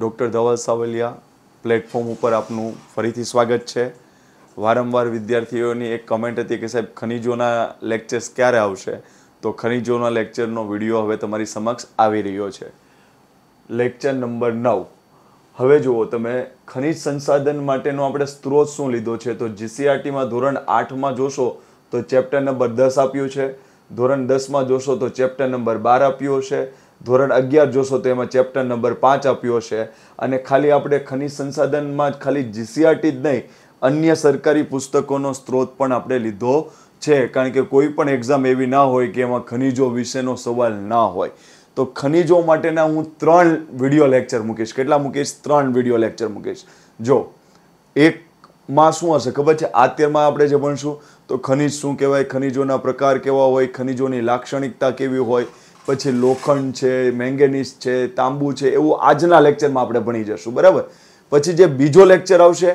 doctor Dhaval Savaliya platform ઉપર આપનું ફરીથી સ્વાગત છે વારંવાર વિદ્યાર્થીઓની એક કમેન્ટ હતી કે સાહેબ ખનીજોના લેક્ચર્સ ક્યારે આવશે તો ખનીજોના લેક્ચરનો વિડીયો હવે તમારી સમક્ષ આવી રહ્યો છે લેક્ચર નંબર નવ હવે જુઓ તમે ખનિજ સંસાધન માટેનો આપણે સ્ત્રોત શું લીધો છે તો જીસીઆરટીમાં ધોરણ આઠમાં જોશો તો ચેપ્ટર નંબર દસ આપ્યું છે ધોરણ દસમાં જોશો તો ચેપ્ટર નંબર બાર આપ્યો છે ધોરણ અગિયાર જોશો તો એમાં ચેપ્ટર નંબર પાંચ આપ્યો છે અને ખાલી આપણે ખનિજ સંસાધનમાં જ ખાલી જીસીઆરટી જ નહીં અન્ય સરકારી પુસ્તકોનો સ્ત્રોત પણ આપણે લીધો છે કારણ કે કોઈ પણ એક્ઝામ એવી ના હોય કે એમાં ખનિજો વિશેનો સવાલ ના હોય તો ખનિજો માટેના હું ત્રણ વિડીયો લેક્ચર મૂકીશ કેટલા મૂકીશ ત્રણ વિડીયો લેક્ચર મૂકીશ જો એક માં શું હશે ખબર છે આત્યમાં આપણે જે ભણશું તો ખનિજ શું કહેવાય ખનિજોના પ્રકાર કેવા હોય ખનિજોની લાક્ષણિકતા કેવી હોય પછી લોખંડ છે મેંગેનીઝ છે તાંબુ છે એવું આજના લેક્ચરમાં આપણે ભણી જશું બરાબર પછી જે બીજો લેક્ચર આવશે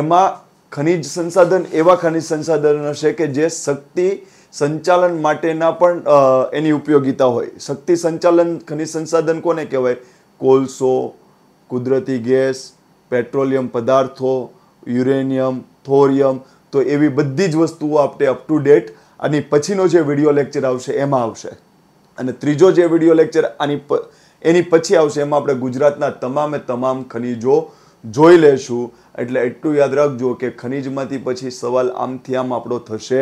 એમાં ખનિજ સંસાધન એવા ખનિજ સંસાધન હશે કે જે શક્તિ સંચાલન માટેના પણ એની ઉપયોગીતા હોય શક્તિ સંચાલન ખનિજ સંસાધન કોને કહેવાય કોલસો કુદરતી ગેસ પેટ્રોલિયમ પદાર્થો યુરેનિયમ થોરિયમ તો એવી બધી જ વસ્તુઓ આપણે અપ ટુ ડેટ અને પછીનો જે વિડીયો લેક્ચર આવશે એમાં આવશે અને ત્રીજો જે વિડીયો લેક્ચર આની એની પછી આવશે એમાં આપણે ગુજરાતના તમામે તમામ ખનીજો જોઈ લેશું એટલે એટલું યાદ રાખજો કે ખનીજમાંથી પછી સવાલ આમથી આમ આપણો થશે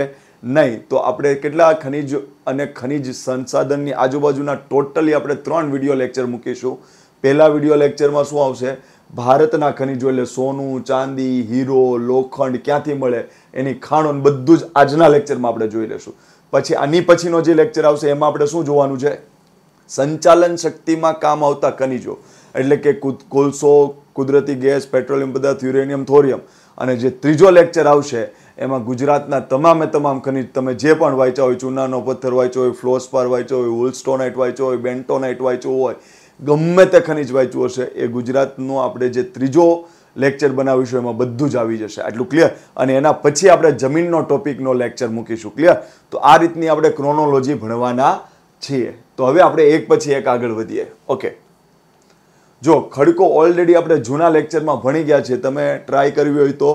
નહીં તો આપણે કેટલા ખનીજ અને ખનીજ સંસાધનની આજુબાજુના ટોટલી આપણે ત્રણ વિડીયો લેક્ચર મૂકીશું પહેલા વિડીયો લેક્ચરમાં શું આવશે ભારતના ખનીજો એટલે સોનું ચાંદી હીરો લોખંડ ક્યાંથી મળે એની ખાણોન બધું જ આજના લેક્ચરમાં આપણે જોઈ લઈશું પછી આની પછીનો જે લેક્ચર આવશે એમાં આપણે શું જોવાનું છે સંચાલન શક્તિમાં કામ આવતા ખનિજો એટલે કે કોલસો કુદરતી ગેસ પેટ્રોલિયમ પદાર્થ યુરેનિયમ થોરિયમ અને જે ત્રીજો લેક્ચર આવશે એમાં ગુજરાતના તમામે તમામ ખનિજ તમે જે પણ વાંચ્યા હોય ચૂનાનો પથ્થર વાંચ્યો હોય ફ્લોસ્પાર વાંચ્યો હોય હોલસ્ટોનાઇટ વાંચ્યો હોય બેન્ટોનાઇટ વાંચ્યો હોય ગમે તે ખનિજ વાંચ્યું હશે એ ગુજરાતનો આપણે જે ત્રીજો લેક્ચર બનાવીશું એમાં બધું જ આવી જશે આટલું ક્લિયર અને એના પછી આપણે જમીનનો ટોપિકનો લેક્ચર મૂકીશું ક્લિયર તો આ રીતની આપણે ક્રોનોલોજી ભણવાના છીએ તો હવે આપણે એક પછી એક આગળ વધીએ ઓકે જો ખડકો ઓલરેડી આપણે જૂના લેક્ચરમાં ભણી ગયા છીએ તમે ટ્રાય કરવી હોય તો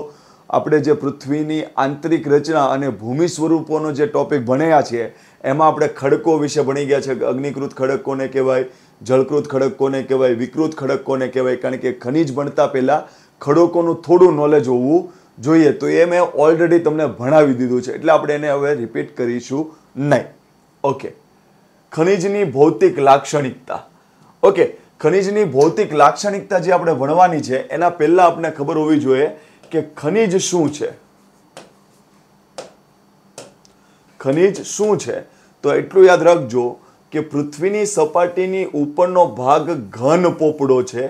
આપણે જે પૃથ્વીની આંતરિક રચના અને ભૂમિ સ્વરૂપોનો જે ટોપિક ભણ્યા છે એમાં આપણે ખડકો વિશે ભણી ગયા છે અગ્નિકૃત ખડક કોને કહેવાય જળકૃત ખડક કોને કહેવાય વિકૃત ખડક કોને કહેવાય કારણ કે ખનિજ ભણતા પહેલાં ખડકોનું થોડું નોલેજ હોવું જોઈએ તો એ મેં ઓલરેડી તમને ભણાવી દીધું છે એટલે આપણે એને હવે રિપીટ કરીશું નહીં ઓકે ખનિજની ભૌતિક લાક્ષણિકતા ઓકે ખનિજની ભૌતિક લાક્ષણિકતા જે આપણે ભણવાની છે એના પહેલાં આપણે ખબર હોવી જોઈએ કે ખનિજ શું છે ખનિજ શું છે તો એટલું યાદ રાખજો કે પૃથ્વીની સપાટીની ઉપરનો ભાગ ઘન પોપડો છે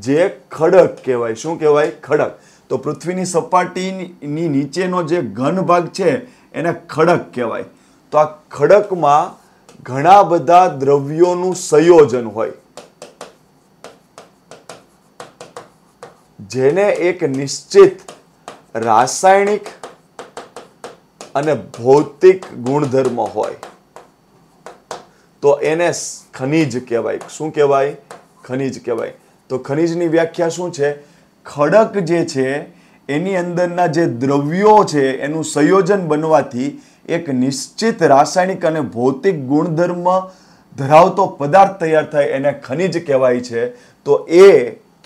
જે ખડક કહેવાય શું કહેવાય ખડક તો પૃથ્વીની સપાટીની નીચેનો જે ઘન ભાગ છે એને ખડક કહેવાય તો આ ખડકમાં ઘણા બધા દ્રવ્યોનું સંયોજન હોય જેને એક નિશ્ચિત રાસાયણિક અને ભૌતિક ગુણધર્મ હોય તો એને ખનિજ કહેવાય શું કહેવાય ખનિજ કહેવાય તો ખનિજની વ્યાખ્યા શું છે ખડક જે છે એની અંદરના જે દ્રવ્યો છે એનું સંયોજન બનવાથી એક નિશ્ચિત રાસાયણિક અને ભૌતિક ગુણધર્મ ધરાવતો પદાર્થ તૈયાર થાય એને ખનિજ કહેવાય છે તો એ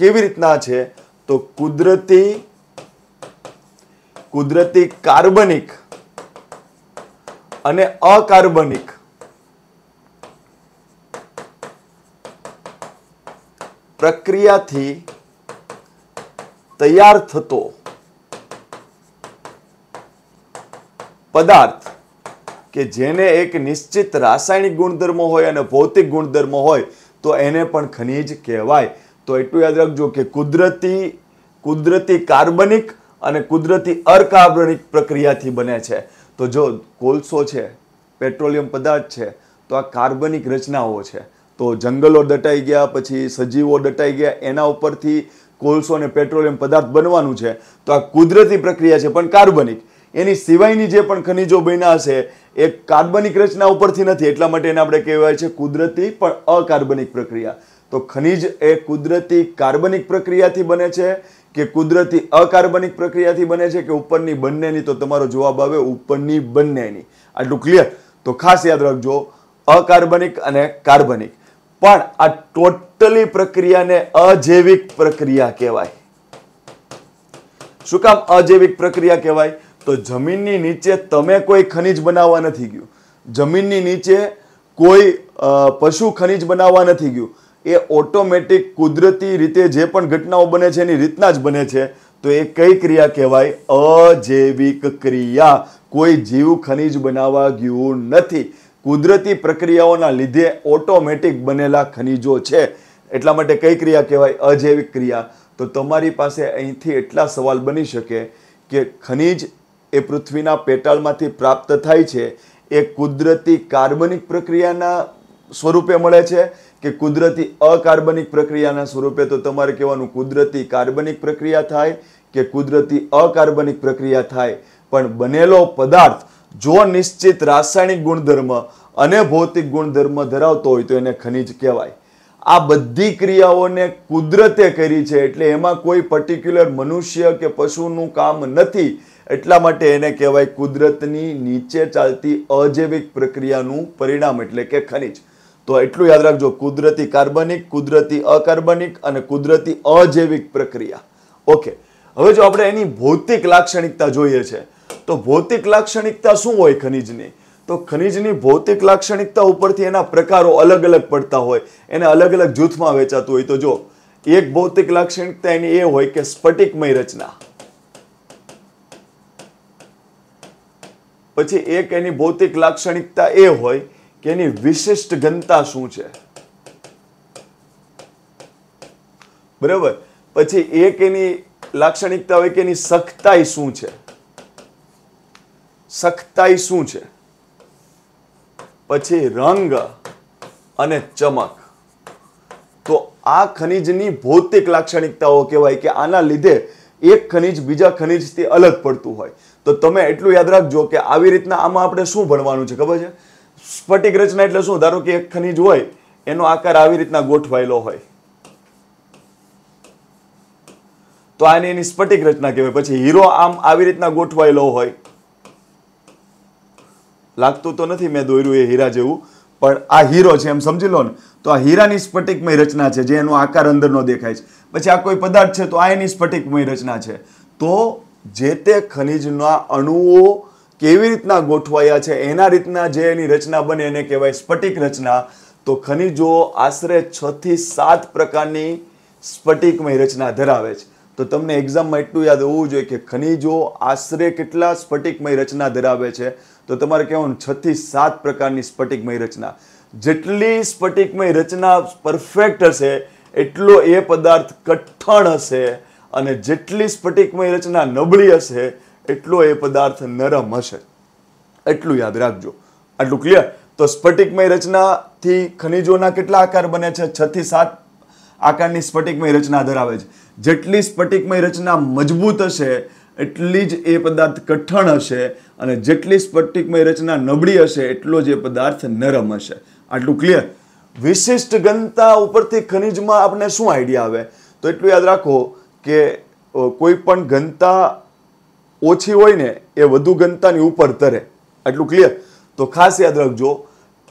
કેવી રીતના છે તો કુદરતી કુદરતી કાર્બનિક અને અકાર્બનિક પ્રક્રિયાથી તૈયાર થતો પદાર્થ કે જેને એક નિશ્ચિત રાસાયણિક ગુણધર્મો હોય અને ભૌતિક ગુણધર્મો હોય તો એને પણ ખનિજ કહેવાય તો એટલું યાદ રાખજો કે કુદરતી કુદરતી કાર્બનિક અને કુદરતી અકાર્બનિક પ્રક્રિયાથી બને છે તો જો કોલસો છે પેટ્રોલિયમ પદાર્થ છે તો આ કાર્બનિક રચનાઓ છે તો જંગલો દટાઈ ગયા પછી સજીવો દટાઈ ગયા એના ઉપરથી કોલસો અને પેટ્રોલિયમ પદાર્થ બનવાનું છે તો આ કુદરતી પ્રક્રિયા છે પણ કાર્બનિક એની સિવાયની જે પણ ખનિજો બન્યા હશે એ કાર્બનિક રચના ઉપરથી નથી એટલા માટે એને આપણે કહેવાય છે કુદરતી પણ અકાર્બનિક પ્રક્રિયા તો ખનિજ એ કુદરતી કાર્બનિક પ્રક્રિયાથી બને છે કે કુદરતી અકાર્બનિક પ્રક્રિયાથી બને છે કે ઉપરની બંનેની તો તમારો જવાબ આવે ઉપરની બંનેની આટલું ક્લિયર તો ખાસ યાદ રાખજો અકાર્બનિક અને કાર્બનિક પણ આ ટોટલી પ્રક્રિયાને અજૈવિક પ્રક્રિયા કહેવાય શું કામ અજૈવિક પ્રક્રિયા કહેવાય તો જમીનની નીચે તમે કોઈ ખનિજ બનાવવા નથી ગયું જમીનની નીચે કોઈ પશુ ખનિજ બનાવવા નથી ગયું એ ઓટોમેટિક કુદરતી રીતે જે પણ ઘટનાઓ બને છે એની રીતના જ બને છે તો એ કઈ ક્રિયા કહેવાય અજૈવિક ક્રિયા કોઈ જીવ ખનિજ બનાવવા ગયું નથી કુદરતી પ્રક્રિયાઓના લીધે ઓટોમેટિક બનેલા ખનીજો છે એટલા માટે કઈ ક્રિયા કહેવાય અજૈવિક ક્રિયા તો તમારી પાસે અહીંથી એટલા સવાલ બની શકે કે ખનીજ એ પૃથ્વીના પેટાળમાંથી પ્રાપ્ત થાય છે એ કુદરતી કાર્બનિક પ્રક્રિયાના સ્વરૂપે મળે છે કે કુદરતી અકાર્બનિક પ્રક્રિયાના સ્વરૂપે તો તમારે કહેવાનું કુદરતી કાર્બનિક પ્રક્રિયા થાય કે કુદરતી અકાર્બનિક પ્રક્રિયા થાય પણ બનેલો પદાર્થ જો નિશ્ચિત રાસાયણિક ગુણધર્મ અને ભૌતિક ગુણધર્મ ધરાવતો હોય તો એને ખનિજ કહેવાય આ બધી ક્રિયાઓને કુદરતે કરી છે એટલે એમાં કોઈ પર્ટિક્યુલર મનુષ્ય કે પશુનું કામ નથી એટલા માટે એને કહેવાય કુદરતની નીચે ચાલતી અજૈવિક પ્રક્રિયાનું પરિણામ એટલે કે ખનિજ તો એટલું યાદ રાખજો કુદરતી કાર્બનિક કુદરતી અકાર્બનિક અને કુદરતી અજૈવિક પ્રક્રિયા ઓકે હવે જો આપણે એની ભૌતિક લાક્ષણિકતા જોઈએ છે તો ભૌતિક લાક્ષણિકતા શું હોય ખનિજની તો ખનિજની ભૌતિક લાક્ષણિકતા ઉપરથી એના પ્રકારો અલગ અલગ પડતા હોય એને અલગ અલગ જૂથમાં વેચાતું હોય તો જો એક ભૌતિક લાક્ષણિકતા એની એ હોય કે સ્ફટિકમય રચના પછી એક એની ભૌતિક લાક્ષણિકતા એ હોય કે એની વિશિષ્ટ ઘનતા શું છે બરાબર પછી એક એની લાક્ષણિકતા હોય કે એની સખતાઈ શું છે સખ્તાઈ શું છે પછી રંગ અને ચમક તો આ ખનિજની ભૌતિક લાક્ષણિકતાઓ કહેવાય કે આના લીધે એક ખનિજ બીજા ખનિજથી અલગ પડતું હોય તો તમે એટલું યાદ રાખજો કે આવી રીતના આમાં આપણે શું ભણવાનું છે ખબર છે સ્ફટિક રચના એટલે શું ધારો કે એક ખનિજ હોય એનો આકાર આવી રીતના ગોઠવાયેલો હોય તો આને એની સ્ફટિક રચના કહેવાય પછી હીરો આમ આવી રીતના ગોઠવાયેલો હોય લાગતું તો નથી મેં દોર્યું એ હીરા જેવું પણ આ હીરો છે એમ સમજી લો ને તો આ હીરાની સ્ફટિકમય રચના છે જે એનો આકાર અંદરનો દેખાય છે પછી આ કોઈ પદાર્થ છે તો આ એની સ્ફટિકમય રચના છે તો જે તે ખનિજના અણુઓ કેવી રીતના ગોઠવાયા છે એના રીતના જે એની રચના બને એને કહેવાય સ્ફટિક રચના તો ખનિજો આશરે છ થી સાત પ્રકારની સ્ફટિકમય રચના ધરાવે છે તો તમને એક્ઝામમાં એટલું યાદ હોવું જોઈએ કે ખનિજો આશરે કેટલા સ્ફટિકમય રચના ધરાવે છે તો તમારે કહેવાનું છથી સાત પ્રકારની સ્ફટિકમય રચના જેટલી સ્ફટિકમય રચના પરફેક્ટ હશે એટલો એ પદાર્થ કઠણ હશે અને જેટલી સ્ફટિકમય રચના નબળી હશે એટલો એ પદાર્થ નરમ હશે એટલું યાદ રાખજો આટલું ક્લિયર તો સ્ફટિકમય રચનાથી ખનિજોના કેટલા આકાર બને છે છ થી સાત આકારની સ્ફટિકમય રચના ધરાવે છે જેટલી સ્ફટિકમય રચના મજબૂત હશે એટલી જ એ પદાર્થ કઠણ હશે અને જેટલી સ્ફટિકમય રચના નબળી હશે એટલો જ એ પદાર્થ નરમ હશે આટલું ક્લિયર વિશિષ્ટ ઘનતા ઉપરથી ખનિજમાં આપણે શું આઈડિયા આવે તો એટલું યાદ રાખો કે કોઈ પણ ઘનતા ઓછી હોય ને એ વધુ ઘનતાની ઉપર તરે આટલું ક્લિયર તો ખાસ યાદ રાખજો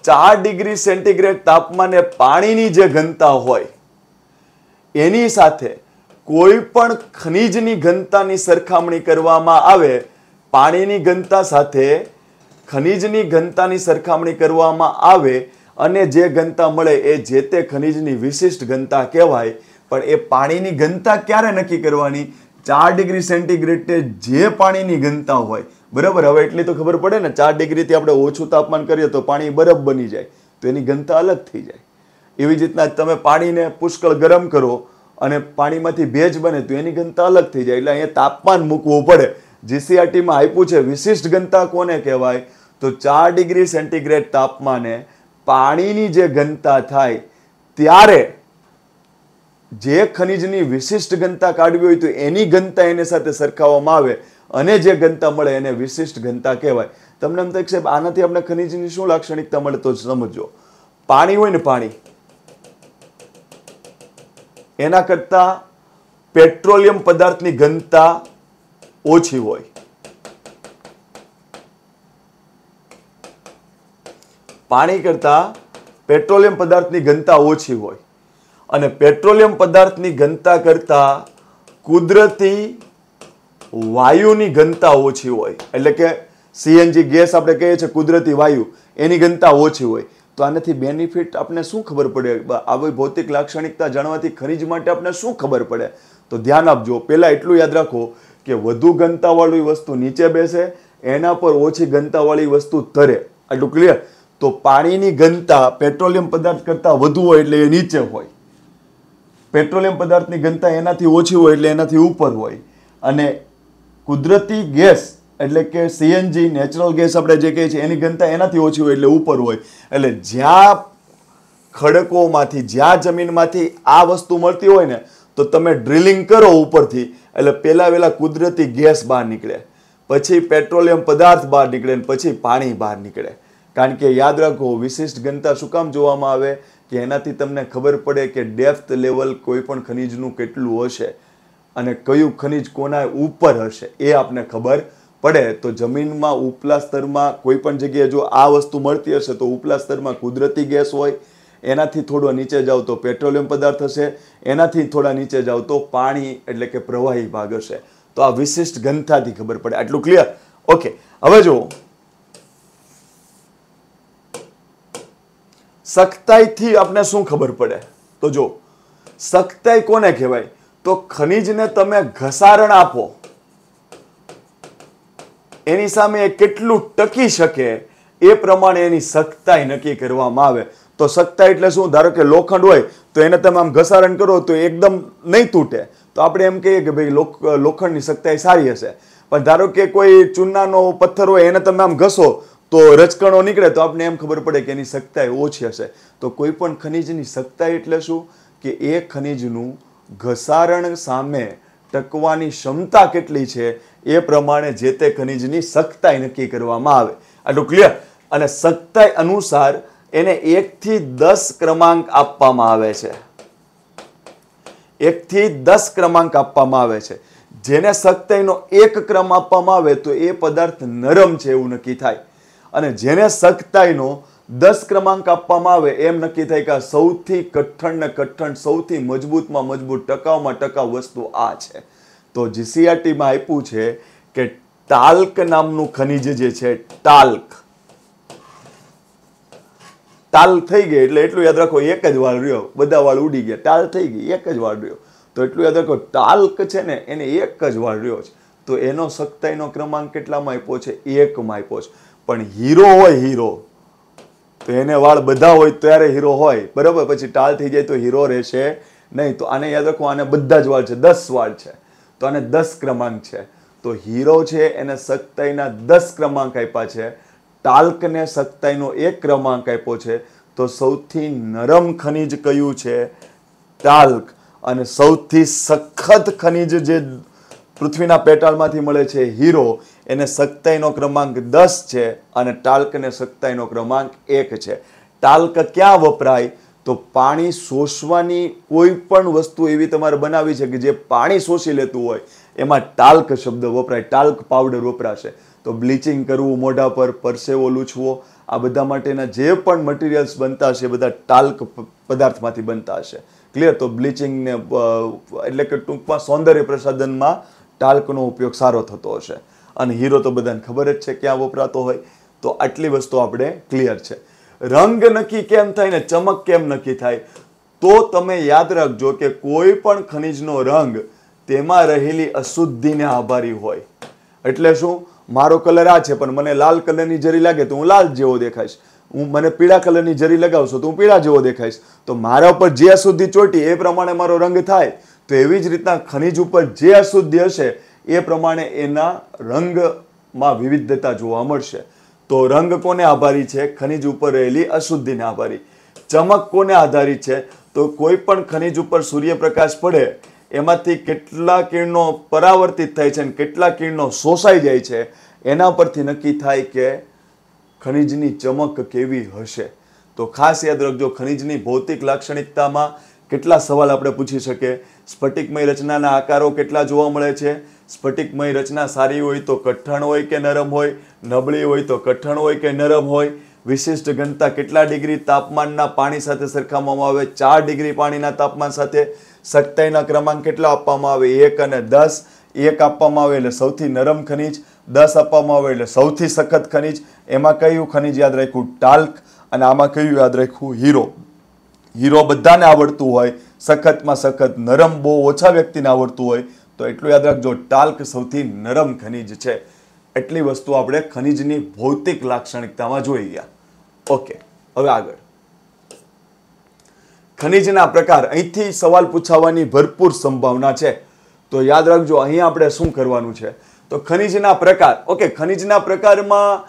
ચાર ડિગ્રી સેન્ટીગ્રેડ તાપમાને પાણીની જે ઘનતા હોય એની સાથે કોઈ પણ ખનિજની ઘનતાની સરખામણી કરવામાં આવે પાણીની ઘનતા સાથે ખનીજની ઘનતાની સરખામણી કરવામાં આવે અને જે ઘનતા મળે એ જે તે ખનીજની વિશિષ્ટ ઘનતા કહેવાય પણ એ પાણીની ઘનતા ક્યારે નક્કી કરવાની ચાર ડિગ્રી સેન્ટીગ્રેડે જે પાણીની ઘનતા હોય બરાબર હવે એટલી તો ખબર પડે ને ચાર ડિગ્રીથી આપણે ઓછું તાપમાન કરીએ તો પાણી બરફ બની જાય તો એની ઘનતા અલગ થઈ જાય એવી જ રીતના તમે પાણીને પુષ્કળ ગરમ કરો અને પાણીમાંથી ભેજ બને તો એની ઘનતા અલગ થઈ જાય એટલે અહીંયા તાપમાન મૂકવું પડે જીસીઆરટીમાં આપ્યું છે વિશિષ્ટ ઘનતા કોને કહેવાય તો ચાર ડિગ્રી સેન્ટીગ્રેડ તાપમાને પાણીની જે ઘનતા થાય ત્યારે જે ખનિજની વિશિષ્ટ ઘનતા કાઢવી હોય તો એની ઘનતા એની સાથે સરખાવવામાં આવે અને જે ઘનતા મળે એને વિશિષ્ટ ઘનતા કહેવાય તમને એમ થાય સાહેબ આનાથી આપણે ખનિજની શું લાક્ષણિકતા મળે તો સમજો પાણી હોય ને પાણી એના કરતાં પેટ્રોલિયમ પદાર્થની ઘનતા ઓછી હોય પાણી કરતાં પેટ્રોલિયમ પદાર્થની ઘનતા ઓછી હોય અને પેટ્રોલિયમ પદાર્થની ઘનતા કરતાં કુદરતી વાયુની ઘનતા ઓછી હોય એટલે કે સીએનજી ગેસ આપણે કહીએ છીએ કુદરતી વાયુ એની ઘનતા ઓછી હોય તો આનાથી બેનિફિટ આપણે શું ખબર પડે આવી ભૌતિક લાક્ષણિકતા જાણવાથી ખનીજ માટે આપણે શું ખબર પડે તો ધ્યાન આપજો પહેલાં એટલું યાદ રાખો કે વધુ ઘનતાવાળી વસ્તુ નીચે બેસે એના પર ઓછી ઘનતાવાળી વસ્તુ તરે આટલું ક્લિયર તો પાણીની ઘનતા પેટ્રોલિયમ પદાર્થ કરતાં વધુ હોય એટલે એ નીચે હોય પેટ્રોલિયમ પદાર્થની ઘનતા એનાથી ઓછી હોય એટલે એનાથી ઉપર હોય અને કુદરતી ગેસ એટલે કે સીએનજી નેચરલ ગેસ આપણે જે કહીએ છીએ એની ઘનતા એનાથી ઓછી હોય એટલે ઉપર હોય એટલે જ્યાં ખડકોમાંથી જ્યાં જમીનમાંથી આ વસ્તુ મળતી હોય ને તો તમે ડ્રિલિંગ કરો ઉપરથી એટલે પહેલાં વહેલાં કુદરતી ગેસ બહાર નીકળે પછી પેટ્રોલિયમ પદાર્થ બહાર નીકળે ને પછી પાણી બહાર નીકળે કારણ કે યાદ રાખો વિશિષ્ટ ઘનતા શું કામ જોવામાં આવે કે એનાથી તમને ખબર પડે કે ડેફ્થ લેવલ કોઈ પણ ખનિજનું કેટલું હશે અને કયું ખનીજ કોના ઉપર હશે એ આપને ખબર પડે તો જમીનમાં ઉપલા સ્તરમાં કોઈ પણ જગ્યાએ જો આ વસ્તુ મળતી હશે તો ઉપલા સ્તરમાં કુદરતી ગેસ હોય એનાથી થોડો નીચે જાવ તો પેટ્રોલિયમ પદાર્થ હશે એનાથી થોડા નીચે જાવ તો પાણી એટલે કે પ્રવાહી ભાગ હશે તો આ વિશિષ્ટ ગંથાથી ખબર પડે આટલું ક્લિયર ઓકે હવે જુઓ સખ્તાઈથી આપણે શું ખબર પડે તો જો સખ્તાઈ કોને કહેવાય તો ખનિજને તમે ઘસારણ આપો એની સામે એ કેટલું ટકી શકે એ પ્રમાણે એની સખ્તાઈ નક્કી કરવામાં આવે તો સત્તા એટલે શું ધારો કે લોખંડ હોય તો એને તમે આમ ઘસારણ કરો તો એકદમ નહીં તૂટે તો આપણે એમ કહીએ કે ભાઈ લોખંડની સત્તાઈ સારી હશે પણ ધારો કે કોઈ ચૂનાનો પથ્થર હોય એને તમે આમ ઘસો તો રચકણો નીકળે તો આપણે એમ ખબર પડે કે એની સત્તાઈ ઓછી હશે તો કોઈ પણ ખનિજની સત્તા એટલે શું કે એ ખનિજનું ઘસારણ સામે ટકવાની ક્ષમતા કેટલી છે એ પ્રમાણે જે તે ખનિજની સખ્તાઈ નક્કી કરવામાં આવે આટલું ક્લિયર અને સખ્તાઈ અનુસાર એને એકથી દસ ક્રમાંક આપવામાં આવે છે એકથી દસ ક્રમાંક આપવામાં આવે છે જેને સખ્તાઈનો એક ક્રમ આપવામાં આવે તો એ પદાર્થ નરમ છે એવું નક્કી થાય અને જેને સખ્તાઈનો દસ ક્રમાંક આપવામાં આવે એમ નક્કી થાય કે સૌથી કઠણ ને કઠણ સૌથી મજબૂતમાં મજબૂત ટકાવમાં ટકાઉ વસ્તુ આ છે તો જીસીઆરટીમાં આપ્યું છે કે ટાલ્ક નામનું ખનિજ જે છે ટાલ્ક ટાલ થઈ ગઈ એટલે એટલું યાદ રાખો એક જ વાળ રહ્યો બધા વાળ ઉડી ગયા ટાલ થઈ ગઈ એક જ વાળ રહ્યો તો એટલું યાદ રાખો ટાલ્ક છે ને એને એક જ વાળ રહ્યો છે તો એનો સખ્તાઈનો ક્રમાંક કેટલામાં આપ્યો છે એકમાં આપ્યો છે પણ હીરો હોય હીરો તો એને વાળ બધા હોય ત્યારે હીરો હોય બરાબર પછી ટાલ થઈ જાય તો હીરો રહેશે નહીં તો આને યાદ રાખો આને બધા જ વાળ છે દસ વાળ છે તો આને દસ ક્રમાંક છે તો હીરો છે એને સખ્તાઈના દસ ક્રમાંક આપ્યા છે ટાલ્કને સખ્તાઈનો એક ક્રમાંક આપ્યો છે તો સૌથી નરમ ખનિજ કયું છે ટાલ્ક અને સૌથી સખત ખનિજ જે પૃથ્વીના પેટાળમાંથી મળે છે હીરો એને સખ્તાઈનો ક્રમાંક દસ છે અને ટાલ્કને સખ્તાઈનો ક્રમાંક એક છે ટાલ્ક ક્યાં વપરાય તો પાણી શોષવાની કોઈ પણ વસ્તુ એવી તમારે બનાવી છે કે જે પાણી શોષી લેતું હોય એમાં ટાલ્ક શબ્દ વપરાય ટાલ્ક પાવડર વપરાશે તો બ્લીચિંગ કરવું મોઢા પર પરસેવો લૂછવો આ બધા માટેના જે પણ મટીરિયલ્સ બનતા હશે એ બધા ટાલ્ક પદાર્થમાંથી બનતા હશે ક્લિયર તો બ્લીચિંગને એટલે કે ટૂંકમાં સૌંદર્ય પ્રસાધનમાં ટાલ્કનો ઉપયોગ સારો થતો હશે અને હીરો તો બધાને ખબર જ છે ક્યાં વપરાતો હોય તો આટલી વસ્તુ આપણે ક્લિયર છે રંગ નક્કી કેમ થાય ને ચમક કેમ નક્કી થાય તો તમે યાદ રાખજો કે કોઈ પણ ખનિજનો રંગ તેમાં રહેલી અશુદ્ધિને આભારી હોય એટલે શું મારો કલર આ છે પણ મને લાલ કલરની જરી લાગે તો હું લાલ જેવો દેખાઈશ હું મને પીળા કલરની જરી લગાવશો તો હું પીળા જેવો દેખાઈશ તો મારા ઉપર જે અશુદ્ધિ ચોટી એ પ્રમાણે મારો રંગ થાય તો એવી જ રીતના ખનિજ ઉપર જે અશુદ્ધિ હશે એ પ્રમાણે એના રંગમાં વિવિધતા જોવા મળશે તો રંગ કોને આભારી છે ખનિજ ઉપર રહેલી અશુદ્ધિને આભારી ચમક કોને આધારિત છે તો કોઈ પણ ખનિજ ઉપર સૂર્યપ્રકાશ પડે એમાંથી કેટલા કિરણો પરાવર્તિત થાય છે અને કેટલા કિરણો શોષાઈ જાય છે એના પરથી નક્કી થાય કે ખનિજની ચમક કેવી હશે તો ખાસ યાદ રાખજો ખનિજની ભૌતિક લાક્ષણિકતામાં કેટલા સવાલ આપણે પૂછી શકીએ સ્ફટિકમય રચનાના આકારો કેટલા જોવા મળે છે સ્ફટિકમય રચના સારી હોય તો કઠણ હોય કે નરમ હોય નબળી હોય તો કઠણ હોય કે નરમ હોય વિશિષ્ટ ઘનતા કેટલા ડિગ્રી તાપમાનના પાણી સાથે સરખાવવામાં આવે ચાર ડિગ્રી પાણીના તાપમાન સાથે સખ્તાઈના ક્રમાંક કેટલા આપવામાં આવે એક અને દસ એક આપવામાં આવે એટલે સૌથી નરમ ખનિજ દસ આપવામાં આવે એટલે સૌથી સખત ખનિજ એમાં કયું ખનિજ યાદ રાખ્યું ટાલ્ક અને આમાં કયું યાદ રાખ્યું હીરો હીરો બધાને આવડતું હોય સખતમાં સખત નરમ બહુ ઓછા વ્યક્તિને આવડતું હોય તો એટલું યાદ રાખજો ટાલ્ક સૌથી નરમ ખનિજ છે એટલી વસ્તુ આપણે ખનિજની ભૌતિક લાક્ષણિકતામાં જોઈ ગયા ઓકે હવે આગળ ખનિજના પ્રકાર અહીંથી સવાલ પૂછાવવાની ભરપૂર સંભાવના છે તો યાદ રાખજો અહીં આપણે શું કરવાનું છે તો ખનિજના પ્રકાર ઓકે ખનિજના પ્રકારમાં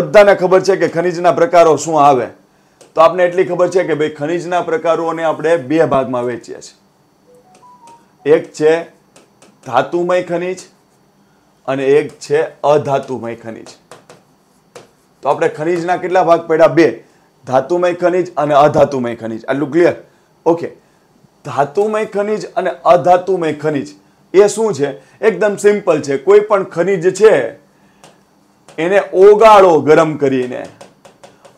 બધાને ખબર છે કે ખનિજના પ્રકારો શું આવે તો આપણે એટલી ખબર છે કે ભાઈ ખનિજના પ્રકારોને આપણે બે ભાગમાં વેચીએ છીએ એક છે ધાતુમય ખનિજ અને એક છે અધાતુમય ખનિજ તો આપણે ખનિજના કેટલા ભાગ પડ્યા બે ધાતુમય ખનિજ અને અધાતુમય ખનિજ આટલું ક્લિયર ઓકે ધાતુમય ખનિજ અને અધાતુમય ખનિજ એ શું છે એકદમ સિમ્પલ છે કોઈ પણ ખનિજ છે એને ઓગાળો ગરમ કરીને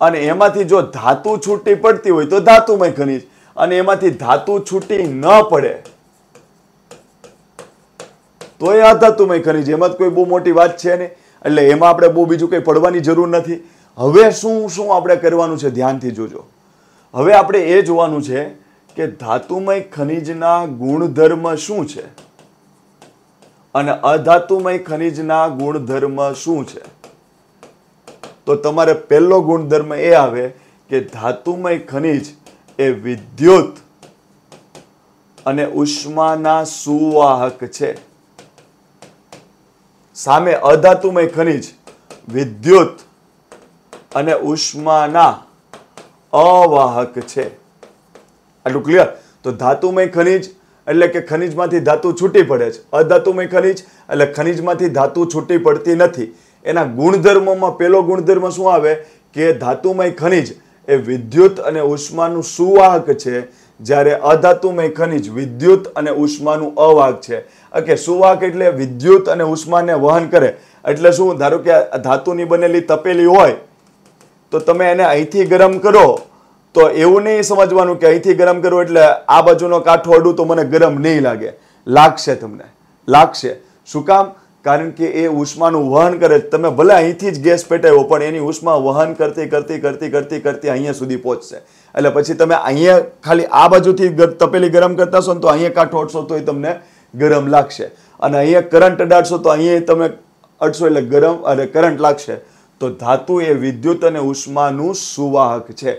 અને એમાંથી જો ધાતુ છૂટી પડતી હોય તો ધાતુમય ખનિજ અને એમાંથી ધાતુ છૂટી ન પડે તો એ આધાતુમય ખનિજ એમાં કોઈ બહુ મોટી વાત છે નહીં એટલે એમાં આપણે બહુ બીજું કંઈ પડવાની જરૂર નથી હવે શું શું આપણે કરવાનું છે ધ્યાનથી જોજો હવે આપણે એ જોવાનું છે કે ધાતુમય ખનિજના ગુણધર્મ શું છે અને અધાતુમય ખનિજના ગુણધર્મ શું છે તો તમારે પહેલો ગુણધર્મ એ આવે કે ધાતુમય ખનિજ એ વિદ્યુત અને ઉષ્માના સુવાહક છે સામે અધાતુમય ખનિજ વિદ્યુત અને ઉષ્માના અવાહક છે આટલું ક્લિયર તો ધાતુમય ખનિજ એટલે કે ખનિજમાંથી ધાતુ છૂટી પડે છે અધાતુમય ખનિજ એટલે ખનિજમાંથી ધાતુ છૂટી પડતી નથી એના ગુણધર્મોમાં પહેલો ગુણધર્મ શું આવે કે ધાતુમય ખનિજ એ વિદ્યુત અને ઉષ્માનું સુવાહક છે જ્યારે અધાતુમય ખનિજ વિદ્યુત અને ઉષ્માનું અવાહક છે કે સુવાક એટલે વિદ્યુત અને ઉષ્માને વહન કરે એટલે શું ધારો કે ધાતુની બનેલી તપેલી હોય તો તમે એને અહીંથી ગરમ કરો તો એવું નહીં સમજવાનું કે અહીંથી ગરમ કરો એટલે આ બાજુનો કાંઠો અડું તો મને ગરમ નહીં લાગે લાગશે તમને લાગશે શું કામ કારણ કે એ ઉષ્માનું વહન કરે તમે ભલે અહીંથી જ ગેસ પેટાવ્યો પણ એની ઉષ્મા વહન કરતી કરતી કરતી કરતી કરતી અહીંયા સુધી પહોંચશે એટલે પછી તમે અહીંયા ખાલી આ બાજુથી તપેલી ગરમ કરતા હશો ને તો અહીંયા કાંઠો અડશો તો એ તમને ગરમ લાગશે અને અહીંયા કરંટ અડાડશો તો અહીંયા તમે અડશો એટલે ગરમ અને કરંટ લાગશે તો ધાતુ એ વિદ્યુત અને ઉષ્માનું સુવાહક છે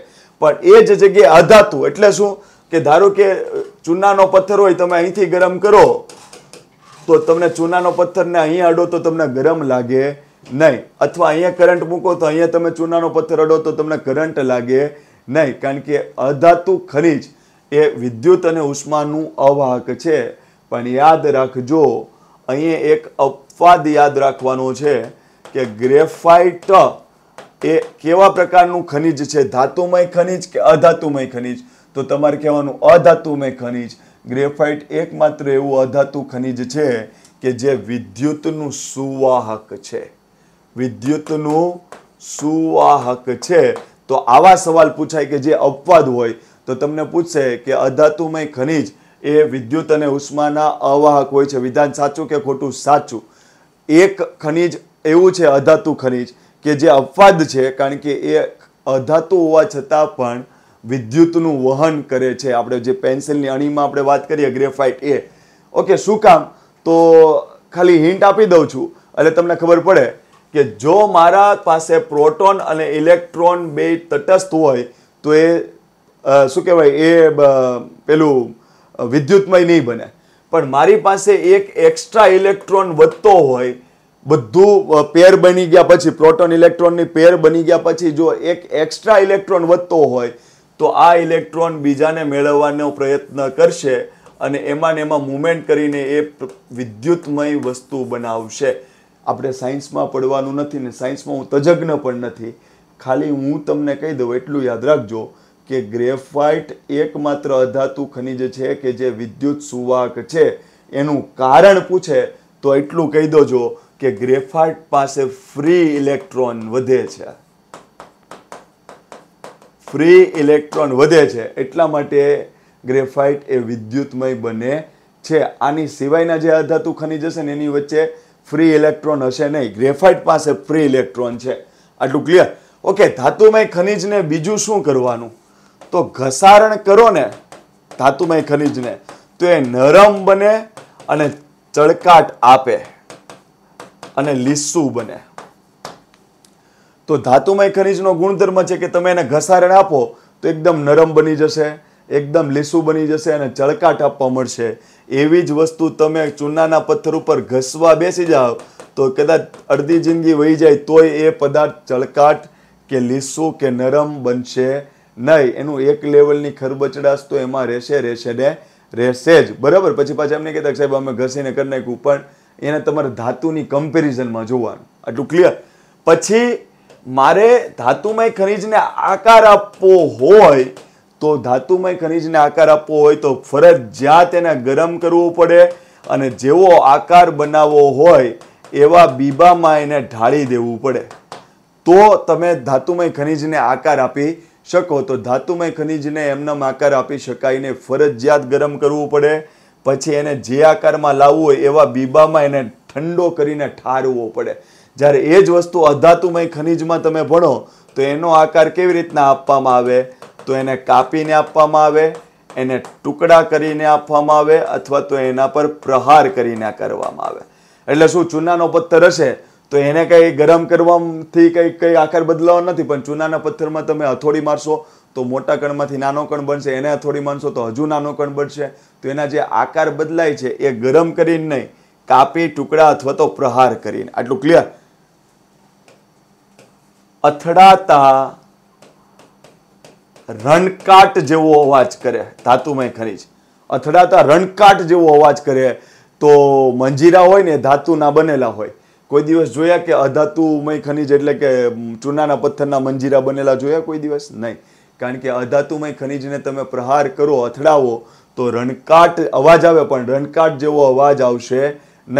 પણ એ જ જગ્યાએ અધાતુ એટલે શું કે ધારો કે ચૂનાનો પથ્થર હોય તમે અહીંથી ગરમ કરો તો તમને ચૂનાનો પથ્થરને અહીંયા અડો તો તમને ગરમ લાગે નહીં અથવા અહીંયા કરંટ મૂકો તો અહીંયા તમે ચૂનાનો પથ્થર અડો તો તમને કરંટ લાગે નહીં કારણ કે અધાતુ ખનિજ એ વિદ્યુત અને ઉષ્માનું અવાહક છે પણ યાદ રાખજો અહીં એક અપવાદ યાદ રાખવાનો છે કે ગ્રેફાઇટ એ કેવા પ્રકારનું ખનિજ છે ધાતુમય ખનિજ કે અધાતુમય ખનિજ તો તમારે કહેવાનું અધાતુમય ખનિજ ગ્રેફાઇટ એકમાત્ર એવું અધાતુ ખનિજ છે કે જે વિદ્યુતનું સુવાહક છે વિદ્યુતનું સુવાહક છે તો આવા સવાલ પૂછાય કે જે અપવાદ હોય તો તમને પૂછશે કે અધાતુમય ખનિજ એ વિદ્યુત અને ઉષ્માના અવાહક હોય છે વિધાન સાચું કે ખોટું સાચું એક ખનિજ એવું છે અધાતુ ખનિજ કે જે અપવાદ છે કારણ કે એ અધાતુ હોવા છતાં પણ વિદ્યુતનું વહન કરે છે આપણે જે પેન્સિલની અણીમાં આપણે વાત કરીએ ગ્રેફાઇટ એ ઓકે શું કામ તો ખાલી હિન્ટ આપી દઉં છું એટલે તમને ખબર પડે કે જો મારા પાસે પ્રોટોન અને ઇલેક્ટ્રોન બે તટસ્થ હોય તો એ શું કહેવાય એ પેલું વિદ્યુતમય નહીં બને પણ મારી પાસે એક એક્સ્ટ્રા ઇલેક્ટ્રોન વધતો હોય બધું પેર બની ગયા પછી પ્રોટોન ઇલેક્ટ્રોનની પેર બની ગયા પછી જો એક એક્સ્ટ્રા ઇલેક્ટ્રોન વધતો હોય તો આ ઇલેક્ટ્રોન બીજાને મેળવવાનો પ્રયત્ન કરશે અને એમાં ને એમાં મુમેન્ટ કરીને એ વિદ્યુતમય વસ્તુ બનાવશે આપણે સાયન્સમાં પડવાનું નથી ને સાયન્સમાં હું તજજ્ઞ પણ નથી ખાલી હું તમને કહી દઉં એટલું યાદ રાખજો કે ગ્રેફાઇટ એકમાત્ર અધાતુ ખનિજ છે કે જે વિદ્યુત સુવાહક છે એનું કારણ પૂછે તો એટલું કહી દોજો કે ગ્રેફાઇટ પાસે ફ્રી ઇલેક્ટ્રોન વધે છે ફ્રી ઇલેક્ટ્રોન વધે છે એટલા માટે ગ્રેફાઇટ એ વિદ્યુતમય બને છે આની સિવાયના જે અધાતુ ખનિજ હશે ને એની વચ્ચે ફ્રી ઇલેક્ટ્રોન હશે નહીં ગ્રેફાઇટ પાસે ફ્રી ઇલેક્ટ્રોન છે આટલું ક્લિયર ઓકે ધાતુમય ખનિજને બીજું શું કરવાનું તો ઘસારણ કરો ને ધાતુમય ખનિજને તો એ નરમ બને અને ચળકાટ આપે અને લીસું બને તો ધાતુમય ખનિજનો ગુણધર્મ છે કે તમે એને ઘસારણ આપો તો એકદમ નરમ બની જશે એકદમ લીસું બની જશે અને ચળકાટ આપવા મળશે એવી જ વસ્તુ તમે ચૂનાના પથ્થર ઉપર ઘસવા બેસી જાઓ તો કદાચ અડધી જિંદગી વહી જાય તોય એ પદાર્થ ચળકાટ કે લીસું કે નરમ બનશે નહીં એનું એક લેવલની ખરબચડાશ તો એમાં રહેશે રહેશે ને રહેશે જ બરાબર પછી પાછા એમને કહેતા સાહેબ અમે ઘસીને કરી નાખ્યું પણ એને તમારે ધાતુની કમ્પેરિઝનમાં જોવાનું આટલું ક્લિયર પછી મારે ધાતુમય ખનિજને આકાર આપવો હોય તો ધાતુમય ખનિજને આકાર આપવો હોય તો ફરજિયાત એને ગરમ કરવું પડે અને જેવો આકાર બનાવવો હોય એવા બીબામાં એને ઢાળી દેવું પડે તો તમે ધાતુમય ખનિજને આકાર આપી શકો તો ધાતુમય ખનિજને એમના આકાર આપી શકાય એને ફરજિયાત ગરમ કરવું પડે પછી એને જે આકારમાં લાવવું હોય એવા બીબામાં એને ઠંડો કરીને ઠારવો પડે જ્યારે એ જ વસ્તુ અધાતુમય ખનિજમાં તમે ભણો તો એનો આકાર કેવી રીતના આપવામાં આવે તો એને કાપીને આપવામાં આવે એને ટુકડા કરીને આપવામાં આવે અથવા તો એના પર પ્રહાર કરીને કરવામાં આવે એટલે શું ચૂનાનો પથ્થર હશે તો એને કંઈ ગરમ કરવાથી કંઈ કંઈ આકાર બદલાવ નથી પણ ચૂનાના પથ્થરમાં તમે હથોડી મારશો તો મોટા કણમાંથી નાનો કણ બનશે એને હથોડી મારશો તો હજુ નાનો કણ બનશે તો એના જે આકાર બદલાય છે એ ગરમ કરીને નહીં કાપી ટુકડા અથવા તો પ્રહાર કરીને આટલું ક્લિયર અથડાતા રણકાટ જેવો અવાજ કરે ધાતુમય ખનીજ અથડાતા રણકાટ જેવો અવાજ કરે તો મંજીરા હોય ને ધાતુના બનેલા હોય કોઈ દિવસ જોયા કે અધાતુમય ખનિજ એટલે કે ચૂનાના પથ્થરના મંજીરા બનેલા જોયા કોઈ દિવસ નહીં કારણ કે અધાતુમય ખનિજને તમે પ્રહાર કરો અથડાવો તો રણકાટ અવાજ આવે પણ રણકાટ જેવો અવાજ આવશે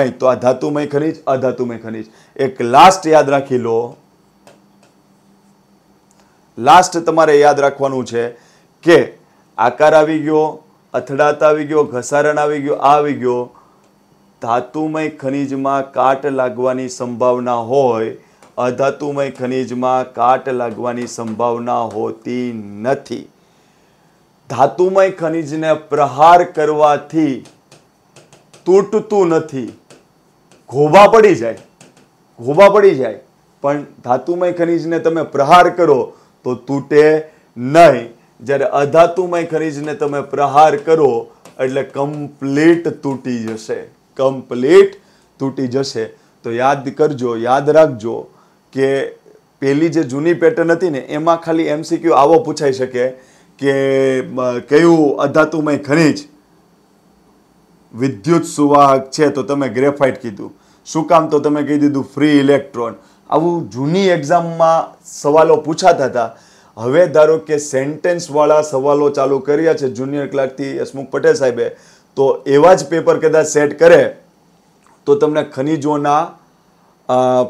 નહીં તો આ ધાતુમય ખનિજ અધાતુમય ખનિજ એક લાસ્ટ યાદ રાખી લો લાસ્ટ તમારે યાદ રાખવાનું છે કે આકાર આવી ગયો અથડાતા આવી ગયો ઘસારણ આવી ગયો આવી ગયો ધાતુમય ખનિજમાં કાટ લાગવાની સંભાવના હોય અધાતુમય ખનિજમાં કાટ લાગવાની સંભાવના હોતી નથી ધાતુમય ખનીજને પ્રહાર કરવાથી તૂટતું નથી ઘોબા પડી જાય ઘોબા પડી જાય પણ ધાતુમય ખનીજને તમે પ્રહાર કરો તો તૂટે નહીં જ્યારે અધાતુમય ખનીજને તમે પ્રહાર કરો એટલે કમ્પ્લીટ તૂટી જશે કમ્પ્લીટ તૂટી જશે તો યાદ કરજો યાદ રાખજો કે પહેલી જે જૂની પેટર્ન હતી ને એમાં ખાલી એમસીક્યુ આવો પૂછાઈ શકે કે કયું અધાતુમય ખનિજ વિદ્યુત સુવાહક છે તો તમે ગ્રેફાઇટ કીધું શું કામ તો તમે કહી દીધું ફ્રી ઇલેક્ટ્રોન આવું જૂની એક્ઝામમાં સવાલો પૂછાતા હતા હવે ધારો કે સેન્ટેન્સવાળા સવાલો ચાલુ કર્યા છે જુનિયર ક્લાર્કથી હસમુખ પટેલ સાહેબે તો એવા જ પેપર કદાચ સેટ કરે તો તમને ખનિજોના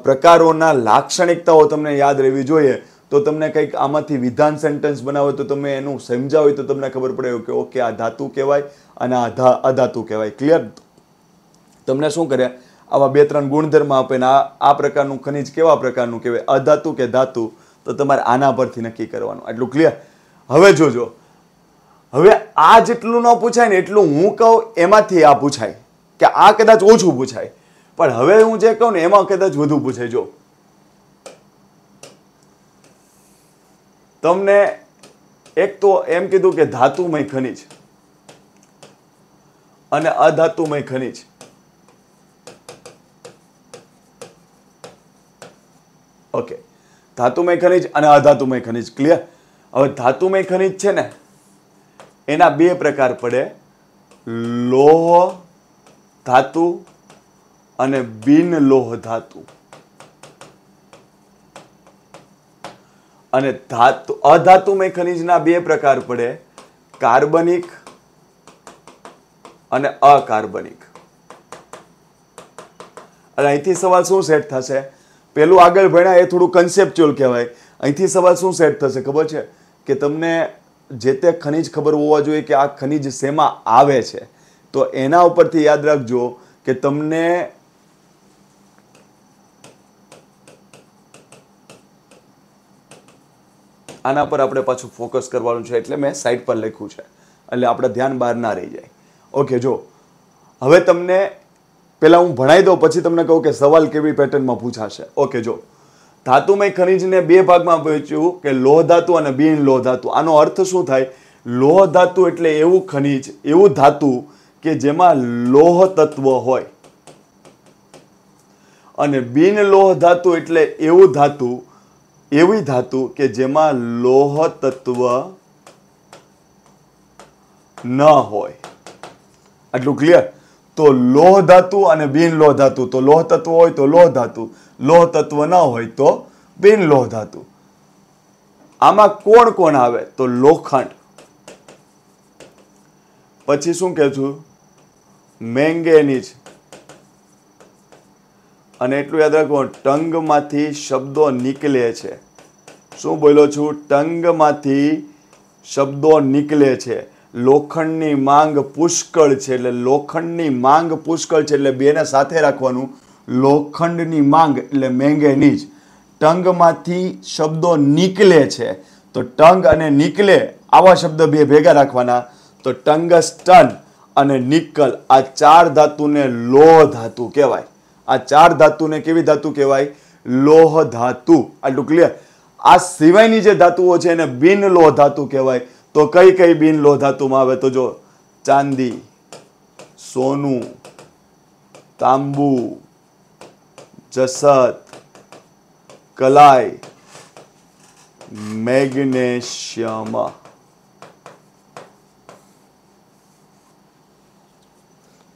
પ્રકારોના લાક્ષણિકતાઓ તમને યાદ રહેવી જોઈએ તો તમને કંઈક આમાંથી વિધાન સેન્ટેન્સ બનાવે તો તમે એનું સમજાવો તો તમને ખબર પડે કે ઓકે આ ધાતુ કહેવાય અને આ ધા અધાતુ કહેવાય ક્લિયર તમને શું કરે આવા બે ત્રણ ગુણધર્મ આપે ને આ પ્રકારનું ખનિજ કેવા પ્રકારનું કહેવાય અધાતુ કે ધાતુ તો તમારે આના પરથી નક્કી કરવાનું એટલું ક્લિયર હવે જોજો આ જેટલું ન પૂછાય ને એટલું હું કહું એમાંથી આ પૂછાય કે આ કદાચ ઓછું પૂછાય પણ હવે હું જે કહું ને એમાં કદાચ વધુ પૂછાય જો તમને એક તો એમ કીધું કે ધાતુમય ખનિજ અને અધાતુમય ખનિજ ઓકે ધાતુમય ખનિજ અને અધાતુમય ખનિજ ક્લિયર હવે ધાતુમય ખનિજ છે ને એના બે પ્રકાર પડે લોહ ધાતુ અને બિન લોહ ધાતુ અને ધાતુ અધાતુમય ખનિજના બે પ્રકાર પડે કાર્બનિક અને અકાર્બનિક અને અહીંથી સવાલ શું સેટ થશે પેલું આગળ ભણ્યા એ થોડું કન્સેપ્ચ્યુઅલ કહેવાય અહીંથી સવાલ શું સેટ થશે ખબર છે કે તમને જે તે ખનિજ ખબર હોવા જોઈએ કે આ ખનિજ શેમાં આવે છે તો એના ઉપરથી યાદ રાખજો કે તમને આના પર આપણે પાછું ફોકસ કરવાનું છે એટલે મેં સાઇટ પર લખ્યું છે એટલે આપણે ધ્યાન બહાર ના રહી જાય ઓકે જો હવે તમને પહેલાં હું ભણાવી દઉં પછી તમને કહું કે સવાલ કેવી પેટર્નમાં પૂછાશે ઓકે જો ધાતુમય ખનિજને બે ભાગમાં વહેંચ્યું કે લોહ ધાતુ અને બિન લોહ ધાતુ આનો અર્થ શું થાય લોહ ધાતુ એટલે એવું ખનિજ એવું ધાતુ કે જેમાં લોહ તત્વ હોય અને બિન લોહ ધાતુ એટલે એવું ધાતુ એવી ધાતુ કે જેમાં લોહ તત્વ ન હોય આટલું ક્લિયર તો લોહ ધાતુ અને બિન લોહ ધાતુ તો લોહ તત્વ હોય તો લોહ ધાતુ લોહ તત્વ ન હોય તો બિનલોહ ધાતુ આમાં કોણ કોણ આવે તો લોખંડ પછી શું કે છું મેંગેનીજ અને એટલું યાદ રાખો ટંગમાંથી શબ્દો નીકળે છે શું બોલો છું ટંગમાંથી શબ્દો નીકળે છે લોખંડની માંગ પુષ્કળ છે એટલે લોખંડની માંગ પુષ્કળ છે એટલે બેને સાથે રાખવાનું લોખંડની માંગ એટલે મેંગેનીઝ ટંગમાંથી શબ્દો નીકળે છે તો ટંગ અને નીકળે આવા શબ્દ બે ભેગા રાખવાના તો ટંગસ્ટન અને નિકલ આ ચાર ધાતુને લોહ ધાતુ કહેવાય આ ચાર ધાતુને કેવી ધાતુ કહેવાય લોહ ધાતુ આટલું ક્લિયર આ સિવાયની જે ધાતુઓ છે એને બિન લોહ ધાતુ કહેવાય તો કઈ કઈ બિન લોહ ધાતુમાં આવે તો જો ચાંદી સોનું તાંબુ જસત કલાઈ મેગ્નેશિયમ ઓકે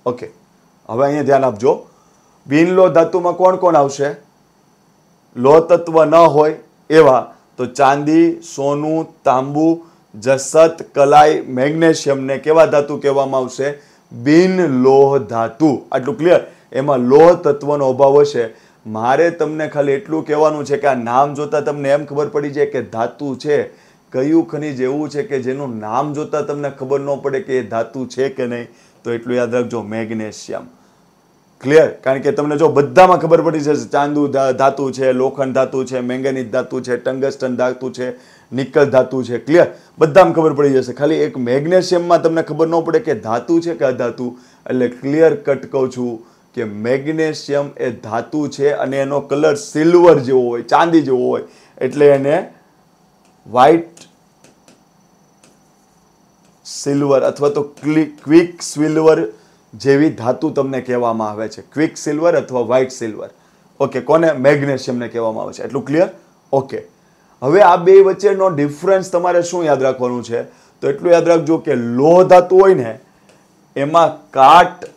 હવે અહીંયા ધ્યાન આપજો બિનલો ધાતુમાં કોણ કોણ આવશે લો તત્વ ન હોય એવા તો ચાંદી સોનું તાંબુ જસત કલાઈ મેગ્નેશિયમને કેવા ધાતુ કહેવામાં આવશે બિન લોહ ધાતુ આટલું ક્લિયર એમાં લોહ તત્વનો અભાવ હશે મારે તમને ખાલી એટલું કહેવાનું છે કે આ નામ જોતાં તમને એમ ખબર પડી જાય કે ધાતુ છે કયું ખનિજ એવું છે કે જેનું નામ જોતાં તમને ખબર ન પડે કે એ ધાતુ છે કે નહીં તો એટલું યાદ રાખજો મેગ્નેશિયમ ક્લિયર કારણ કે તમને જો બધામાં ખબર પડી જશે ચાંદુ ધાતુ છે લોખંડ ધાતુ છે મેંગેનીઝ ધાતુ છે ટંગસ્ટન ધાતુ છે નિકલ ધાતુ છે ક્લિયર બધામાં ખબર પડી જશે ખાલી એક મેગ્નેશિયમમાં તમને ખબર ન પડે કે ધાતુ છે કે અધાતુ એટલે ક્લિયર કટ કહું છું કે મેગ્નેશિયમ એ ધાતુ છે અને એનો કલર સિલ્વર જેવો હોય ચાંદી જેવો હોય એટલે એને વ્હાઇટ સિલ્વર અથવા તો ક્વિક સિલ્વર જેવી ધાતુ તમને કહેવામાં આવે છે ક્વિક સિલ્વર અથવા વ્હાઇટ સિલ્વર ઓકે કોને મેગ્નેશિયમને કહેવામાં આવે છે એટલું ક્લિયર ઓકે હવે આ બે વચ્ચેનો ડિફરન્સ તમારે શું યાદ રાખવાનું છે તો એટલું યાદ રાખજો કે લોહ ધાતુ હોય ને એમાં કાટ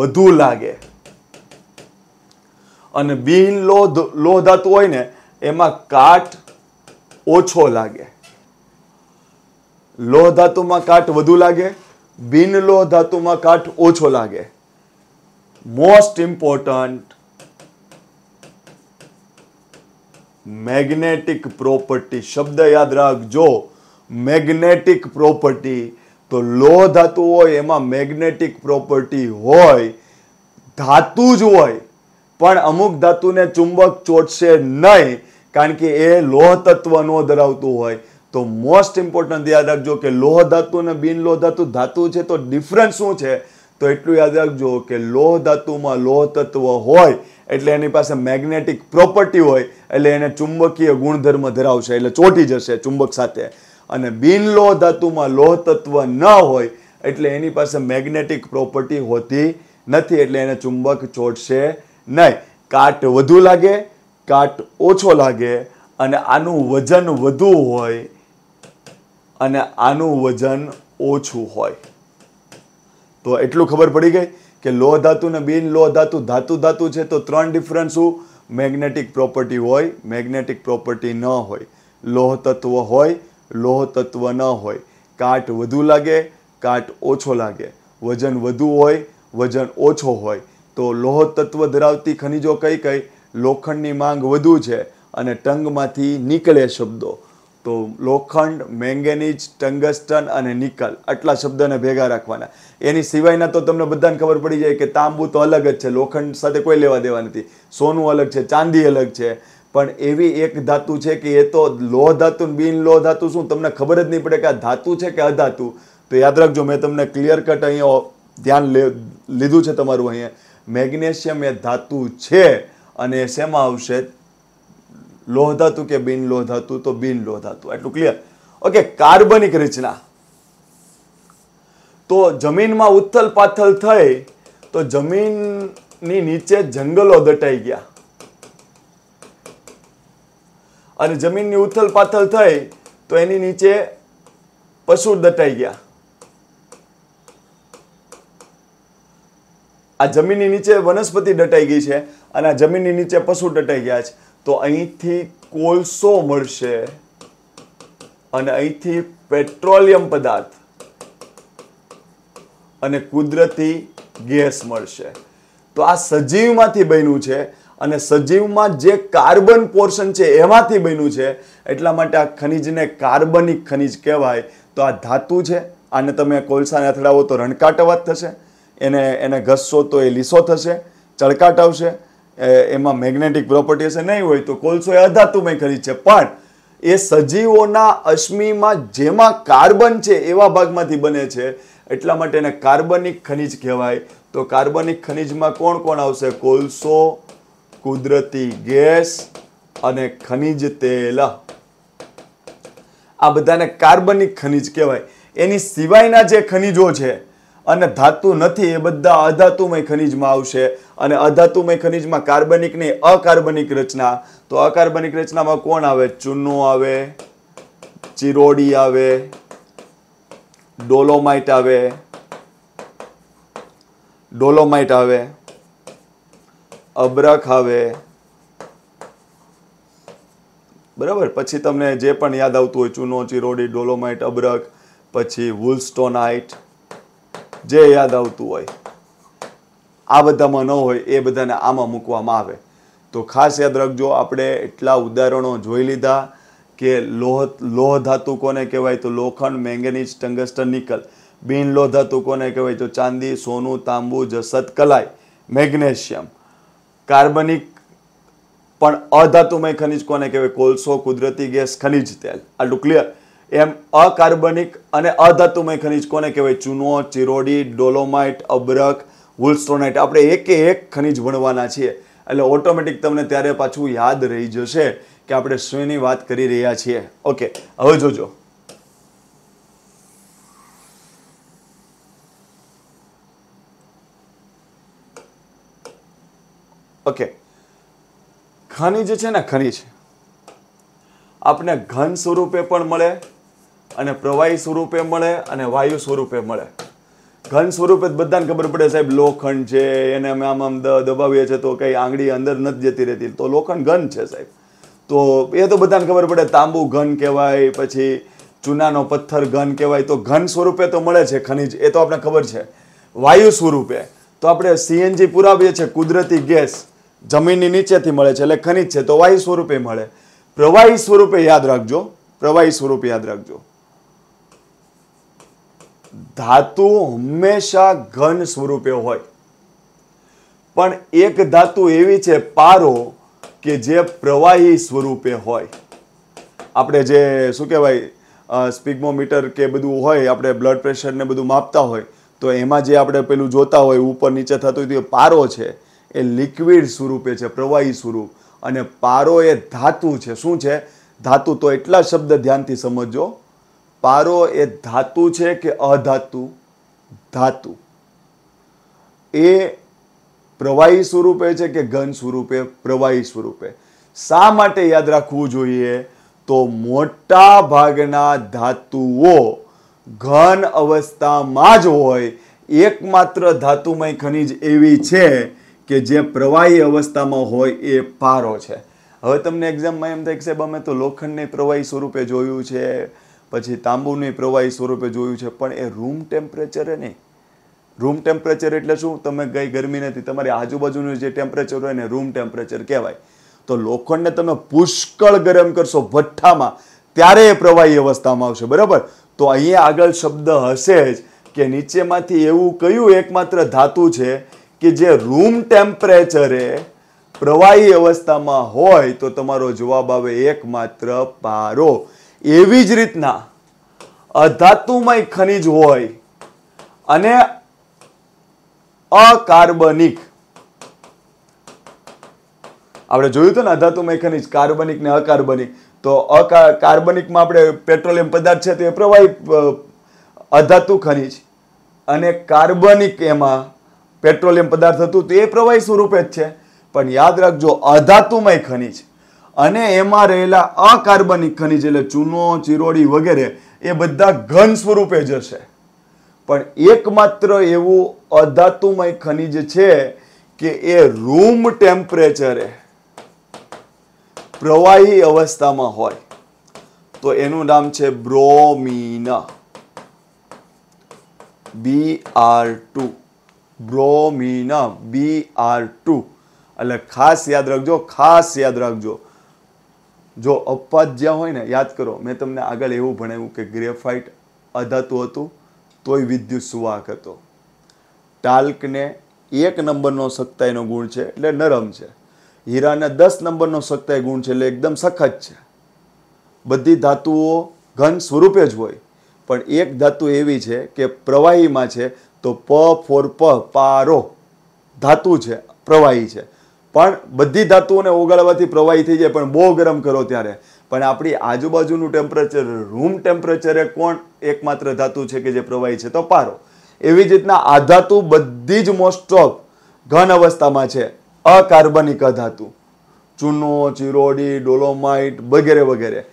વધુ લાગે અને બિન લોહ લોહ ધાતુ હોય ને એમાં કાટ ઓછો લાગે લોહ ધાતુમાં કાટ વધુ લાગે બિન લોહ ધાતુમાં કાટ ઓછો લાગે મોસ્ટ ઇમ્પોર્ટન્ટ મેગ્નેટિક પ્રોપર્ટી શબ્દ યાદ રાખજો મેગ્નેટિક પ્રોપર્ટી તો લોહ ધાતુ હોય એમાં મેગ્નેટિક પ્રોપર્ટી હોય ધાતુ જ હોય પણ અમુક ધાતુને ચુંબક ચોટશે નહીં કારણ કે એ લોહ નો ધરાવતું હોય તો મોસ્ટ ઇમ્પોર્ટન્ટ યાદ રાખજો કે લોહ ધાતુ અને બિન લોહ ધાતુ ધાતુ છે તો ડિફરન્સ શું છે તો એટલું યાદ રાખજો કે લોહ ધાતુમાં લોહ તત્વ હોય એટલે એની પાસે મેગ્નેટિક પ્રોપર્ટી હોય એટલે એને ચુંબકીય ગુણધર્મ ધરાવશે એટલે ચોટી જશે ચુંબક સાથે અને બિન લોહ ધાતુમાં લોહ તત્વ ન હોય એટલે એની પાસે મેગ્નેટિક પ્રોપર્ટી હોતી નથી એટલે એને ચુંબક ચોટશે નહીં કાટ વધુ લાગે કાટ ઓછો લાગે અને આનું વજન વધુ હોય અને આનું વજન ઓછું હોય તો એટલું ખબર પડી ગઈ કે લોહ ધાતુ ને બિન લોહ ધાતુ ધાતુ ધાતુ છે તો ત્રણ ડિફરન્સ શું મેગ્નેટિક પ્રોપર્ટી હોય મેગ્નેટિક પ્રોપર્ટી ન હોય લોહ તત્વ હોય લોહ તત્વ ન હોય કાટ વધુ લાગે કાટ ઓછો લાગે વજન વધુ હોય વજન ઓછો હોય તો લોહ તત્વ ધરાવતી ખનિજો કઈ કઈ લોખંડની માંગ વધુ છે અને ટંગમાંથી નીકળે શબ્દો તો લોખંડ મેંગેનીજ ટંગસ્ટન અને નિકલ આટલા શબ્દને ભેગા રાખવાના એની સિવાયના તો તમને બધાને ખબર પડી જાય કે તાંબુ તો અલગ જ છે લોખંડ સાથે કોઈ લેવા દેવા નથી સોનું અલગ છે ચાંદી અલગ છે પણ એવી એક ધાતુ છે કે એ તો લોહ ધાતુ બિન લોહ ધાતુ શું તમને ખબર જ નહીં પડે કે આ ધાતુ છે કે અધાતુ તો યાદ રાખજો મેં તમને ક્લિયર કટ અહીંયા ધ્યાન લે લીધું છે તમારું અહીંયા મેગ્નેશિયમ એ ધાતુ છે અને શેમાં આવશે લોહ ધાતુ કે બિન લોહ ધાતુ તો બિન લોહ ધાતુ એટલું ક્લિયર ઓકે કાર્બનિક રચના તો જમીનમાં ઉથલ પાથલ થઈ તો જમીનની નીચે જંગલો દટાઈ ગયા અને જમીનની ઉથલ પાથલ થઈ તો એની નીચે પશુ દટાઈ ગયા આ જમીનની નીચે વનસ્પતિ દટાઈ ગઈ છે અને આ જમીનની નીચે પશુ દટાઈ ગયા છે તો અહીંથી કોલસો મળશે અને અહીંથી પેટ્રોલિયમ પદાર્થ અને કુદરતી ગેસ મળશે તો આ સજીવમાંથી બન્યું છે અને સજીવમાં જે કાર્બન પોર્શન છે એમાંથી બન્યું છે એટલા માટે આ ખનિજને કાર્બનિક ખનિજ કહેવાય તો આ ધાતુ છે આને તમે કોલસાને અથડાવો તો રણકાટ અવાજ થશે એને એને ઘસશો તો એ લીસો થશે ચળકાટ આવશે એમાં મેગ્નેટિક પ્રોપર્ટી હશે નહીં હોય તો કોલસો એ અધાતુમય ખનિજ છે પણ એ સજીવોના અશ્મિમાં જેમાં કાર્બન છે એવા ભાગમાંથી બને છે એટલા માટે એને કાર્બનિક ખનિજ કહેવાય તો કાર્બનિક ખનિજમાં કોણ કોણ આવશે કોલસો કુદરતી ગેસ અને ખનિજ તેલ આ બધાને કાર્બનિક ખનિજ કહેવાય એની સિવાયના જે ખનિજો છે અને ધાતુ નથી એ બધા અધાતુમય ખનિજમાં આવશે અને અધાતુમય ખનિજમાં કાર્બનિક નહીં અકાર્બનિક રચના તો અકાર્બનિક રચનામાં કોણ આવે ચૂનો આવે ચિરોડી આવે ડોલોમાઇટ આવે ડોલોમાઇટ આવે અબરખ આવે બરાબર પછી તમને જે પણ યાદ આવતું હોય ચૂનો ચિરોડી ડોલોમાઇટ અબરખ પછી વુલસ્ટોનાઇટ જે યાદ આવતું હોય આ બધામાં ન હોય એ બધાને આમાં મૂકવામાં આવે તો ખાસ યાદ રાખજો આપણે એટલા ઉદાહરણો જોઈ લીધા કે લોહ લોહ ધાતુ કોને કહેવાય તો લોખંડ મેંગેનીઝ ટંગસ્ટન નિકલ બિન લોહ ધાતુ કોને કહેવાય તો ચાંદી સોનું તાંબુ જસત કલાઈ મેગ્નેશિયમ કાર્બનિક પણ અધાતુમય ખનિજ કોને કહેવાય કોલસો કુદરતી ગેસ ખનિજ તેલ આટલું ક્લિયર એમ અકાર્બનિક અને અધાતુમય ખનિજ કોને કહેવાય ચૂનો ચિરોડી ડોલોમાઇટ અબરક વુલસ્ટોનાઇટ આપણે એકે એક ખનિજ ભણવાના છીએ એટલે ઓટોમેટિક તમને ત્યારે પાછું યાદ રહી જશે કે આપણે શેની વાત કરી રહ્યા છીએ ઓકે હવે જોજો ઓકે ખનિજ છે ને ખનિજ આપણે ઘન સ્વરૂપે પણ મળે અને પ્રવાહી સ્વરૂપે મળે અને વાયુ સ્વરૂપે મળે ઘન સ્વરૂપે બધાને ખબર પડે સાહેબ લોખંડ છે એને અમે આમ આમ દબાવીએ છીએ તો કંઈ આંગળી અંદર નથી જતી રહેતી તો લોખંડ ઘન છે સાહેબ તો એ તો બધાને ખબર પડે તાંબુ ઘન કહેવાય પછી ચૂનાનો પથ્થર ઘન કહેવાય તો ઘન સ્વરૂપે તો મળે છે ખનિજ એ તો આપણે ખબર છે વાયુ સ્વરૂપે તો આપણે સીએનજી પુરાવીએ છીએ કુદરતી ગેસ જમીનની નીચેથી મળે છે એટલે ખનિજ છે તો વાયુ સ્વરૂપે મળે પ્રવાહી સ્વરૂપે યાદ રાખજો પ્રવાહી સ્વરૂપે યાદ રાખજો ધાતુ હંમેશા ઘન સ્વરૂપે હોય પણ એક ધાતુ એવી છે પારો કે જે પ્રવાહી સ્વરૂપે હોય આપણે જે શું કહેવાય સ્પિગ્મોમીટર કે બધું હોય આપણે બ્લડ પ્રેશરને બધું માપતા હોય તો એમાં જે આપણે પેલું જોતા હોય ઉપર નીચે થતું હોય તો એ પારો છે એ લિક્વિડ સ્વરૂપે છે પ્રવાહી સ્વરૂપ અને પારો એ ધાતુ છે શું છે ધાતુ તો એટલા શબ્દ ધ્યાનથી સમજો પારો એ ધાતુ છે કે અધાતુ ધાતુ એ પ્રવાહી સ્વરૂપે છે કે ઘન સ્વરૂપે પ્રવાહી સ્વરૂપે શા માટે યાદ રાખવું જોઈએ તો મોટા ભાગના ધાતુઓ ઘન અવસ્થામાં જ હોય એકમાત્ર ધાતુમય ખનિજ એવી છે કે જે પ્રવાહી અવસ્થામાં હોય એ પારો છે હવે તમને એક્ઝામમાં એમ થાય કે સાહેબ અમે તો લોખંડને પ્રવાહી સ્વરૂપે જોયું છે પછી તાંબુની પ્રવાહી સ્વરૂપે જોયું છે પણ એ રૂમ ટેમ્પરેચરે નહીં રૂમ ટેમ્પરેચર એટલે શું તમે ગઈ ગરમી નથી તમારી આજુબાજુનું જે ટેમ્પરેચર હોય ને રૂમ ટેમ્પરેચર કહેવાય તો લોખંડને તમે પુષ્કળ ગરમ કરશો ભઠ્ઠામાં ત્યારે એ પ્રવાહી અવસ્થામાં આવશે બરાબર તો અહીંયા આગળ શબ્દ હશે જ કે નીચેમાંથી એવું કયું એકમાત્ર ધાતુ છે કે જે રૂમ ટેમ્પરેચરે પ્રવાહી અવસ્થામાં હોય તો તમારો જવાબ આવે એકમાત્ર પારો એવી જ રીતના અધાતુમય ખનિજ હોય અને અકાર્બનિક આપણે જોયું હતું ને અધાતુમય ખનિજ કાર્બનિક ને અકાર્બનિક તો કાર્બનિકમાં આપણે પેટ્રોલિયમ પદાર્થ છે તો એ પ્રવાહી અધાતુ ખનિજ અને કાર્બનિક એમાં પેટ્રોલિયમ પદાર્થ હતું તો એ પ્રવાહી સ્વરૂપે જ છે પણ યાદ રાખજો અધાતુમય ખનિજ અને એમાં રહેલા અકાર્બનિક ખનિજ એટલે ચૂનો ચીરોડી વગેરે એ બધા ઘન સ્વરૂપે જશે પણ એકમાત્ર એવું અધાતુમય ખનિજ છે કે એ રૂમ ટેમ્પરેચરે પ્રવાહી અવસ્થામાં હોય તો એનું નામ છે બ્રોમિના બી આર ટુ બ્રોમિના બી આર ટુ એટલે ખાસ યાદ રાખજો ખાસ યાદ રાખજો જો અપવાદ જ્યાં હોય ને યાદ કરો મેં તમને આગળ એવું ભણાવ્યું કે ગ્રેફાઇટ અધાતુ હતું તોય વિદ્યુત સુવાહક હતો ટાલ્કને એક નંબરનો સખ્તાઈનો ગુણ છે એટલે નરમ છે હીરાને દસ નંબરનો સખ્તાઈ ગુણ છે એટલે એકદમ સખત છે બધી ધાતુઓ ઘન સ્વરૂપે જ હોય પણ એક ધાતુ એવી છે કે પ્રવાહીમાં છે તો પ ફોર પ પારો ધાતુ છે પ્રવાહી છે પણ બધી ધાતુઓને ઓગાળવાથી પ્રવાહી થઈ જાય પણ બહુ ગરમ કરો ત્યારે પણ આપણી આજુબાજુનું ટેમ્પરેચર રૂમ ટેમ્પરેચરે કોણ એકમાત્ર ધાતુ છે કે જે પ્રવાહી છે તો પારો એવી જ રીતના આ ધાતુ બધી જ મોસ્ટ ઓફ ઘન અવસ્થામાં છે અકાર્બનિક અધાતુ ચૂનો ચિરોડી ડોલોમાઇટ વગેરે વગેરે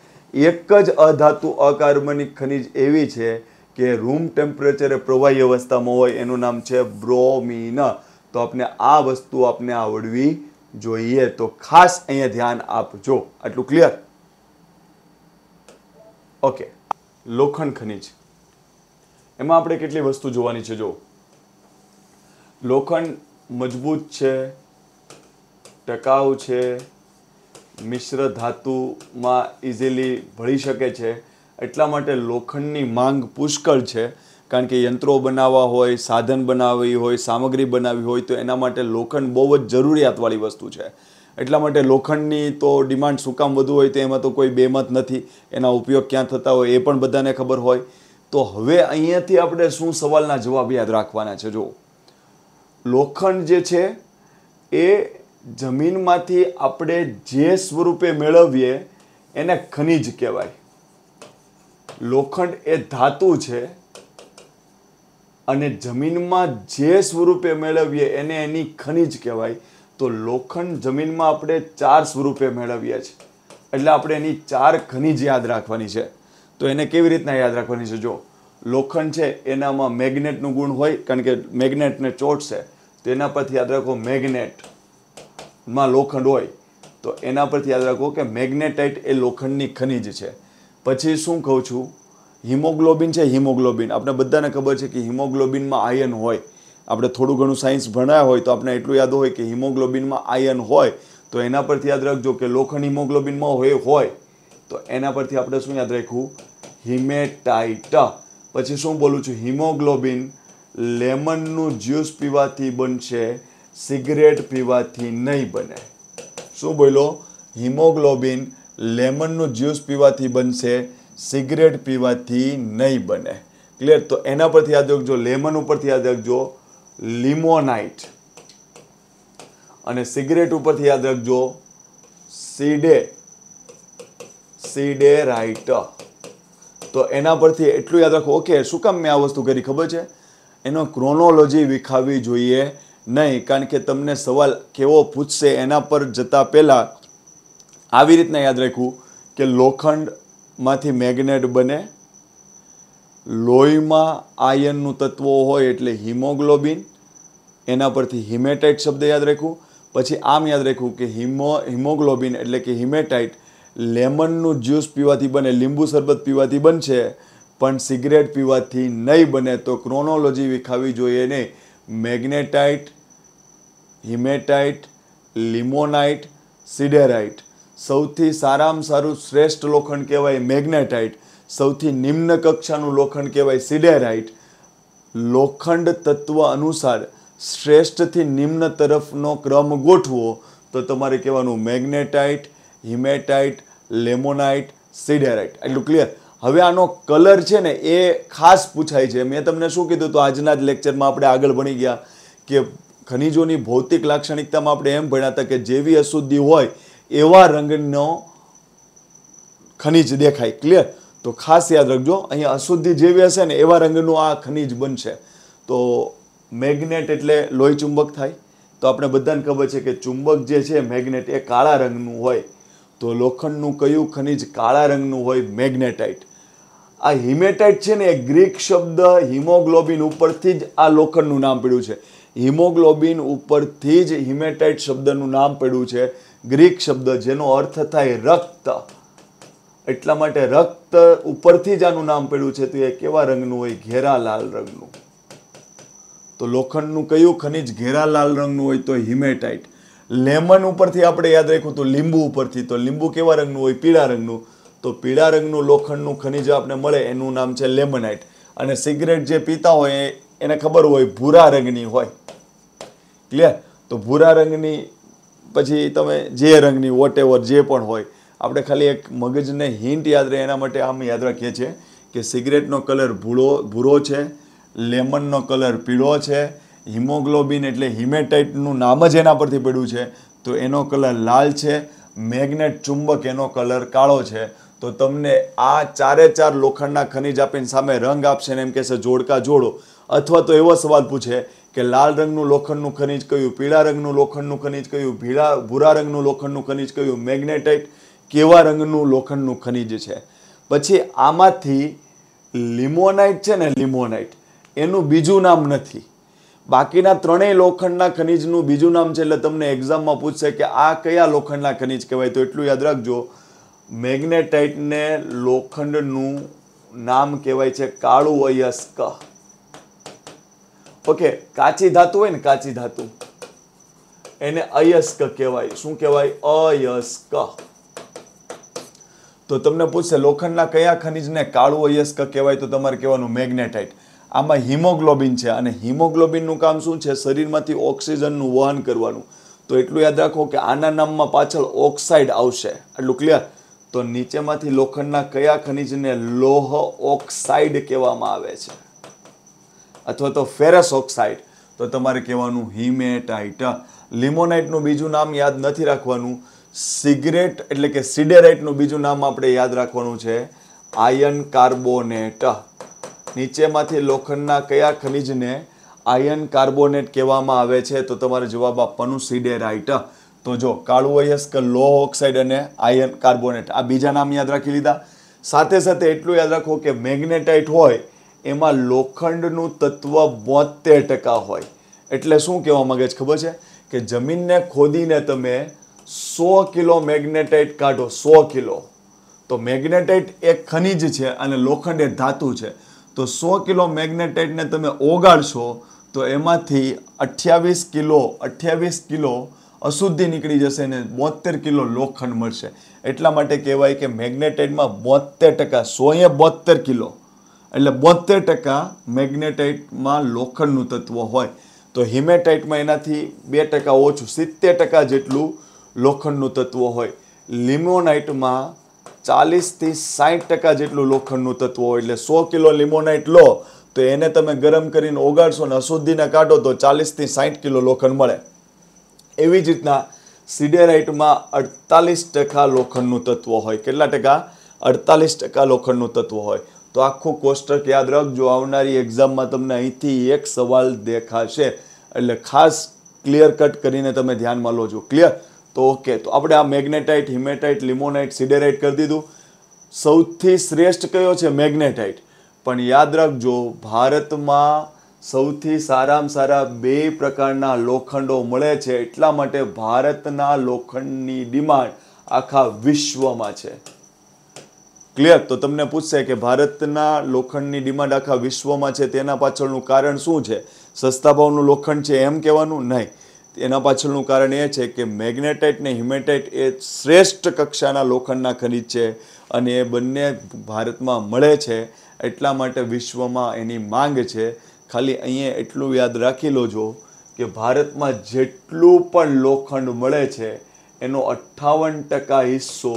એક જ અધાતુ અકાર્બનિક ખનિજ એવી છે કે રૂમ ટેમ્પરેચરે પ્રવાહી અવસ્થામાં હોય એનું નામ છે બ્રોમિન તો આપણે આ વસ્તુ આપને આવડવી જોઈએ તો ખાસ અહીંયા ધ્યાન આપજો આટલું ક્લિયર ઓકે લોખંડ ખનિજ એમાં આપણે કેટલી વસ્તુ જોવાની છે જો લોખંડ મજબૂત છે ટકાઉ છે મિશ્ર ધાતુમાં ઇઝીલી ભળી શકે છે એટલા માટે લોખંડની માંગ પુષ્કળ છે કારણ કે યંત્રો બનાવવા હોય સાધન બનાવવી હોય સામગ્રી બનાવવી હોય તો એના માટે લોખંડ બહુ જ જરૂરિયાતવાળી વસ્તુ છે એટલા માટે લોખંડની તો ડિમાન્ડ શું કામ વધુ હોય તો એમાં તો કોઈ બેમત નથી એના ઉપયોગ ક્યાં થતા હોય એ પણ બધાને ખબર હોય તો હવે અહીંયાથી આપણે શું સવાલના જવાબ યાદ રાખવાના છે જો લોખંડ જે છે એ જમીનમાંથી આપણે જે સ્વરૂપે મેળવીએ એને ખનિજ કહેવાય લોખંડ એ ધાતુ છે અને જમીનમાં જે સ્વરૂપે મેળવીએ એને એની ખનિજ કહેવાય તો લોખંડ જમીનમાં આપણે ચાર સ્વરૂપે મેળવીએ છીએ એટલે આપણે એની ચાર ખનિજ યાદ રાખવાની છે તો એને કેવી રીતના યાદ રાખવાની છે જો લોખંડ છે એનામાં મેગ્નેટનું ગુણ હોય કારણ કે મેગ્નેટને ચોટ છે તો એના પરથી યાદ રાખો મેગ્નેટમાં લોખંડ હોય તો એના પરથી યાદ રાખો કે મેગ્નેટાઇટ એ લોખંડની ખનિજ છે પછી શું કહું છું હિમોગ્લોબિન છે હિમોગ્લોબિન આપણે બધાને ખબર છે કે હિમોગ્લોબિનમાં આયન હોય આપણે થોડું ઘણું સાયન્સ ભણાયા હોય તો આપણે એટલું યાદ હોય કે હિમોગ્લોબિનમાં આયન હોય તો એના પરથી યાદ રાખજો કે લોખંડ હિમોગ્લોબિનમાં હોય હોય તો એના પરથી આપણે શું યાદ રાખવું હિમેટાઇટ પછી શું બોલું છું હિમોગ્લોબિન લેમનનું જ્યુસ પીવાથી બનશે સિગરેટ પીવાથી નહીં બને શું બોલો હિમોગ્લોબિન લેમનનું જ્યુસ પીવાથી બનશે સિગરેટ પીવાથી નહીં બને ક્લિયર તો એના પરથી યાદ રાખજો લેમન ઉપરથી યાદ રાખજો લિમોનાઇટ અને સિગરેટ ઉપરથી યાદ રાખજો સીડે સીડે રાઇટ તો એના પરથી એટલું યાદ રાખો ઓકે શું કામ મેં આ વસ્તુ કરી ખબર છે એનો ક્રોનોલોજી વિખાવી જોઈએ નહીં કારણ કે તમને સવાલ કેવો પૂછશે એના પર જતાં પહેલાં આવી રીતના યાદ રાખવું કે લોખંડ માંથી મેગ્નેટ બને લોહીમાં આયનનું તત્વ હોય એટલે હિમોગ્લોબિન એના પરથી હિમેટાઇટ શબ્દ યાદ રાખવું પછી આમ યાદ રાખવું કે હિમો હિમોગ્લોબિન એટલે કે હિમેટાઇટ લેમનનું જ્યુસ પીવાથી બને લીંબુ શરબત પીવાથી બનશે પણ સિગરેટ પીવાથી નહીં બને તો ક્રોનોલોજી વિખાવી જોઈએ નહીં મેગ્નેટાઇટ હિમેટાઇટ લિમોનાઇટ સિડેરાઇટ સૌથી સારામાં સારું શ્રેષ્ઠ લોખંડ કહેવાય મેગ્નેટાઇટ સૌથી નિમ્ન કક્ષાનું લોખંડ કહેવાય સિડેરાઇટ લોખંડ તત્વ અનુસાર શ્રેષ્ઠથી નિમ્ન તરફનો ક્રમ ગોઠવો તો તમારે કહેવાનું મેગ્નેટાઇટ હિમેટાઇટ લેમોનાઇટ સિડેરાઇટ એટલું ક્લિયર હવે આનો કલર છે ને એ ખાસ પૂછાય છે મેં તમને શું કીધું તો આજના જ લેક્ચરમાં આપણે આગળ ભણી ગયા કે ખનિજોની ભૌતિક લાક્ષણિકતામાં આપણે એમ ભણ્યા હતા કે જેવી અશુદ્ધિ હોય એવા રંગનો ખનિજ દેખાય ક્લિયર તો ખાસ યાદ રાખજો અહીંયા અશુદ્ધિ જેવી હશે ને એવા રંગનું આ ખનિજ બનશે તો મેગ્નેટ એટલે લોહી ચુંબક થાય તો આપણે બધાને ખબર છે કે ચુંબક જે છે મેગ્નેટ એ કાળા રંગનું હોય તો લોખંડનું કયું ખનિજ કાળા રંગનું હોય મેગ્નેટાઇટ આ હિમેટાઇટ છે ને એ ગ્રીક શબ્દ હિમોગ્લોબિન ઉપરથી જ આ લોખંડનું નામ પડ્યું છે હિમોગ્લોબિન ઉપરથી જ હિમેટાઇટ શબ્દનું નામ પડ્યું છે ગ્રીક શબ્દ જેનો અર્થ થાય રક્ત એટલા માટે રક્ત ઉપરથી જ આનું નામ પડ્યું છે તો એ કેવા રંગનું હોય ઘેરા લાલ રંગનું તો લોખંડનું કયું ખનિજ ઘેરા લાલ રંગનું હોય તો હિમેટાઇટ લેમન ઉપરથી આપણે યાદ રાખવું તો લીંબુ ઉપરથી તો લીંબુ કેવા રંગનું હોય પીળા રંગનું તો પીળા રંગનું લોખંડનું ખનિજ આપણે મળે એનું નામ છે લેમનાઇટ અને સિગરેટ જે પીતા હોય એને ખબર હોય ભૂરા રંગની હોય ક્લિયર તો ભૂરા રંગની પછી તમે જે રંગની વોટ એવર જે પણ હોય આપણે ખાલી એક મગજને હિન્ટ યાદ રહે એના માટે આમ યાદ રાખીએ છીએ કે સિગરેટનો કલર ભૂળો ભૂરો છે લેમનનો કલર પીળો છે હિમોગ્લોબિન એટલે હિમેટાઇટનું નામ જ એના પરથી પડ્યું છે તો એનો કલર લાલ છે મેગ્નેટ ચુંબક એનો કલર કાળો છે તો તમને આ ચારે ચાર લોખંડના ખનિજ આપીને સામે રંગ આપશે ને એમ કહેશે જોડકા જોડો અથવા તો એવો સવાલ પૂછે કે લાલ રંગનું લોખંડનું ખનિજ કયું પીળા રંગનું લોખંડનું ખનિજ કયું ભીળા ભૂરા રંગનું લોખંડનું ખનિજ કયું મેગ્નેટાઇટ કેવા રંગનું લોખંડનું ખનિજ છે પછી આમાંથી લિમોનાઇટ છે ને લિમોનાઇટ એનું બીજું નામ નથી બાકીના ત્રણેય લોખંડના ખનિજનું બીજું નામ છે એટલે તમને એક્ઝામમાં પૂછશે કે આ કયા લોખંડના ખનિજ કહેવાય તો એટલું યાદ રાખજો મેગ્નેટાઇટને લોખંડનું નામ કહેવાય છે કાળું અયસ્ક ઓકે કાચી ધાતુ હોય ને કાચી ધાતુ એને અયસ્ક કહેવાય શું કહેવાય અયસ્ક તો તમને પૂછશે લોખંડના કયા ખનિજને કાળું અયસ્ક કહેવાય તો તમારે કહેવાનું મેગ્નેટાઇટ આમાં હિમોગ્લોબિન છે અને હિમોગ્લોબિનનું કામ શું છે શરીરમાંથી ઓક્સિજનનું વહન કરવાનું તો એટલું યાદ રાખો કે આના નામમાં પાછળ ઓક્સાઇડ આવશે આટલું ક્લિયર તો નીચેમાંથી લોખંડના કયા ખનિજને લોહ ઓક્સાઇડ કહેવામાં આવે છે અથવા તો ફેરસ ઓક્સાઇડ તો તમારે કહેવાનું હિમેટાઇટ લિમોનાઇટનું બીજું નામ યાદ નથી રાખવાનું સિગરેટ એટલે કે સિડેરાઇટનું બીજું નામ આપણે યાદ રાખવાનું છે આયન કાર્બોનેટ નીચેમાંથી લોખંડના કયા ખનિજને આયન કાર્બોનેટ કહેવામાં આવે છે તો તમારે જવાબ આપવાનું સિડેરાઇટ તો જો કાળું અયસ્ક લો ઓક્સાઇડ અને આયન કાર્બોનેટ આ બીજા નામ યાદ રાખી લીધા સાથે સાથે એટલું યાદ રાખો કે મેગ્નેટાઇટ હોય એમાં લોખંડનું તત્વ બોતેર ટકા હોય એટલે શું કહેવા માગે છે ખબર છે કે જમીનને ખોદીને તમે સો કિલો મેગ્નેટાઇટ કાઢો સો કિલો તો મેગ્નેટાઇટ એ ખનિજ છે અને લોખંડ એ ધાતુ છે તો સો કિલો મેગ્નેટાઇટને તમે ઓગાળશો તો એમાંથી અઠ્યાવીસ કિલો અઠ્યાવીસ કિલો અશુદ્ધિ નીકળી જશે ને બોતેર કિલો લોખંડ મળશે એટલા માટે કહેવાય કે મેગ્નેટાઇટમાં બોતેર ટકા સોએ બોતેર કિલો એટલે બોતેર ટકા મેગ્નેટાઇટમાં લોખંડનું તત્વ હોય તો હિમેટાઇટમાં એનાથી બે ટકા ઓછું સિત્તેર ટકા જેટલું લોખંડનું તત્વ હોય લિમોનાઇટમાં ચાલીસથી સાઠ ટકા જેટલું લોખંડનું તત્વ હોય એટલે સો કિલો લિમોનાઇટ લો તો એને તમે ગરમ કરીને ઓગાડશો ને અશુદ્ધિને કાઢો તો ચાલીસથી સાઠ કિલો લોખંડ મળે એવી જ રીતના સિડેરાઇટમાં અડતાલીસ ટકા લોખંડનું તત્વ હોય કેટલા ટકા અડતાલીસ ટકા લોખંડનું તત્વ હોય તો આખું કોષ્ટક યાદ રાખજો આવનારી એક્ઝામમાં તમને અહીંથી એક સવાલ દેખાશે એટલે ખાસ ક્લિયર કટ કરીને તમે ધ્યાનમાં લો છો ક્લિયર તો ઓકે તો આપણે આ મેગ્નેટાઇટ હિમેટાઇટ લિમોનાઇટ સિડેરાઇટ કરી દીધું સૌથી શ્રેષ્ઠ કયો છે મેગ્નેટાઇટ પણ યાદ રાખજો ભારતમાં સૌથી સારામાં સારા બે પ્રકારના લોખંડો મળે છે એટલા માટે ભારતના લોખંડની ડિમાન્ડ આખા વિશ્વમાં છે ક્લિયર તો તમને પૂછશે કે ભારતના લોખંડની ડિમાન્ડ આખા વિશ્વમાં છે તેના પાછળનું કારણ શું છે સસ્તા ભાવનું લોખંડ છે એમ કહેવાનું નહીં એના પાછળનું કારણ એ છે કે મેગ્નેટાઇટ ને હિમેટાઇટ એ શ્રેષ્ઠ કક્ષાના લોખંડના ખનિજ છે અને એ બંને ભારતમાં મળે છે એટલા માટે વિશ્વમાં એની માંગ છે ખાલી અહીંયા એટલું યાદ રાખી લોજો કે ભારતમાં જેટલું પણ લોખંડ મળે છે એનો અઠ્ઠાવન ટકા હિસ્સો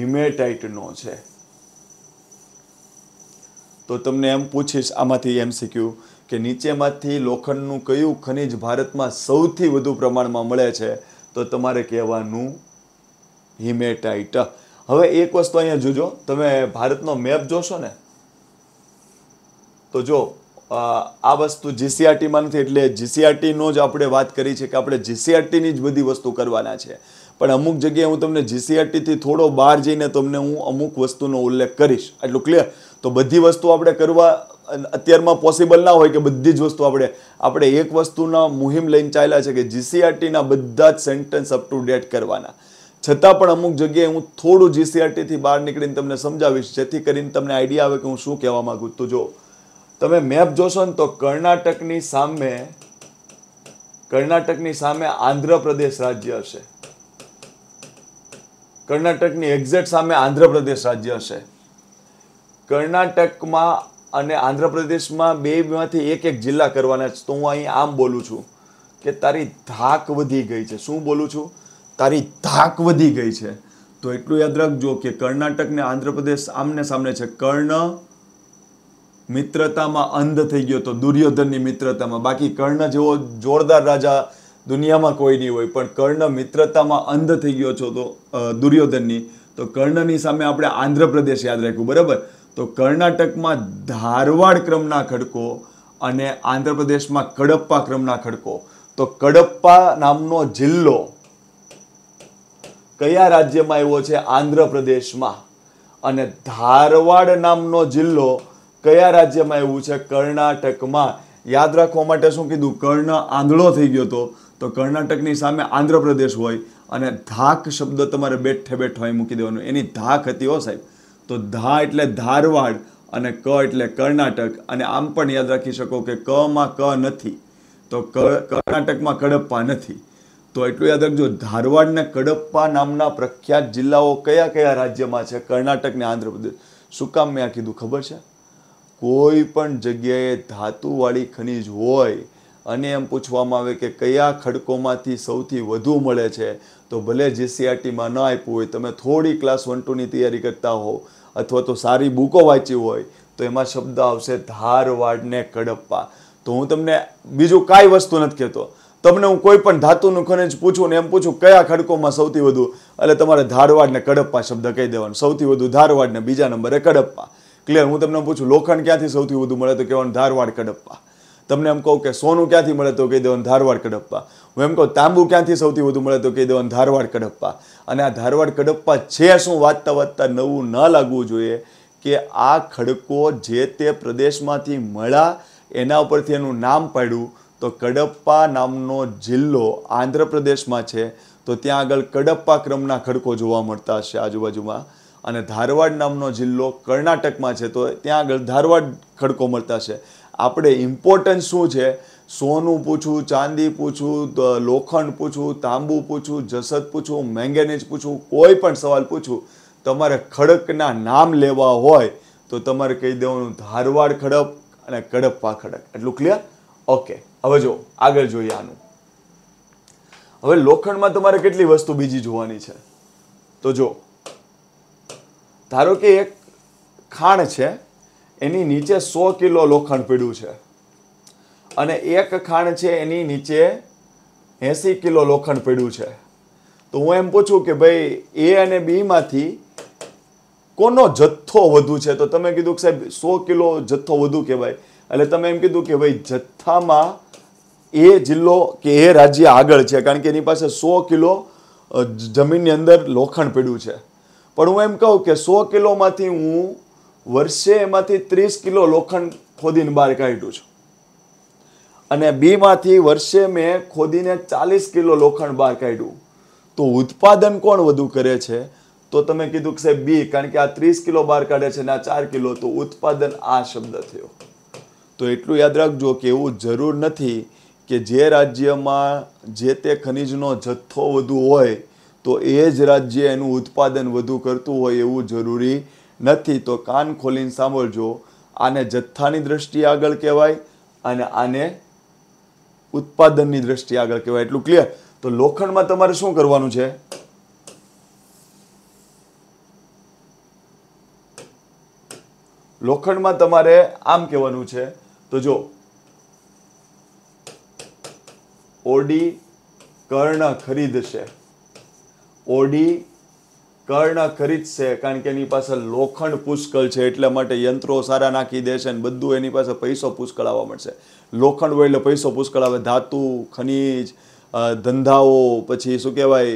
હિમેટાઇટનો છે તો તમને એમ પૂછીશ આમાંથી એમ શીખ્યું કે નીચેમાંથી લોખંડનું કયું ખનિજ ભારતમાં સૌથી વધુ પ્રમાણમાં મળે છે તો તમારે કહેવાનું હિમેટાઇટ હવે એક વસ્તુ અહીંયા જોજો તમે ભારતનો મેપ જોશો ને તો જો આ વસ્તુ જીસીઆરટીમાં નથી એટલે જીસીઆરટીનો જ આપણે વાત કરી છે કે આપણે જીસીઆરટીની જ બધી વસ્તુ કરવાના છે પણ અમુક જગ્યાએ હું તમને જીસીઆરટીથી થોડો બહાર જઈને તમને હું અમુક વસ્તુનો ઉલ્લેખ કરીશ આટલું ક્લિયર તો બધી વસ્તુ આપણે કરવા અત્યારમાં પોસિબલ ના હોય કે બધી જ વસ્તુ આપણે આપણે એક વસ્તુના મુહિમ લઈને ચાલ્યા છે કે જીસીઆરટીના બધા જ સેન્ટેન્સ અપ ટુ ડેટ કરવાના છતાં પણ અમુક જગ્યાએ હું થોડું જીસીઆરટીથી બહાર નીકળીને તમને સમજાવીશ જેથી કરીને તમને આઈડિયા આવે કે હું શું કહેવા માગું તું જો તમે મેપ જોશો ને તો કર્ણાટકની સામે કર્ણાટકની સામે આંધ્રપ્રદેશ રાજ્ય હશે કર્ણાટકની એક્ઝેક્ટ સામે આંધ્રપ્રદેશ રાજ્ય હશે કર્ણાટકમાં અને આંધ્રપ્રદેશમાં બેમાંથી એક એક જિલ્લા કરવાના છે તો હું અહીં આમ બોલું છું કે તારી ધાક વધી ગઈ છે શું બોલું છું તારી ધાક વધી ગઈ છે તો એટલું યાદ રાખજો કે કર્ણાટક ને આંધ્રપ્રદેશ આમને સામને છે કર્ણ મિત્રતામાં અંધ થઈ ગયો હતો દુર્યોધનની મિત્રતામાં બાકી કર્ણ જેવો જોરદાર રાજા દુનિયામાં કોઈ નહીં હોય પણ કર્ણ મિત્રતામાં અંધ થઈ ગયો છો તો દુર્યોધનની તો કર્ણની સામે આપણે આંધ્રપ્રદેશ યાદ રાખ્યું બરાબર તો કર્ણાટકમાં ધારવાડ ક્રમના ખડકો અને આંધ્રપ્રદેશમાં કડપ્પા ક્રમના ખડકો તો કડપ્પા નામનો જિલ્લો કયા રાજ્યમાં આવ્યો છે આંધ્રપ્રદેશમાં અને ધારવાડ નામનો જિલ્લો કયા રાજ્યમાં આવ્યું છે કર્ણાટકમાં યાદ રાખવા માટે શું કીધું કર્ણ આંધળો થઈ ગયો હતો તો કર્ણાટકની સામે આંધ્રપ્રદેશ હોય અને ધાક શબ્દ તમારે બેઠે બેઠા હોય મૂકી દેવાનો એની ધાક હતી હો સાહેબ તો ધા એટલે ધારવાડ અને ક એટલે કર્ણાટક અને આમ પણ યાદ રાખી શકો કે કમાં ક નથી તો કર્ણાટકમાં કડપ્પા નથી તો એટલું યાદ રાખજો ધારવાડ ને કડપ્પા નામના પ્રખ્યાત જિલ્લાઓ કયા કયા રાજ્યમાં છે કર્ણાટક ને આંધ્રપ્રદેશ શું કામ મેં આ કીધું ખબર છે કોઈ પણ જગ્યાએ ધાતુવાળી ખનીજ હોય અને એમ પૂછવામાં આવે કે કયા ખડકોમાંથી સૌથી વધુ મળે છે તો ભલે જીસીઆરટીમાં ન આપ્યું હોય તમે થોડી ક્લાસ વન ટુની તૈયારી કરતા હો અથવા તો સારી બુકો વાંચી હોય તો એમાં શબ્દ આવશે ધારવાડને કડપ્પા તો હું તમને બીજું કાંઈ વસ્તુ નથી કહેતો તમને હું કોઈ પણ ધાતુનું ખનિજ પૂછું ને એમ પૂછું કયા ખડકોમાં સૌથી વધુ એટલે તમારે ધારવાડ ને કડપ્પા શબ્દ કહી દેવાનો સૌથી વધુ ધારવાડને બીજા નંબરે કડપ્પા ક્લિયર હું તમને પૂછું લોખંડ ક્યાંથી સૌથી વધુ મળે તો કહેવાનું ધારવાડ કડપ્પા તમને એમ કહું કે સોનું ક્યાંથી મળે તો કહી દેવાનું ધારવાડ કડપ્પા હું એમ કહું તાંબુ ક્યાંથી સૌથી વધુ મળે તો કહી દેવાનું ધારવાડ કડપ્પા અને આ ધારવાડ કડપ્પા છે શું વાંચતા વાંચતા નવું ન લાગવું જોઈએ કે આ ખડકો જે તે પ્રદેશમાંથી મળ્યા એના ઉપરથી એનું નામ પાડ્યું તો કડપ્પા નામનો જિલ્લો આંધ્રપ્રદેશમાં છે તો ત્યાં આગળ કડપ્પા ક્રમના ખડકો જોવા મળતા હશે આજુબાજુમાં અને ધારવાડ નામનો જિલ્લો કર્ણાટકમાં છે તો ત્યાં આગળ ધારવાડ ખડકો મળતા છે આપણે ઇમ્પોર્ટન્સ શું છે સોનું પૂછું ચાંદી પૂછું લોખંડ પૂછું તાંબુ પૂછું જસદ પૂછું મેંગેનીઝ પૂછું કોઈ પણ સવાલ પૂછું તમારે ખડકના નામ લેવા હોય તો તમારે કહી દેવાનું ધારવાડ ખડક અને કડપ્પા ખડક એટલું ક્લિયર ઓકે હવે જો આગળ જોઈએ આનું હવે લોખંડમાં તમારે કેટલી વસ્તુ બીજી જોવાની છે તો જો ધારો કે એક ખાણ છે એની નીચે સો કિલો લોખંડ પીડ્યું છે અને એક ખાણ છે એની નીચે એંસી કિલો લોખંડ પીડ્યું છે તો હું એમ પૂછું કે ભાઈ એ અને બીમાંથી કોનો જથ્થો વધુ છે તો તમે કીધું કે સાહેબ સો કિલો જથ્થો વધુ કહેવાય એટલે તમે એમ કીધું કે ભાઈ જથ્થામાં એ જિલ્લો કે એ રાજ્ય આગળ છે કારણ કે એની પાસે સો કિલો જમીનની અંદર લોખંડ પીડ્યું છે પણ હું એમ કહું કે સો કિલોમાંથી હું વર્ષે એમાંથી ત્રીસ કિલો લોખંડ ખોદીને બહાર કાઢ્યું છું અને બીમાંથી વર્ષે મેં ખોદીને ચાલીસ કિલો લોખંડ બહાર કાઢ્યું તો ઉત્પાદન કોણ વધુ કરે છે તો તમે કીધું કે સાહેબ બી કારણ કે આ ત્રીસ કિલો બહાર કાઢે છે ને આ ચાર કિલો તો ઉત્પાદન આ શબ્દ થયો તો એટલું યાદ રાખજો કે એવું જરૂર નથી કે જે રાજ્યમાં જે તે ખનિજનો જથ્થો વધુ હોય તો એ જ રાજ્ય એનું ઉત્પાદન વધુ કરતું હોય એવું જરૂરી નથી તો કાન ખોલીને સાંભળજો આને જથ્થાની દ્રષ્ટિ આગળ કહેવાય અને આને ઉત્પાદનની દ્રષ્ટિએ આગળ કહેવાય એટલું ક્લિયર તો લોખંડમાં તમારે શું કરવાનું છે લોખંડમાં તમારે આમ કહેવાનું છે તો જો ઓડી કર્ણ ખરીદશે ઓડી કર્ણ ખરીદશે કારણ કે એની પાસે લોખંડ પુષ્કળ છે એટલે માટે યંત્રો સારા નાખી દેશે અને બધું એની પાસે પૈસો પુષ્કળ આવવા મળશે લોખંડ હોય એટલે પૈસો પુષ્કળ આવે ધાતુ ખનીજ ધંધાઓ પછી શું કહેવાય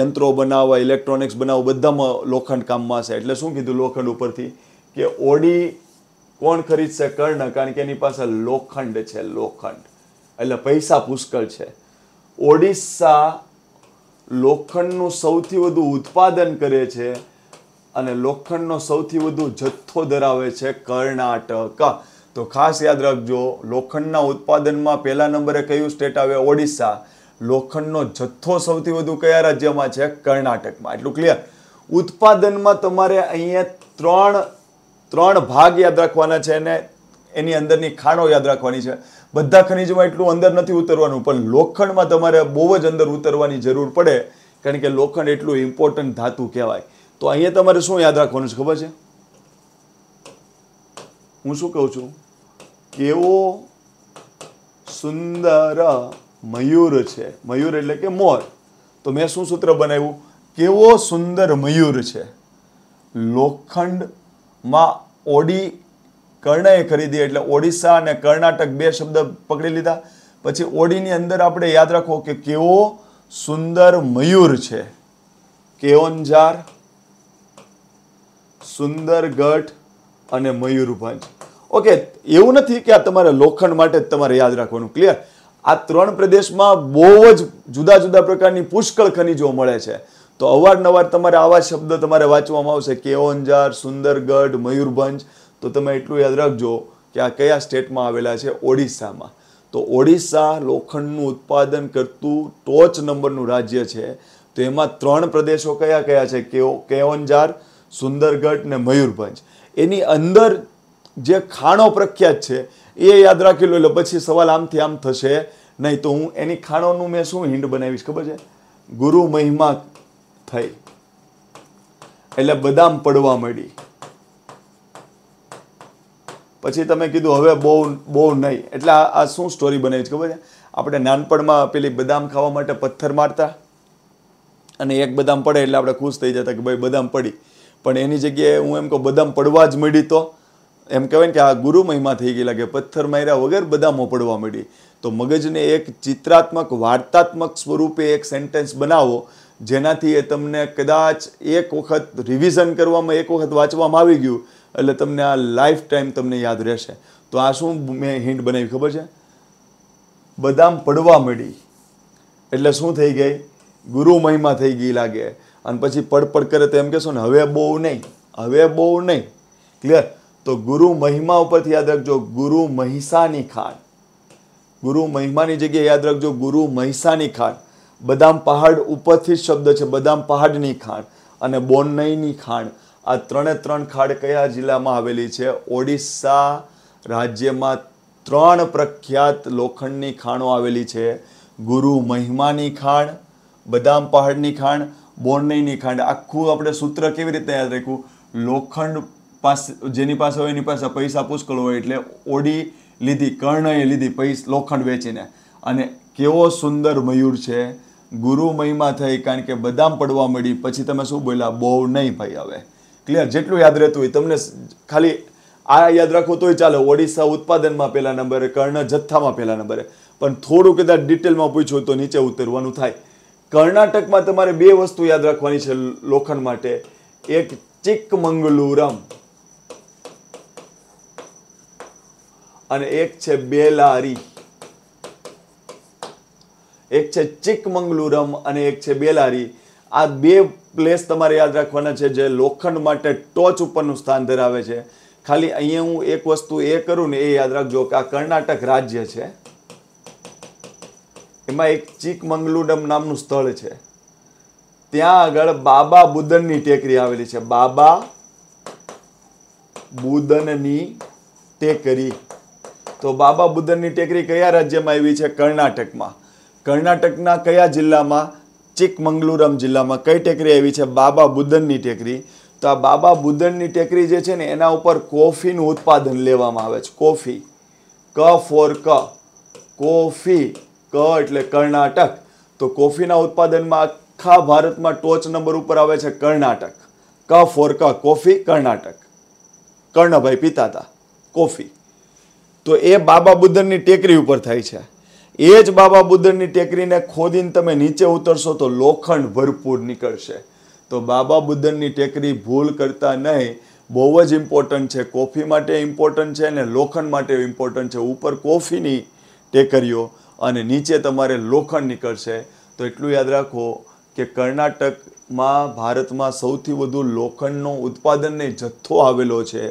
યંત્રો બનાવવા ઇલેક્ટ્રોનિક્સ બનાવવા બધામાં લોખંડ કામમાં હશે એટલે શું કીધું લોખંડ ઉપરથી કે ઓડી કોણ ખરીદશે કર્ણ કારણ કે એની પાસે લોખંડ છે લોખંડ એટલે પૈસા પુષ્કળ છે ઓડિશા લોખંડનું સૌથી વધુ ઉત્પાદન કરે છે અને લોખંડનો સૌથી વધુ જથ્થો ધરાવે છે કર્ણાટક તો ખાસ યાદ રાખજો લોખંડના ઉત્પાદનમાં પહેલા નંબરે કયું સ્ટેટ આવે ઓડિશા લોખંડનો જથ્થો સૌથી વધુ કયા રાજ્યમાં છે કર્ણાટકમાં એટલું ક્લિયર ઉત્પાદનમાં તમારે અહીંયા ત્રણ ત્રણ ભાગ યાદ રાખવાના છે અને એની અંદરની ખાણો યાદ રાખવાની છે બધા ખનીજમાં એટલું અંદર નથી ઉતરવાનું પણ લોખંડમાં તમારે બહુ જ અંદર ઉતરવાની જરૂર પડે કારણ કે લોખંડ એટલું ઇમ્પોર્ટન્ટ ધાતુ કહેવાય તો અહીંયા તમારે શું યાદ રાખવાનું છે ખબર છે હું શું કહું છું કેવો સુંદર મયુર છે મયુર એટલે કે મોર તો મેં શું સૂત્ર બનાવ્યું કેવો સુંદર મયુર છે લોખંડમાં ઓડી કર્ણએ ખરીદી એટલે ઓડિશા અને કર્ણાટક બે શબ્દ પકડી લીધા પછી ઓડીની અંદર આપણે યાદ રાખો કે કેવો સુંદર મયુર છે કેઓનઝાર સુંદરગઢ અને મયુરભંજ ઓકે એવું નથી કે આ તમારે લોખંડ માટે જ તમારે યાદ રાખવાનું ક્લિયર આ ત્રણ પ્રદેશમાં બહુ જ જુદા જુદા પ્રકારની પુષ્કળ ખનીજો મળે છે તો અવારનવાર તમારે આવા શબ્દ તમારે વાંચવામાં આવશે કેઓનજાર સુંદરગઢ મયુરભંજ તો તમે એટલું યાદ રાખજો કે આ કયા સ્ટેટમાં આવેલા છે ઓડિશામાં તો ઓડિશા લોખંડનું ઉત્પાદન કરતું ટોચ નંબરનું રાજ્ય છે તો એમાં ત્રણ પ્રદેશો કયા કયા છે કેઓ કેઓનજાર સુંદરગઢ ને મયુરભંજ એની અંદર જે ખાણો પ્રખ્યાત છે એ યાદ રાખી લો એટલે પછી સવાલ આમથી આમ થશે નહીં તો હું એની ખાણોનું મેં શું હિંડ બનાવીશ ખબર છે ગુરુ મહિમા થઈ એટલે બદામ પડવા મળી પછી તમે કીધું હવે બહુ બહુ નહીં એટલે આ શું સ્ટોરી બનાવી છે ખબર છે આપણે નાનપણમાં પેલી બદામ ખાવા માટે પથ્થર મારતા અને એક બદામ પડે એટલે આપણે ખુશ થઈ જતા કે ભાઈ બદામ પડી પણ એની જગ્યાએ હું એમ કહું બદામ પડવા જ મળી તો એમ કહેવાય ને કે આ ગુરુ મહિમા થઈ ગયેલા કે પથ્થર માર્યા વગર બદામો પડવા મળી તો મગજને એક ચિત્રાત્મક વાર્તાત્મક સ્વરૂપે એક સેન્ટેન્સ બનાવો જેનાથી એ તમને કદાચ એક વખત રિવિઝન કરવામાં એક વખત વાંચવામાં આવી ગયું એટલે તમને આ લાઈફ ટાઈમ તમને યાદ રહેશે તો આ શું મેં હિન્ટ બનાવી ખબર છે બદામ પડવા મળી એટલે શું થઈ ગઈ ગુરુ મહિમા થઈ ગઈ લાગે અને પછી પડપડ કરે તો એમ કહેશો ને હવે બહુ નહીં હવે બહુ નહીં ક્લિયર તો ગુરુ મહિમા ઉપરથી યાદ રાખજો ગુરુ મહિષાની ખાંડ ગુરુ મહિમાની જગ્યાએ યાદ રાખજો ગુરુ મહિષાની ખાણ બદામ પહાડ ઉપરથી શબ્દ છે બદામ પહાડની ખાણ અને બોન્નઈની ખાણ આ ત્રણે ત્રણ ખાડ કયા જિલ્લામાં આવેલી છે ઓડિશા રાજ્યમાં ત્રણ પ્રખ્યાત લોખંડની ખાણો આવેલી છે ગુરુ મહિમાની ખાણ બદામ પહાડની ખાણ બોન્નઈની ખાંડ આખું આપણે સૂત્ર કેવી રીતે યાદ રાખ્યું લોખંડ પાસે જેની પાસે હોય એની પાસે પૈસા પુષ્કળ હોય એટલે ઓડી લીધી કર્ણએ લીધી પૈસા લોખંડ વેચીને અને કેવો સુંદર મયુર છે ગુરુ મહિમા થઈ કારણ કે બદામ પડવા મળી પછી તમે શું બોલ્યા બહુ નહીં ભાઈ હવે ક્લિયર જેટલું યાદ રહેતું હોય તમને ખાલી આ યાદ રાખો તોય ચાલે ઓડિશા ઉત્પાદનમાં પહેલા નંબરે કર્ણ જથ્થામાં પહેલા નંબરે પણ થોડું કદાચ ડિટેલમાં પૂછ્યું તો નીચે ઉતરવાનું થાય કર્ણાટકમાં તમારે બે વસ્તુ યાદ રાખવાની છે લોખંડ માટે એક ચિકમંગલુરમ અને એક છે બેલારી એક છે ચિકમંગલુરમ અને એક છે બેલારી આ બે પ્લેસ તમારે યાદ રાખવાના છે જે લોખંડ માટે ટોચ ઉપરનું સ્થાન ધરાવે છે ખાલી અહીંયા હું એક વસ્તુ એ કરું ને એ યાદ રાખજો કે આ કર્ણાટક રાજ્ય છે એમાં એક ચિકમંગલુરમ નામનું સ્થળ છે ત્યાં આગળ બાબા બુદનની ટેકરી આવેલી છે બાબા બુદનની ટેકરી તો બાબા બુદનની ટેકરી કયા રાજ્યમાં આવી છે કર્ણાટકમાં કર્ણાટકના કયા જિલ્લામાં ચિકમંગલુરમ જિલ્લામાં કઈ ટેકરી આવી છે બાબા બુદનની ટેકરી તો આ બાબા બુદનની ટેકરી જે છે ને એના ઉપર કોફીનું ઉત્પાદન લેવામાં આવે છે કોફી ક ફોર ક કોફી ક એટલે કર્ણાટક તો કોફીના ઉત્પાદનમાં આખા ભારતમાં ટોચ નંબર ઉપર આવે છે કર્ણાટક ક ફોર ક કોફી કર્ણાટક કર્ણભાઈ પિતા હતા કોફી તો એ બાબા બુદનની ટેકરી ઉપર થાય છે એ જ બાબા બુદ્ધની ટેકરીને ખોદીને તમે નીચે ઉતરશો તો લોખંડ ભરપૂર નીકળશે તો બાબા બુદ્ધની ટેકરી ભૂલ કરતા નહીં બહુ જ ઇમ્પોર્ટન્ટ છે કોફી માટે ઇમ્પોર્ટન્ટ છે અને લોખંડ માટે ઇમ્પોર્ટન્ટ છે ઉપર કોફીની ટેકરીઓ અને નીચે તમારે લોખંડ નીકળશે તો એટલું યાદ રાખો કે કર્ણાટકમાં ભારતમાં સૌથી વધુ લોખંડનો ઉત્પાદનને જથ્થો આવેલો છે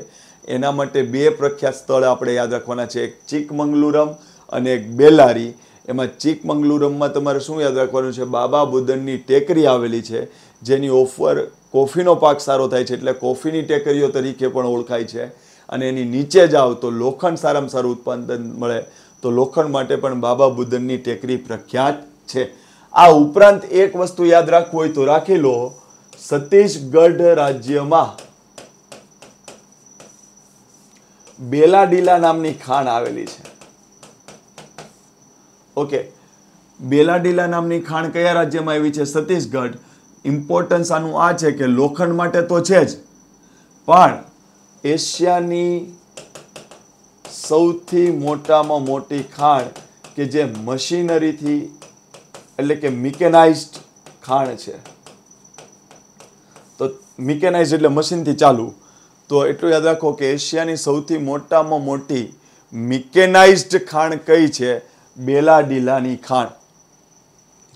એના માટે બે પ્રખ્યાત સ્થળ આપણે યાદ રાખવાના છે એક ચિકમંગલુરમ અને એક બેલારી એમાં ચિકમંગલુરમમાં તમારે શું યાદ રાખવાનું છે બાબા બુદનની ટેકરી આવેલી છે જેની ઓફર કોફીનો પાક સારો થાય છે એટલે કોફીની ટેકરીઓ તરીકે પણ ઓળખાય છે અને એની નીચે જાઓ તો લોખંડ સારામાં સારું ઉત્પાદન મળે તો લોખંડ માટે પણ બાબા બુદનની ટેકરી પ્રખ્યાત છે આ ઉપરાંત એક વસ્તુ યાદ રાખવું હોય તો રાખી લો છત્તીસગઢ રાજ્યમાં બેલાડીલા નામની ખાણ આવેલી છે ઓકે બેલાડીલા નામની ખાણ કયા રાજ્યમાં આવી છે છત્તીસગઢ ઇમ્પોર્ટન્સ આનું આ છે કે લોખંડ માટે તો છે જ પણ એશિયાની સૌથી મોટામાં મોટી ખાણ કે જે મશીનરીથી એટલે કે મિકેનાઇઝડ ખાણ છે તો મિકેનાઇઝ એટલે મશીનથી ચાલુ તો એટલું યાદ રાખો કે એશિયાની સૌથી મોટામાં મોટી મિકેનાઇઝડ ખાણ કઈ છે બેલાડીલાની ખાણ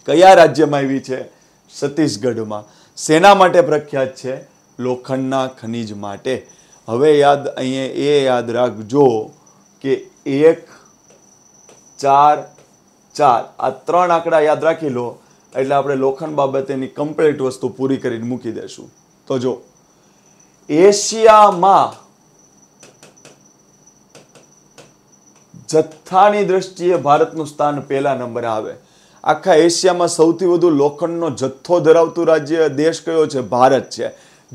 કયા રાજ્યમાં આવી છે છત્તીસગઢમાં સેના માટે પ્રખ્યાત છે લોખંડના ખનિજ માટે હવે યાદ અહીંયા એ યાદ રાખજો કે એક ચાર ચાર આ ત્રણ આંકડા યાદ રાખી લો એટલે આપણે લોખંડ બાબતેની કમ્પ્લીટ વસ્તુ પૂરી કરીને મૂકી દેશું તો જો એશિયામાં જથ્થાની દ્રષ્ટિએ ભારતનું સ્થાન પહેલા નંબરે આવે આખા એશિયામાં સૌથી વધુ લોખંડનો જથ્થો ધરાવતું રાજ્ય દેશ કયો છે ભારત છે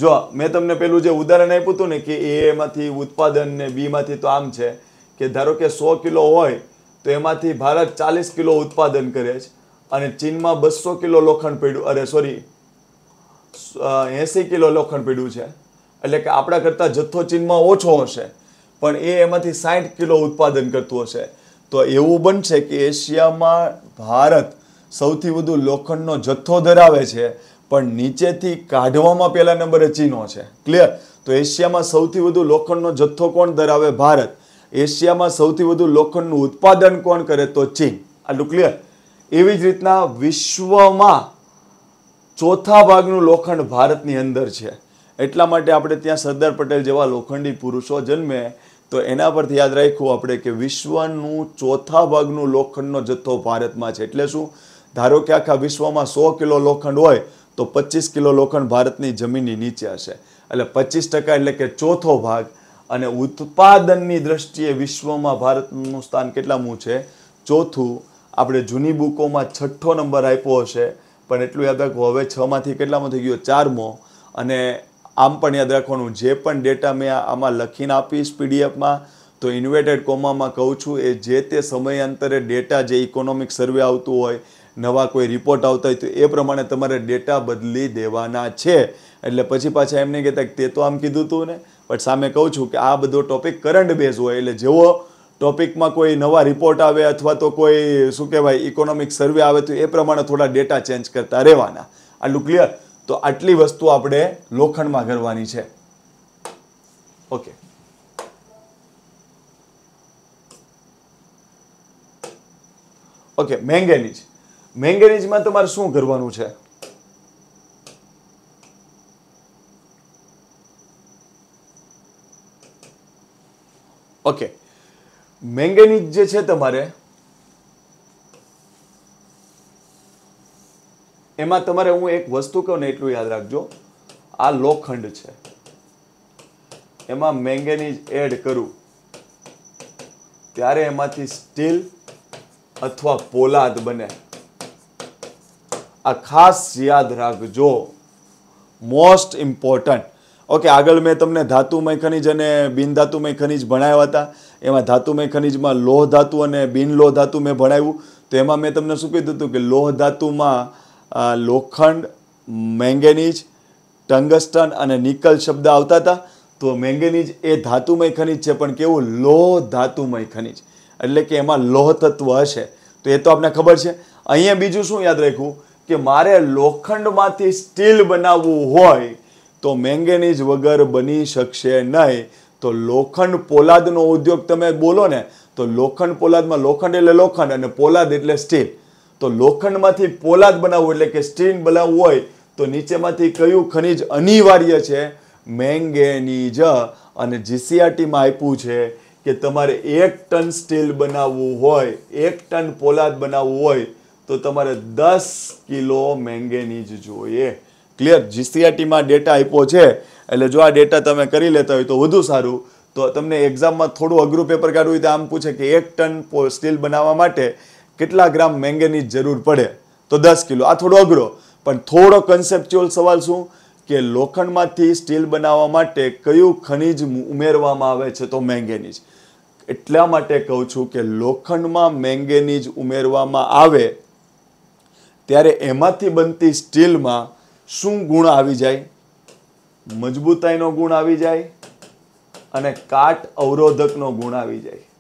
જો મેં તમને પેલું જે ઉદાહરણ આપ્યું હતું ને કે એમાંથી ઉત્પાદન ને બીમાંથી તો આમ છે કે ધારો કે સો કિલો હોય તો એમાંથી ભારત ચાલીસ કિલો ઉત્પાદન કરે છે અને ચીનમાં બસો કિલો લોખંડ પડ્યું અરે સોરી એંસી કિલો લોખંડ પડ્યું છે એટલે કે આપણા કરતાં જથ્થો ચીનમાં ઓછો હશે પણ એ એમાંથી સાઠ કિલો ઉત્પાદન કરતું હશે તો એવું બનશે કે એશિયામાં ભારત સૌથી વધુ લોખંડનો જથ્થો ધરાવે છે પણ નીચેથી કાઢવામાં પહેલા નંબરે ચીનો છે ક્લિયર તો એશિયામાં સૌથી વધુ લોખંડનો જથ્થો કોણ ધરાવે ભારત એશિયામાં સૌથી વધુ લોખંડનું ઉત્પાદન કોણ કરે તો ચીન આટલું ક્લિયર એવી જ રીતના વિશ્વમાં ચોથા ભાગનું લોખંડ ભારતની અંદર છે એટલા માટે આપણે ત્યાં સરદાર પટેલ જેવા લોખંડી પુરુષો જન્મે તો એના પરથી યાદ રાખ્યું આપણે કે વિશ્વનું ચોથા ભાગનું લોખંડનો જથ્થો ભારતમાં છે એટલે શું ધારો કે આખા વિશ્વમાં સો કિલો લોખંડ હોય તો પચીસ કિલો લોખંડ ભારતની જમીનની નીચે હશે એટલે પચીસ ટકા એટલે કે ચોથો ભાગ અને ઉત્પાદનની દ્રષ્ટિએ વિશ્વમાં ભારતનું સ્થાન કેટલામું છે ચોથું આપણે જૂની બુકોમાં છઠ્ઠો નંબર આપ્યો હશે પણ એટલું યાદ રાખવું હવે છમાંથી કેટલામાં થઈ ગયો ચારમો અને આમ પણ યાદ રાખવાનું જે પણ ડેટા મેં આમાં લખીને આપીશ પીડીએફમાં તો ઇન્વેટેડ કોમામાં કહું છું એ જે તે સમયાંતરે ડેટા જે ઇકોનોમિક સર્વે આવતું હોય નવા કોઈ રિપોર્ટ આવતા હોય તો એ પ્રમાણે તમારે ડેટા બદલી દેવાના છે એટલે પછી પાછા એમને કહેતા તે તો આમ કીધું હતું ને બટ સામે કહું છું કે આ બધો ટોપિક કરંટ બેઝ હોય એટલે જેવો ટોપિકમાં કોઈ નવા રિપોર્ટ આવે અથવા તો કોઈ શું કહેવાય ઇકોનોમિક સર્વે આવે તો એ પ્રમાણે થોડા ડેટા ચેન્જ કરતા રહેવાના આટલું ક્લિયર તો આટલી વસ્તુ આપણે લોખંડમાં કરવાની છે ઓકે ઓકે મેંગેનીજ મેંગેનીજમાં તમારે શું કરવાનું છે ઓકે મેંગેનીજ જે છે તમારે એમાં તમારે હું એક વસ્તુ કહું ને એટલું યાદ રાખજો આ લોખંડ છે એમાં મેંગેનીઝ એડ કરું ત્યારે એમાંથી સ્ટીલ અથવા પોલાદ બને આ ખાસ યાદ રાખજો મોસ્ટ ઇમ્પોર્ટન્ટ ઓકે આગળ મેં તમને ધાતુમય ખનિજ અને બિનધાતુમય ખનિજ ભણાવ્યા હતા એમાં ધાતુમય ખનિજમાં લોહ ધાતુ અને બિન લોહ ધાતુ મેં ભણાવ્યું તો એમાં મેં તમને શું કીધું હતું કે લોહ ધાતુમાં લોખંડ મેંગેનીજ ટંગસ્ટન અને નિકલ શબ્દ આવતા હતા તો મેંગેનીજ એ ધાતુમય ખનિજ છે પણ કેવું લોહ ધાતુમય ખનિજ એટલે કે એમાં લોહ તત્વ હશે તો એ તો આપણને ખબર છે અહીંયા બીજું શું યાદ રાખવું કે મારે લોખંડમાંથી સ્ટીલ બનાવવું હોય તો મેંગેનીજ વગર બની શકશે નહીં તો લોખંડ પોલાદનો ઉદ્યોગ તમે બોલો ને તો લોખંડ પોલાદમાં લોખંડ એટલે લોખંડ અને પોલાદ એટલે સ્ટીલ તો લોખંડમાંથી પોલાદ બનાવવું એટલે કે સ્ટીલ બનાવવું હોય તો નીચેમાંથી કયું ખનિજ અનિવાર્ય છે મેંગેનીજ અને જીસીઆરટીમાં આપ્યું છે કે તમારે એક ટન સ્ટીલ બનાવવું હોય એક ટન પોલાદ બનાવવું હોય તો તમારે દસ કિલો મેંગેનીજ જોઈએ ક્લિયર જીસીઆરટીમાં ડેટા આપ્યો છે એટલે જો આ ડેટા તમે કરી લેતા હોય તો વધુ સારું તો તમને એક્ઝામમાં થોડું અઘરું પેપર કાઢવું હોય તો આમ પૂછે કે એક ટન સ્ટીલ બનાવવા માટે કેટલા ગ્રામ મેંગેનીઝ જરૂર પડે તો દસ કિલો આ થોડો અઘરો પણ થોડો કન્સેપ્ચ્યુઅલ સવાલ શું કે લોખંડમાંથી સ્ટીલ બનાવવા માટે કયું ખનિજ ઉમેરવામાં આવે છે તો મેંગેનીઝ એટલા માટે કહું છું કે લોખંડમાં મેંગેનીઝ ઉમેરવામાં આવે ત્યારે એમાંથી બનતી સ્ટીલમાં શું ગુણ આવી જાય મજબૂતાઈનો ગુણ આવી જાય અને કાટ અવરોધકનો ગુણ આવી જાય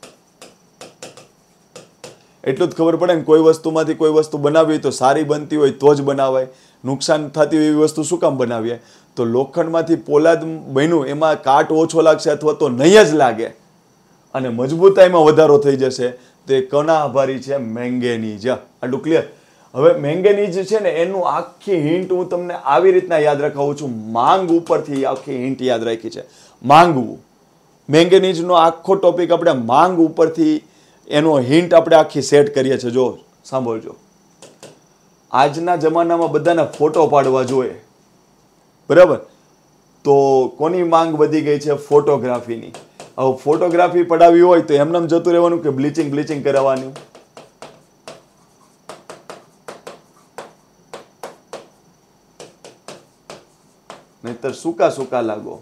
એટલું જ ખબર પડે ને કોઈ વસ્તુમાંથી કોઈ વસ્તુ બનાવી તો સારી બનતી હોય તો જ બનાવાય નુકસાન થતી હોય એવી વસ્તુ શું કામ બનાવીએ તો લોખંડમાંથી પોલાદ બન્યું એમાં કાટ ઓછો લાગશે અથવા તો નહીં જ લાગે અને મજબૂતાઈમાં વધારો થઈ જશે તે કના આભારી છે મેંગેનીજ આટલું ક્લિયર હવે મેંગેનીજ છે ને એનું આખી હિન્ટ હું તમને આવી રીતના યાદ રખાવું છું માંગ ઉપરથી આખી હિન્ટ યાદ રાખી છે માંગવું મેંગેનીજનો આખો ટોપિક આપણે માંગ ઉપરથી એનો હિન્ટ આપણે આખી સેટ કરીએ છીએ જો સાંભળજો આજના જમાનામાં બધાને ફોટો પાડવા જોઈએ બરાબર તો કોની માંગ વધી ગઈ છે ફોટોગ્રાફીની હવે ફોટોગ્રાફી પડાવી હોય તો એમને જતું રહેવાનું કે બ્લીચિંગ બ્લીચિંગ કરાવવાનું નહીતર સૂકા સૂકા લાગો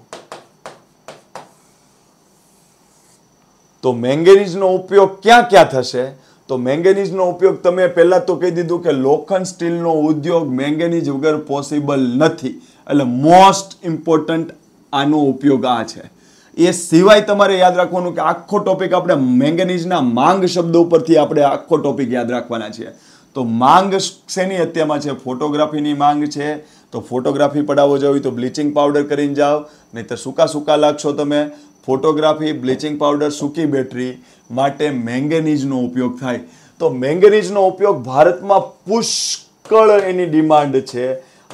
તો મેંગેનીઝનો ઉપયોગ ક્યાં ક્યાં થશે તો મેંગેનીઝનો ઉપયોગ તમે પહેલાં તો કહી દીધું કે લોખંડ સ્ટીલનો ઉદ્યોગ મેંગેનીઝ વગર પોસિબલ નથી એટલે મોસ્ટ ઇમ્પોર્ટન્ટ આનો ઉપયોગ આ છે એ સિવાય તમારે યાદ રાખવાનું કે આખો ટોપિક આપણે મેંગેનીઝના માંગ શબ્દો ઉપરથી આપણે આખો ટોપિક યાદ રાખવાના છીએ તો માંગ શેની અત્યારમાં છે ફોટોગ્રાફીની માંગ છે તો ફોટોગ્રાફી પડાવવો જોઈએ તો બ્લીચિંગ પાવડર કરીને જાઓ નહીં તો સૂકા સૂકા લાગશો તમે ફોટોગ્રાફી બ્લીચિંગ પાવડર સૂકી બેટરી માટે મેંગેનીઝનો ઉપયોગ થાય તો મેંગેનીઝનો ઉપયોગ ભારતમાં પુષ્કળ એની ડિમાન્ડ છે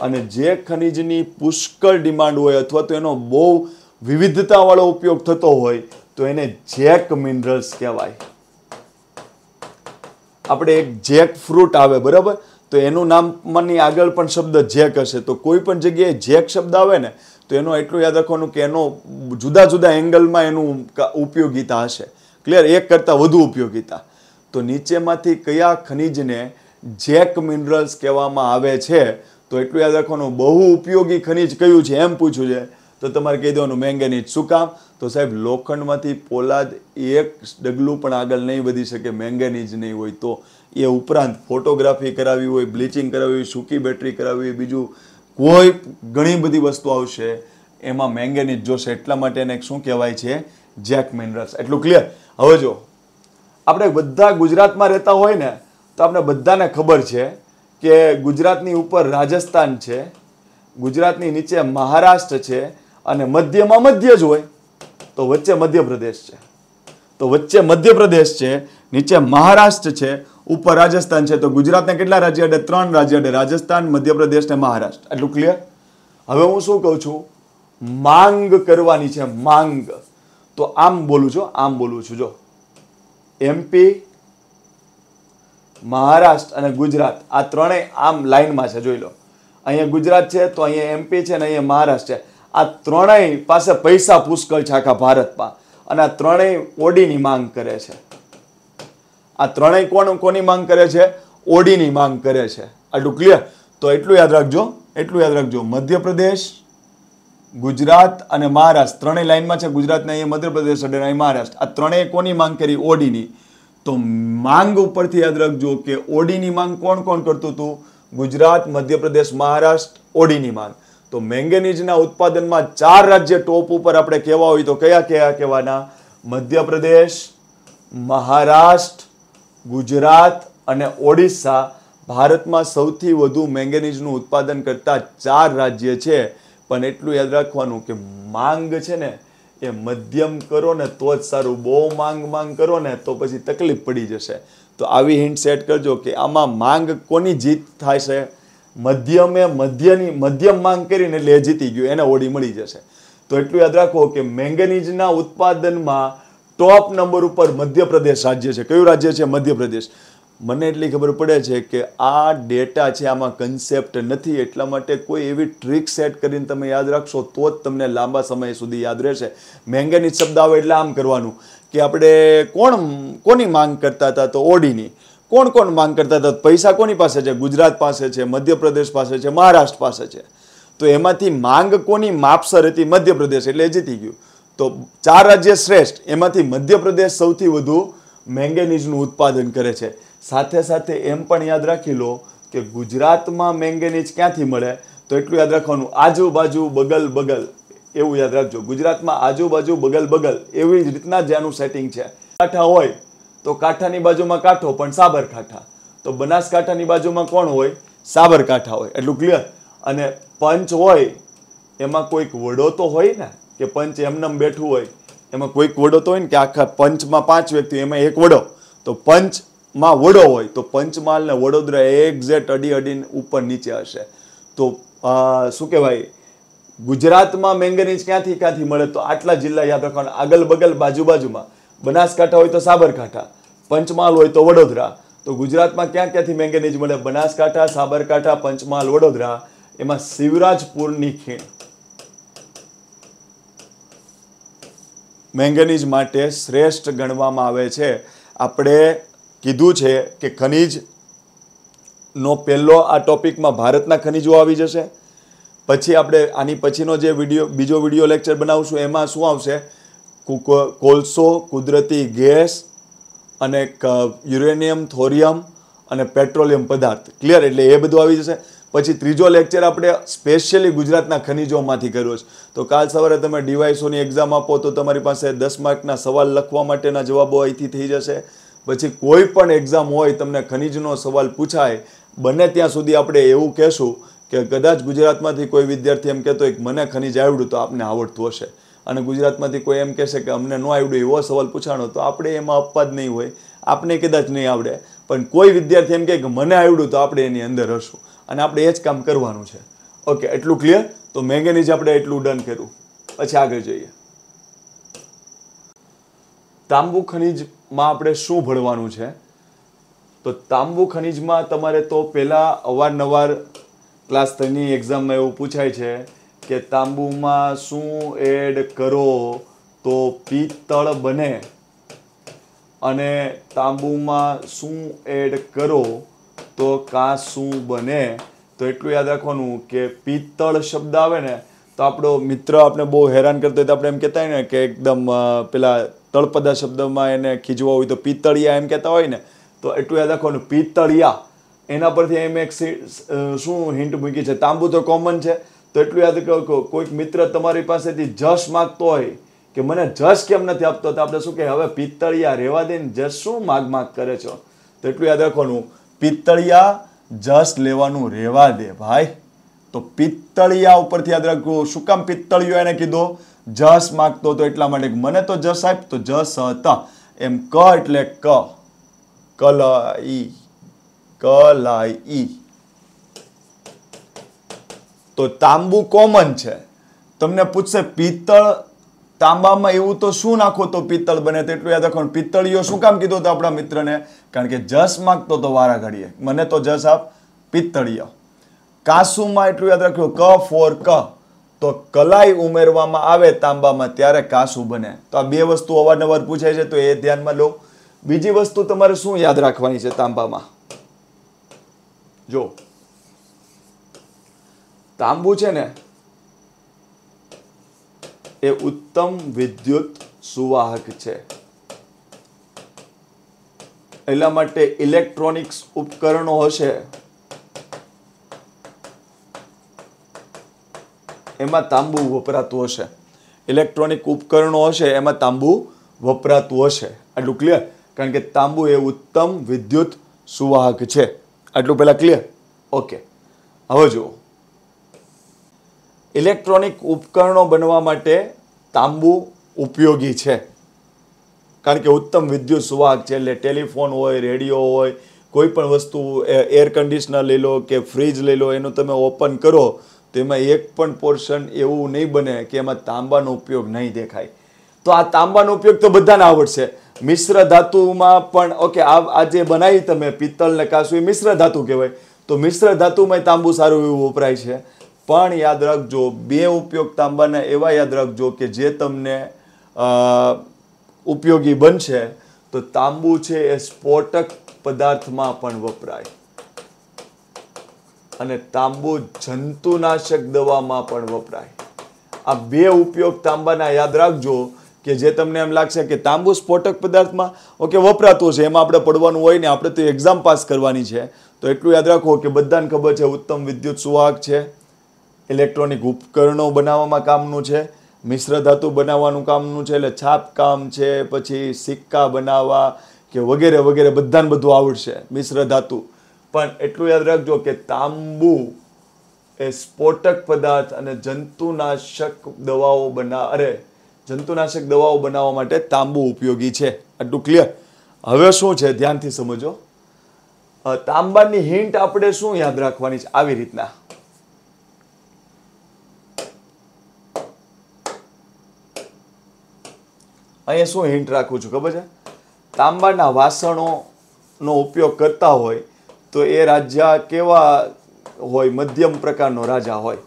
અને જે ખનીજની પુષ્કળ ડિમાન્ડ હોય અથવા તો એનો બહુ વિવિધતાવાળો ઉપયોગ થતો હોય તો એને જેક મિનરલ્સ કહેવાય આપણે એક જેક ફ્રૂટ આવે બરાબર તો એનું નામ નામમાંની આગળ પણ શબ્દ જેક હશે તો કોઈ પણ જગ્યાએ જેક શબ્દ આવે ને તો એનો એટલું યાદ રાખવાનું કે એનો જુદા જુદા એંગલમાં એનું ઉપયોગીતા હશે ક્લિયર એક કરતાં વધુ ઉપયોગીતા તો નીચેમાંથી કયા ખનિજને જેક મિનરલ્સ કહેવામાં આવે છે તો એટલું યાદ રાખવાનું બહુ ઉપયોગી ખનિજ કયું છે એમ પૂછ્યું છે તો તમારે કહી દેવાનું મેંગેનીઝ શું કામ તો સાહેબ લોખંડમાંથી પોલાદ એક ડગલું પણ આગળ નહીં વધી શકે મેંગેનીઝ નહીં હોય તો એ ઉપરાંત ફોટોગ્રાફી કરાવી હોય બ્લીચિંગ કરાવી હોય સૂકી બેટરી કરાવી હોય બીજું કોઈ ઘણી બધી વસ્તુ આવશે એમાં મેંગેનીઝ જોશે એટલા માટે એને શું કહેવાય છે જેક મિનરલ્સ એટલું ક્લિયર હવે જો આપણે બધા ગુજરાતમાં રહેતા હોય ને તો આપણે બધાને ખબર છે કે ગુજરાતની ઉપર રાજસ્થાન છે ગુજરાતની નીચે મહારાષ્ટ્ર છે અને મધ્યમાં મધ્ય જ હોય તો વચ્ચે મધ્યપ્રદેશ છે તો વચ્ચે મધ્યપ્રદેશ છે નીચે મહારાષ્ટ્ર છે ઉપર રાજસ્થાન છે તો ગુજરાતના કેટલા રાજ્ય અડે ત્રણ રાજ્ય અડે રાજસ્થાન મધ્યપ્રદેશ ને મહારાષ્ટ્ર એટલું ક્લિયર હવે હું શું કહું છું માંગ કરવાની છે માંગ તો આમ બોલું છું આમ બોલું છું જો એમપી મહારાષ્ટ્ર અને ગુજરાત આ ત્રણેય આમ લાઇનમાં છે જોઈ લો અહીંયા ગુજરાત છે તો અહીંયા એમપી છે અને અહીંયા મહારાષ્ટ્ર છે આ ત્રણેય પાસે પૈસા પુષ્કળ છે આખા ભારતમાં અને આ ત્રણેય ઓડીની માંગ કરે છે આ ત્રણેય કોણ કોની માંગ કરે છે ઓડીની માંગ કરે છે આટલું ક્લિયર તો એટલું યાદ રાખજો એટલું યાદ રાખજો મધ્યપ્રદેશ ગુજરાત અને મહારાષ્ટ્ર ત્રણેય લાઇનમાં છે ગુજરાતના અહીંયા મધ્યપ્રદેશ અને અહીં મહારાષ્ટ્ર આ ત્રણેય કોની માંગ કરી ઓડીની તો માંગ ઉપરથી યાદ રાખજો કે ઓડીની માંગ કોણ કોણ કરતું હતું ગુજરાત મધ્યપ્રદેશ મહારાષ્ટ્ર ઓડીની માંગ તો મેંગેનીઝના ઉત્પાદનમાં ચાર રાજ્ય ટોપ ઉપર આપણે કહેવા હોય તો કયા કયા કહેવાના મધ્યપ્રદેશ મહારાષ્ટ્ર ગુજરાત અને ઓડિશા ભારતમાં સૌથી વધુ મેંગેનીઝનું ઉત્પાદન કરતા ચાર રાજ્ય છે પણ એટલું યાદ રાખવાનું કે માંગ છે ને એ મધ્યમ કરો ને તો જ સારું બહુ માંગ માંગ કરો ને તો પછી તકલીફ પડી જશે તો આવી હિન્ટ સેટ કરજો કે આમાં માંગ કોની જીત થાય છે મધ્યમે મધ્યની મધ્યમ માંગ કરીને એટલે એ જીતી ગયું એને ઓડી મળી જશે તો એટલું યાદ રાખો કે મેંગેનીઝના ઉત્પાદનમાં ટોપ નંબર ઉપર મધ્યપ્રદેશ રાજ્ય છે કયું રાજ્ય છે મધ્યપ્રદેશ મને એટલી ખબર પડે છે કે આ ડેટા છે આમાં કન્સેપ્ટ નથી એટલા માટે કોઈ એવી ટ્રીક સેટ કરીને તમે યાદ રાખશો તો જ તમને લાંબા સમય સુધી યાદ રહેશે મેંગેની શબ્દ આવે એટલે આમ કરવાનું કે આપણે કોણ કોની માંગ કરતા હતા તો ઓડીની કોણ કોણ માંગ કરતા હતા પૈસા કોની પાસે છે ગુજરાત પાસે છે મધ્યપ્રદેશ પાસે છે મહારાષ્ટ્ર પાસે છે તો એમાંથી માંગ કોની માપસર હતી મધ્યપ્રદેશ એટલે જીતી ગયું તો ચાર રાજ્ય શ્રેષ્ઠ એમાંથી મધ્યપ્રદેશ સૌથી વધુ મેંગેનીઝનું ઉત્પાદન કરે છે સાથે સાથે એમ પણ યાદ રાખી લો કે ગુજરાતમાં મેંગેનીઝ ક્યાંથી મળે તો એટલું યાદ રાખવાનું આજુબાજુ બગલ બગલ એવું યાદ રાખજો ગુજરાતમાં આજુબાજુ બગલ બગલ એવી જ રીતના જ આનું સેટિંગ છે કાંઠા હોય તો કાંઠાની બાજુમાં કાંઠો પણ સાબરકાંઠા તો બનાસકાંઠાની બાજુમાં કોણ હોય સાબરકાંઠા હોય એટલું ક્લિયર અને પંચ હોય એમાં કોઈક વડો તો હોય ને કે પંચ એમનેમ બેઠું હોય એમાં કોઈક વડો તો હોય ને કે આખા પંચમાં પાંચ વ્યક્તિ એમાં એક વડો તો પંચમાં વડો હોય તો પંચમહાલ ને વડોદરા એક્ઝેક્ટ અડી અડીને ઉપર નીચે હશે તો શું કહેવાય ગુજરાતમાં મેંગનીઝ ક્યાંથી ક્યાંથી મળે તો આટલા જિલ્લા યાદ રાખવાના અગલ બગલ બાજુ બાજુમાં બનાસકાંઠા હોય તો સાબરકાંઠા પંચમહાલ હોય તો વડોદરા તો ગુજરાતમાં ક્યાં ક્યાંથી મેંગેનીઝ મળે બનાસકાંઠા સાબરકાંઠા પંચમહાલ વડોદરા એમાં શિવરાજપુરની ખીણ મેંગેનીઝ માટે શ્રેષ્ઠ ગણવામાં આવે છે આપણે કીધું છે કે ખનિજ નો પહેલો આ ટોપિકમાં ભારતના ખનિજો આવી જશે પછી આપણે આની પછીનો જે વિડીયો બીજો વિડીયો લેક્ચર બનાવશું એમાં શું આવશે કોલસો કુદરતી ગેસ અને યુરેનિયમ થોરિયમ અને પેટ્રોલિયમ પદાર્થ ક્લિયર એટલે એ બધું આવી જશે પછી ત્રીજો લેક્ચર આપણે સ્પેશિયલી ગુજરાતના ખનિજોમાંથી કર્યો છે તો કાલ સવારે તમે ડિવાઇસોની એક્ઝામ આપો તો તમારી પાસે દસ માર્કના સવાલ લખવા માટેના જવાબો અહીંથી થઈ જશે પછી કોઈ પણ એક્ઝામ હોય તમને ખનિજનો સવાલ પૂછાય બને ત્યાં સુધી આપણે એવું કહેશું કે કદાચ ગુજરાતમાંથી કોઈ વિદ્યાર્થી એમ કહેતો એક મને ખનિજ આવડ્યું તો આપને આવડતું હશે અને ગુજરાતમાંથી કોઈ એમ કહેશે કે અમને ન આવડ્યું એવો સવાલ પૂછાણો તો આપણે એમાં અપવાદ નહીં હોય આપને કદાચ નહીં આવડે પણ કોઈ વિદ્યાર્થી એમ કહે કે મને આવડ્યું તો આપણે એની અંદર હશું અને આપણે એ જ કામ કરવાનું છે ઓકે એટલું ક્લિયર તો મેંગેનીઝ આપણે એટલું ડન કર્યું પછી આગળ જઈએ તાંબુ ખનિજમાં આપણે શું ભણવાનું છે તો તાંબુ ખનિજમાં તમારે તો પહેલાં અવારનવાર ક્લાસ ત્રણની એક્ઝામમાં એવું પૂછાય છે કે તાંબુમાં શું એડ કરો તો પિત્તળ બને અને તાંબુમાં શું એડ કરો તો કાં શું બને તો એટલું યાદ રાખવાનું કે પિત્તળ શબ્દ આવે ને તો આપણો મિત્ર આપણે બહુ હેરાન કરતો હોય તો આપણે એમ કહેતા હોય ને કે એકદમ પેલા તળપદા શબ્દમાં એને ખીજવા હોય તો પિત્તળિયા એમ કહેતા હોય ને તો એટલું યાદ રાખવાનું પિત્તળિયા એના પરથી એમ એક શું હિન્ટ મૂકી છે તાંબુ તો કોમન છે તો એટલું યાદ રાખો કોઈક મિત્ર તમારી પાસેથી જશ માગતો હોય કે મને જશ કેમ નથી આપતો તો આપણે શું કહે હવે પિત્તળિયા રેવા દઈને જશ શું માગ માગ કરે છો તો એટલું યાદ રાખવાનું પિત્તળિયા જસ લેવાનું રહેવા દે ભાઈ તો પિત્તળિયા ઉપરથી યાદ રાખો શું કામ પિત્તળિયો એને કીધો જસ માગતો હતો એટલા માટે મને તો જસ આપ તો જસ હતા એમ ક એટલે ક કલાઈ કલાઈ તો તાંબુ કોમન છે તમને પૂછશે પિત્તળ તાંબામાં એવું તો શું નાખો તો પિત્તળ બને તેટલું યાદ રાખવાનું પિત્તળીઓ શું કામ કીધું હતું આપણા મિત્રને કારણ કે જસ માગતો તો વારા ઘડીએ મને તો જસ આપ પિત્તળીઓ કાસુમાં એટલું યાદ રાખ્યું ક ફોર ક તો કલાઈ ઉમેરવામાં આવે તાંબામાં ત્યારે કાસુ બને તો આ બે વસ્તુ અવારનવાર પૂછાય છે તો એ ધ્યાનમાં લો બીજી વસ્તુ તમારે શું યાદ રાખવાની છે તાંબામાં જો તાંબુ છે ને એ ઉત્તમ વિદ્યુત સુવાહક છે એટલા માટે ઇલેક્ટ્રોનિક્સ ઉપકરણો હશે એમાં તાંબુ વપરાતું હશે ઇલેક્ટ્રોનિક ઉપકરણો હશે એમાં તાંબુ વપરાતું હશે આટલું ક્લિયર કારણ કે તાંબુ એ ઉત્તમ વિદ્યુત સુવાહક છે આટલું પહેલાં ક્લિયર ઓકે હવે જુઓ ઇલેક્ટ્રોનિક ઉપકરણો બનવા માટે તાંબુ ઉપયોગી છે કારણ કે ઉત્તમ વિદ્યુત સુવાહક છે એટલે ટેલિફોન હોય રેડિયો હોય કોઈ પણ વસ્તુ એર કન્ડિશનર લઈ લો કે ફ્રીજ લઈ લો એનું તમે ઓપન કરો તો એમાં એક પણ પોર્શન એવું નહીં બને કે એમાં તાંબાનો ઉપયોગ નહીં દેખાય તો આ તાંબાનો ઉપયોગ તો બધાને આવડશે મિશ્ર ધાતુમાં પણ ઓકે આ આ જે બનાવી તમે પિત્તળ ને કાસુ એ મિશ્ર ધાતુ કહેવાય તો મિશ્ર ધાતુમાં તાંબુ સારું એવું વપરાય છે પણ યાદ રાખજો બે ઉપયોગ તાંબાના એવા યાદ રાખજો કે જે તમને ઉપયોગી બનશે તો તાંબુ છે એ સ્ફોટક પદાર્થમાં પણ વપરાય અને તાંબુ જંતુનાશક દવામાં પણ વપરાય આ બે ઉપયોગ તાંબાના યાદ રાખજો કે જે તમને એમ લાગશે કે તાંબુ સ્ફોટક પદાર્થમાં ઓકે વપરાતું છે એમાં આપણે પડવાનું હોય ને આપણે તો એક્ઝામ પાસ કરવાની છે તો એટલું યાદ રાખો કે બધાને ખબર છે ઉત્તમ વિદ્યુત સુવાહક છે ઇલેક્ટ્રોનિક ઉપકરણો બનાવવામાં કામનું છે મિશ્ર ધાતુ બનાવવાનું કામનું છે એટલે છાપકામ છે પછી સિક્કા બનાવવા કે વગેરે વગેરે બધાને બધું આવડશે મિશ્ર ધાતુ પણ એટલું યાદ રાખજો કે તાંબુ એ સ્ફોટક પદાર્થ અને જંતુનાશક દવાઓ બના અરે જંતુનાશક દવાઓ બનાવવા માટે તાંબુ ઉપયોગી છે આટલું ક્લિયર હવે શું છે ધ્યાનથી સમજો તાંબાની હિન્ટ આપણે શું યાદ રાખવાની છે આવી રીતના અહીંયા શું હિન્ટ રાખું છું ખબર છે તાંબાના વાસણોનો ઉપયોગ કરતા હોય તો એ રાજા કેવા હોય મધ્યમ પ્રકારનો રાજા હોય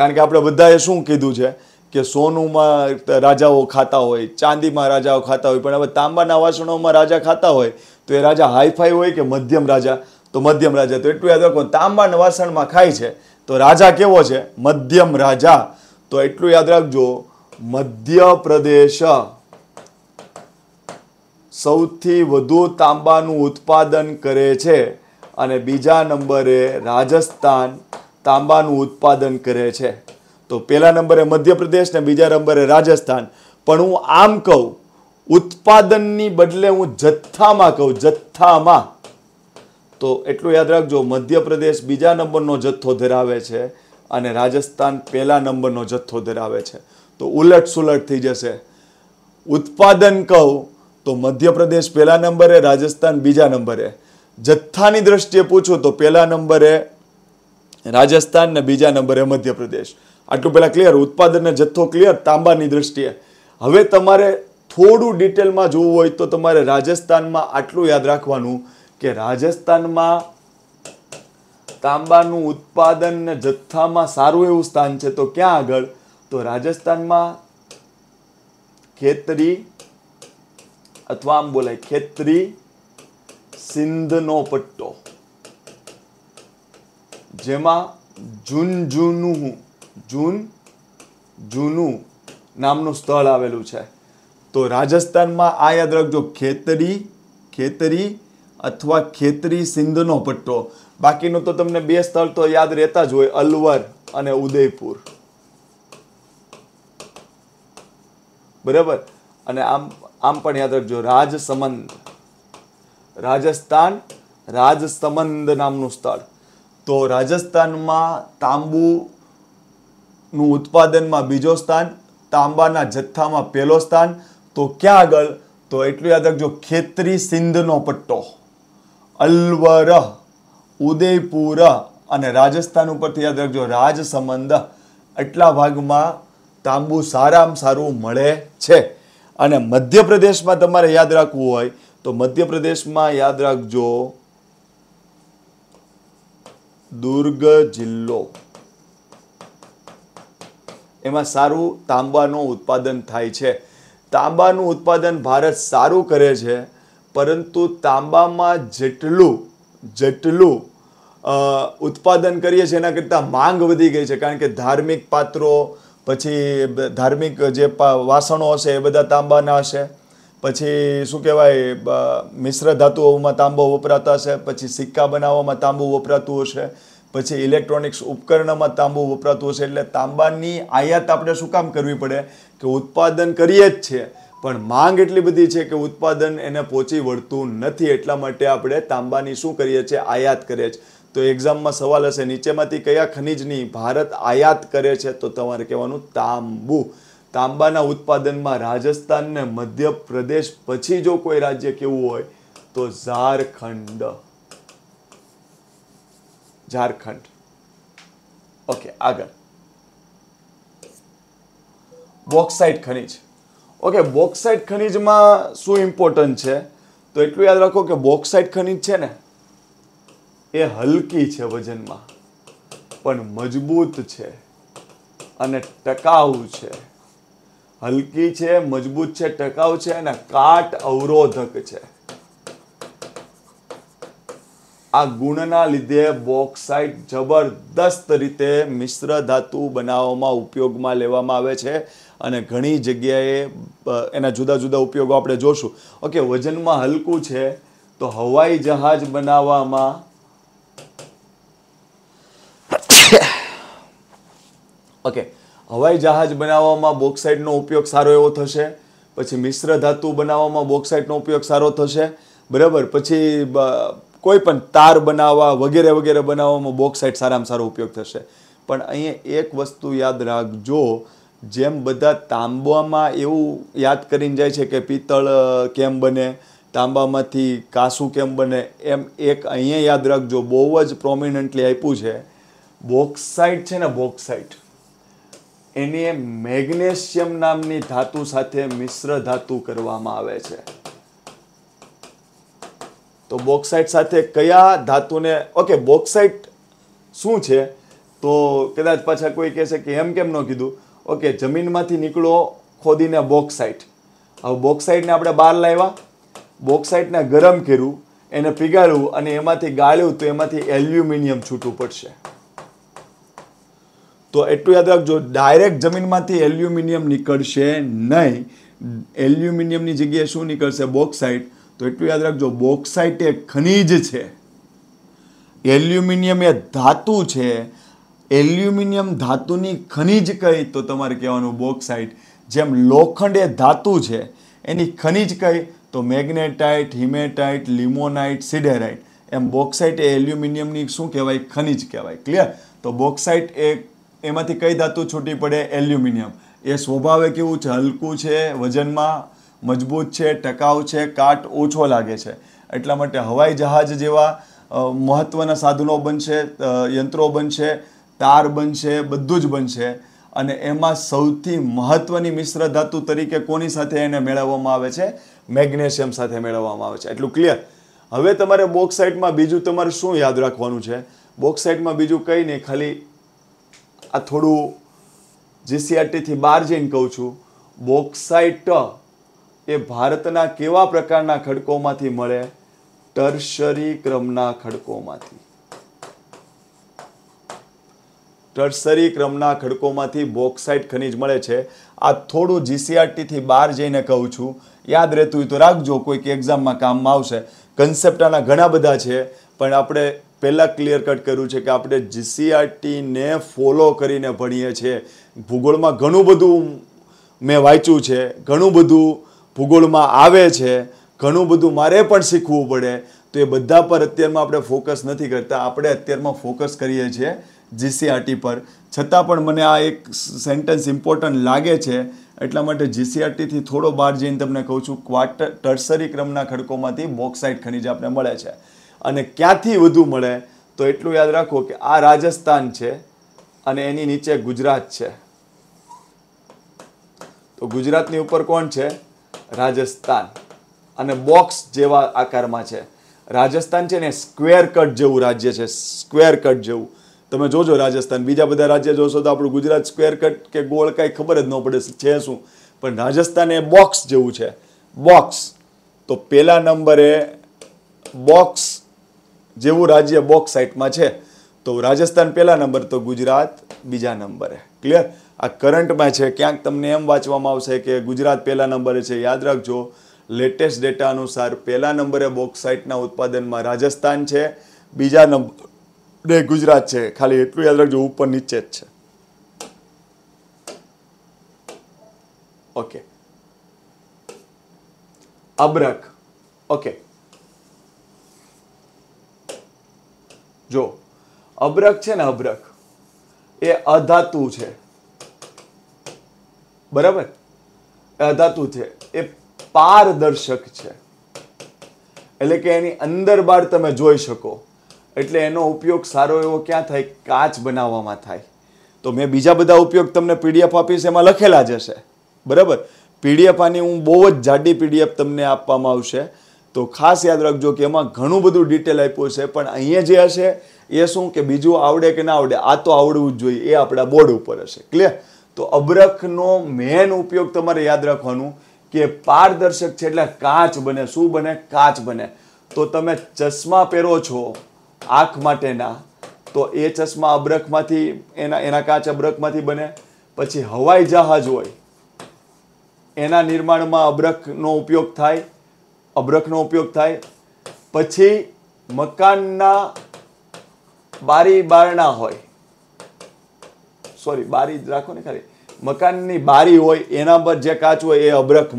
કારણ કે આપણે બધાએ શું કીધું છે કે સોનુમાં રાજાઓ ખાતા હોય ચાંદીમાં રાજાઓ ખાતા હોય પણ હવે તાંબાના વાસણોમાં રાજા ખાતા હોય તો એ રાજા હાઈફાઈ હોય કે મધ્યમ રાજા તો મધ્યમ રાજા તો એટલું યાદ રાખો તાંબાના વાસણમાં ખાય છે તો રાજા કેવો છે મધ્યમ રાજા તો એટલું યાદ રાખજો મધ્ય પ્રદેશ સૌથી વધુ તાંબાનું ઉત્પાદન કરે છે અને બીજા નંબરે રાજસ્થાન તાંબાનું ઉત્પાદન કરે છે તો પહેલા નંબરે મધ્યપ્રદેશ ને બીજા નંબરે રાજસ્થાન પણ હું આમ કહું ઉત્પાદનની બદલે હું જથ્થામાં કહું જથ્થામાં તો એટલું યાદ રાખજો મધ્યપ્રદેશ બીજા નંબરનો જથ્થો ધરાવે છે અને રાજસ્થાન પહેલા નંબરનો જથ્થો ધરાવે છે તો ઉલટ સુલટ થઈ જશે ઉત્પાદન કહું તો મધ્યપ્રદેશ પહેલા નંબરે રાજસ્થાન બીજા નંબરે જથ્થાની દ્રષ્ટિએ પૂછો તો પહેલા નંબરે રાજસ્થાન ને બીજા નંબરે મધ્યપ્રદેશ આટલું પહેલાં ક્લિયર ઉત્પાદનને જથ્થો ક્લિયર તાંબાની દ્રષ્ટિએ હવે તમારે થોડું ડિટેલમાં જોવું હોય તો તમારે રાજસ્થાનમાં આટલું યાદ રાખવાનું કે રાજસ્થાનમાં તાંબાનું ઉત્પાદન ને જથ્થામાં સારું એવું સ્થાન છે તો ક્યાં આગળ તો રાજસ્થાનમાં ખેતરી અથવા આમ બોલાય ખેતરી સિંધનો પટ્ટો જેમાં જૂન જૂનું જૂન જૂનું નામનું સ્થળ આવેલું છે તો રાજસ્થાનમાં આ યાદ રાખજો ખેતરી ખેતરી અથવા ખેતરી સિંધનો પટ્ટો બાકીનું તો તમને બે સ્થળ તો યાદ રહેતા જ હોય અલવર અને ઉદયપુર બરાબર અને આમ આમ પણ યાદ રાખજો રાજસમંદ રાજસ્થાન રાજસમંદ નામનું સ્થળ તો રાજસ્થાનમાં તાંબુનું ઉત્પાદનમાં બીજો સ્થાન તાંબાના જથ્થામાં પહેલો સ્થાન તો ક્યાં આગળ તો એટલું યાદ રાખજો ખેતરી સિંધનો પટ્ટો અલવર ઉદયપુર અને રાજસ્થાન ઉપરથી યાદ રાખજો રાજસમંદ એટલા ભાગમાં તાંબુ સારામાં સારું મળે છે અને મધ્યપ્રદેશમાં તમારે યાદ રાખવું હોય તો મધ્યપ્રદેશમાં યાદ રાખજો દુર્ગ જિલ્લો એમાં સારું તાંબાનું ઉત્પાદન થાય છે તાંબાનું ઉત્પાદન ભારત સારું કરે છે પરંતુ તાંબામાં જેટલું જેટલું ઉત્પાદન કરીએ છીએ એના કરતાં માંગ વધી ગઈ છે કારણ કે ધાર્મિક પાત્રો પછી ધાર્મિક જે વાસણો હશે એ બધા તાંબાના હશે પછી શું કહેવાય મિશ્ર ધાતુઓમાં તાંબો વપરાતા હશે પછી સિક્કા બનાવવામાં તાંબુ વપરાતું હશે પછી ઇલેક્ટ્રોનિક્સ ઉપકરણમાં તાંબુ વપરાતું હશે એટલે તાંબાની આયાત આપણે શું કામ કરવી પડે કે ઉત્પાદન કરીએ જ છે પણ માંગ એટલી બધી છે કે ઉત્પાદન એને પહોંચી વળતું નથી એટલા માટે આપણે તાંબાની શું કરીએ છીએ આયાત કરીએ છીએ તો એક્ઝામમાં સવાલ હશે નીચેમાંથી કયા ખનિજની ભારત આયાત કરે છે તો તમારે કહેવાનું તાંબુ તાંબાના ઉત્પાદનમાં રાજસ્થાન ને મધ્યપ્રદેશ પછી જો કોઈ રાજ્ય કેવું હોય તો ઝારખંડ ઝારખંડ ઓકે આગળ બોક્સાઇટ ખનિજ ઓકે બોક્સાઇટ ખનિજમાં શું ઇમ્પોર્ટન્ટ છે તો એટલું યાદ રાખો કે બોક્સાઇટ ખનિજ છે ને એ હલકી છે વજનમાં પણ મજબૂત છે અને ટકાઉ છે હલકી છે મજબૂત છે ટકાઉ છે અને કાટ અવરોધક છે આ ગુણના લીધે બોક્સાઇટ જબરદસ્ત રીતે મિશ્ર ધાતુ બનાવવામાં ઉપયોગમાં લેવામાં આવે છે અને ઘણી જગ્યાએ એના જુદા જુદા ઉપયોગો આપણે જોશું ઓકે વજનમાં હલકું છે તો હવાઈ જહાજ બનાવવામાં ઓકે હવાઈ જહાજ બનાવવામાં બોક્સાઇટનો ઉપયોગ સારો એવો થશે પછી મિશ્ર ધાતુ બનાવવામાં બોક્સાઇટનો ઉપયોગ સારો થશે બરાબર પછી કોઈ પણ તાર બનાવવા વગેરે વગેરે બનાવવામાં બોક્સાઇટ સારામાં સારો ઉપયોગ થશે પણ અહીંયા એક વસ્તુ યાદ રાખજો જેમ બધા તાંબામાં એવું યાદ કરીને જાય છે કે પિત્તળ કેમ બને તાંબામાંથી કાસું કેમ બને એમ એક અહીંયા યાદ રાખજો બહુ જ પ્રોમિનન્ટલી આપ્યું છે બોક્સાઇટ છે ને બોક્સાઇટ એને મેગ્નેશિયમ નામની ધાતુ સાથે મિશ્ર ધાતુ કરવામાં આવે છે તો બોક્સાઇટ સાથે કયા ધાતુને ઓકે બોક્સાઇટ શું છે તો કદાચ પાછા કોઈ કહેશે કે એમ કેમ ન કીધું ઓકે જમીનમાંથી નીકળો ખોદીને બોક્સાઇટ હવે બોક્સાઇટને આપણે બહાર લાવ્યા બોક્સાઇટને ગરમ કર્યું એને પીગાળ્યું અને એમાંથી ગાળ્યું તો એમાંથી એલ્યુમિનિયમ છૂટું પડશે તો એટલું યાદ રાખજો ડાયરેક્ટ જમીનમાંથી એલ્યુમિનિયમ નીકળશે નહીં એલ્યુમિનિયમની જગ્યાએ શું નીકળશે બોક્સાઇટ તો એટલું યાદ રાખજો બોક્સાઇટ એ ખનિજ છે એલ્યુમિનિયમ એ ધાતુ છે એલ્યુમિનિયમ ધાતુની ખનિજ કહી તો તમારે કહેવાનું બોક્સાઇટ જેમ લોખંડ એ ધાતુ છે એની ખનિજ કહી તો મેગ્નેટાઇટ હિમેટાઇટ લિમોનાઇટ સિડેરાઇટ એમ બોક્સાઇટ એ એલ્યુમિનિયમની શું કહેવાય ખનિજ કહેવાય ક્લિયર તો બોક્સાઇટ એ એમાંથી કઈ ધાતુ છૂટી પડે એલ્યુમિનિયમ એ સ્વભાવે કેવું છે હલકું છે વજનમાં મજબૂત છે ટકાઉ છે કાટ ઓછો લાગે છે એટલા માટે હવાઈ જહાજ જેવા મહત્ત્વના સાધનો બનશે યંત્રો બનશે તાર બનશે બધું જ બનશે અને એમાં સૌથી મહત્ત્વની મિશ્ર ધાતુ તરીકે કોની સાથે એને મેળવવામાં આવે છે મેગ્નેશિયમ સાથે મેળવવામાં આવે છે એટલું ક્લિયર હવે તમારે બોક્સાઇટમાં બીજું તમારે શું યાદ રાખવાનું છે બોક્સાઇટમાં બીજું કંઈ નહીં ખાલી આ થોડું જીસીઆરટીથી બહાર જઈને કહું છું બોક્સાઇટ એ ભારતના કેવા પ્રકારના ખડકોમાંથી મળે ટર્શરી ક્રમના ખડકોમાંથી ટર્શરી ક્રમના ખડકોમાંથી બોક્સાઇટ ખનિજ મળે છે આ થોડું જીસીઆરટીથી બહાર જઈને કહું છું યાદ રહેતું હોય તો રાખજો કોઈક એક્ઝામમાં કામમાં આવશે કન્સેપ્ટ આના ઘણા બધા છે પણ આપણે પહેલાં ક્લિયર કટ કર્યું છે કે આપણે જીસીઆરટીને ફોલો કરીને ભણીએ છીએ ભૂગોળમાં ઘણું બધું મેં વાંચ્યું છે ઘણું બધું ભૂગોળમાં આવે છે ઘણું બધું મારે પણ શીખવું પડે તો એ બધા પર અત્યારમાં આપણે ફોકસ નથી કરતા આપણે અત્યારમાં ફોકસ કરીએ છીએ જીસીઆરટી પર છતાં પણ મને આ એક સેન્ટેન્સ ઇમ્પોર્ટન્ટ લાગે છે એટલા માટે જીસીઆરટીથી થોડો બહાર જઈને તમને કહું છું ક્વાર્ટર ટર્સરી ક્રમના ખડકોમાંથી બોક્સાઇટ ખનિજ આપણે મળે છે અને ક્યાંથી વધુ મળે તો એટલું યાદ રાખો કે આ રાજસ્થાન છે અને એની નીચે ગુજરાત છે તો ગુજરાતની ઉપર કોણ છે રાજસ્થાન અને બોક્સ જેવા આકારમાં છે રાજસ્થાન છે ને સ્ક્વેર કટ જેવું રાજ્ય છે સ્ક્વેર કટ જેવું તમે જોજો રાજસ્થાન બીજા બધા રાજ્ય જોશો તો આપણું ગુજરાત સ્ક્વેર કટ કે ગોળ કાંઈ ખબર જ ન પડે છે શું પણ રાજસ્થાન એ બોક્સ જેવું છે બોક્સ તો પહેલા નંબરે બોક્સ જેવું રાજ્ય બોક્સાઇટમાં છે તો રાજસ્થાન પહેલા નંબર તો ગુજરાત બીજા નંબરે ક્લિયર આ કરંટમાં છે ક્યાંક તમને એમ વાંચવામાં આવશે કે ગુજરાત પહેલા નંબરે છે યાદ રાખજો લેટેસ્ટ ડેટા અનુસાર પહેલા નંબરે બોક્સાઇટના ઉત્પાદનમાં રાજસ્થાન છે બીજા નંબરે ગુજરાત છે ખાલી એટલું યાદ રાખજો ઉપર નીચે જ છે ઓકે અબરક ઓકે જો અબ્રક છે ને અબ્રક એ અધાતુ છે બરાબર અધાતુ છે એ પારદર્શક છે એટલે કે એની અંદર બહાર તમે જોઈ શકો એટલે એનો ઉપયોગ સારો એવો ક્યાં થાય કાચ બનાવવામાં થાય તો મેં બીજા બધા ઉપયોગ તમને પીડીએફ આપીશ એમાં લખેલા જ હશે બરાબર પીડીએફ આની હું બહુ જ જાડી પીડીએફ તમને આપવામાં આવશે તો ખાસ યાદ રાખજો કે એમાં ઘણું બધું ડિટેલ આપ્યું છે પણ અહીંયા જે હશે એ શું કે બીજું આવડે કે ના આવડે આ તો આવડવું જ જોઈએ એ આપણા બોર્ડ ઉપર હશે ક્લિયર તો અબરખનો મેન ઉપયોગ તમારે યાદ રાખવાનું કે પારદર્શક છે એટલે કાચ બને શું બને કાચ બને તો તમે ચશ્મા પહેરો છો આંખ માટેના તો એ ચશ્મા અબરખમાંથી એના એના કાચ અબરખમાંથી બને પછી હવાઈ જહાજ હોય એના નિર્માણમાં અબરખનો ઉપયોગ થાય અભ્રકનો ઉપયોગ થાય પછી મકાનના બારી બારણા હોય સોરી બારી જ રાખો ને ખાલી મકાનની બારી હોય એના પર જે કાચ હોય એ અબ્રક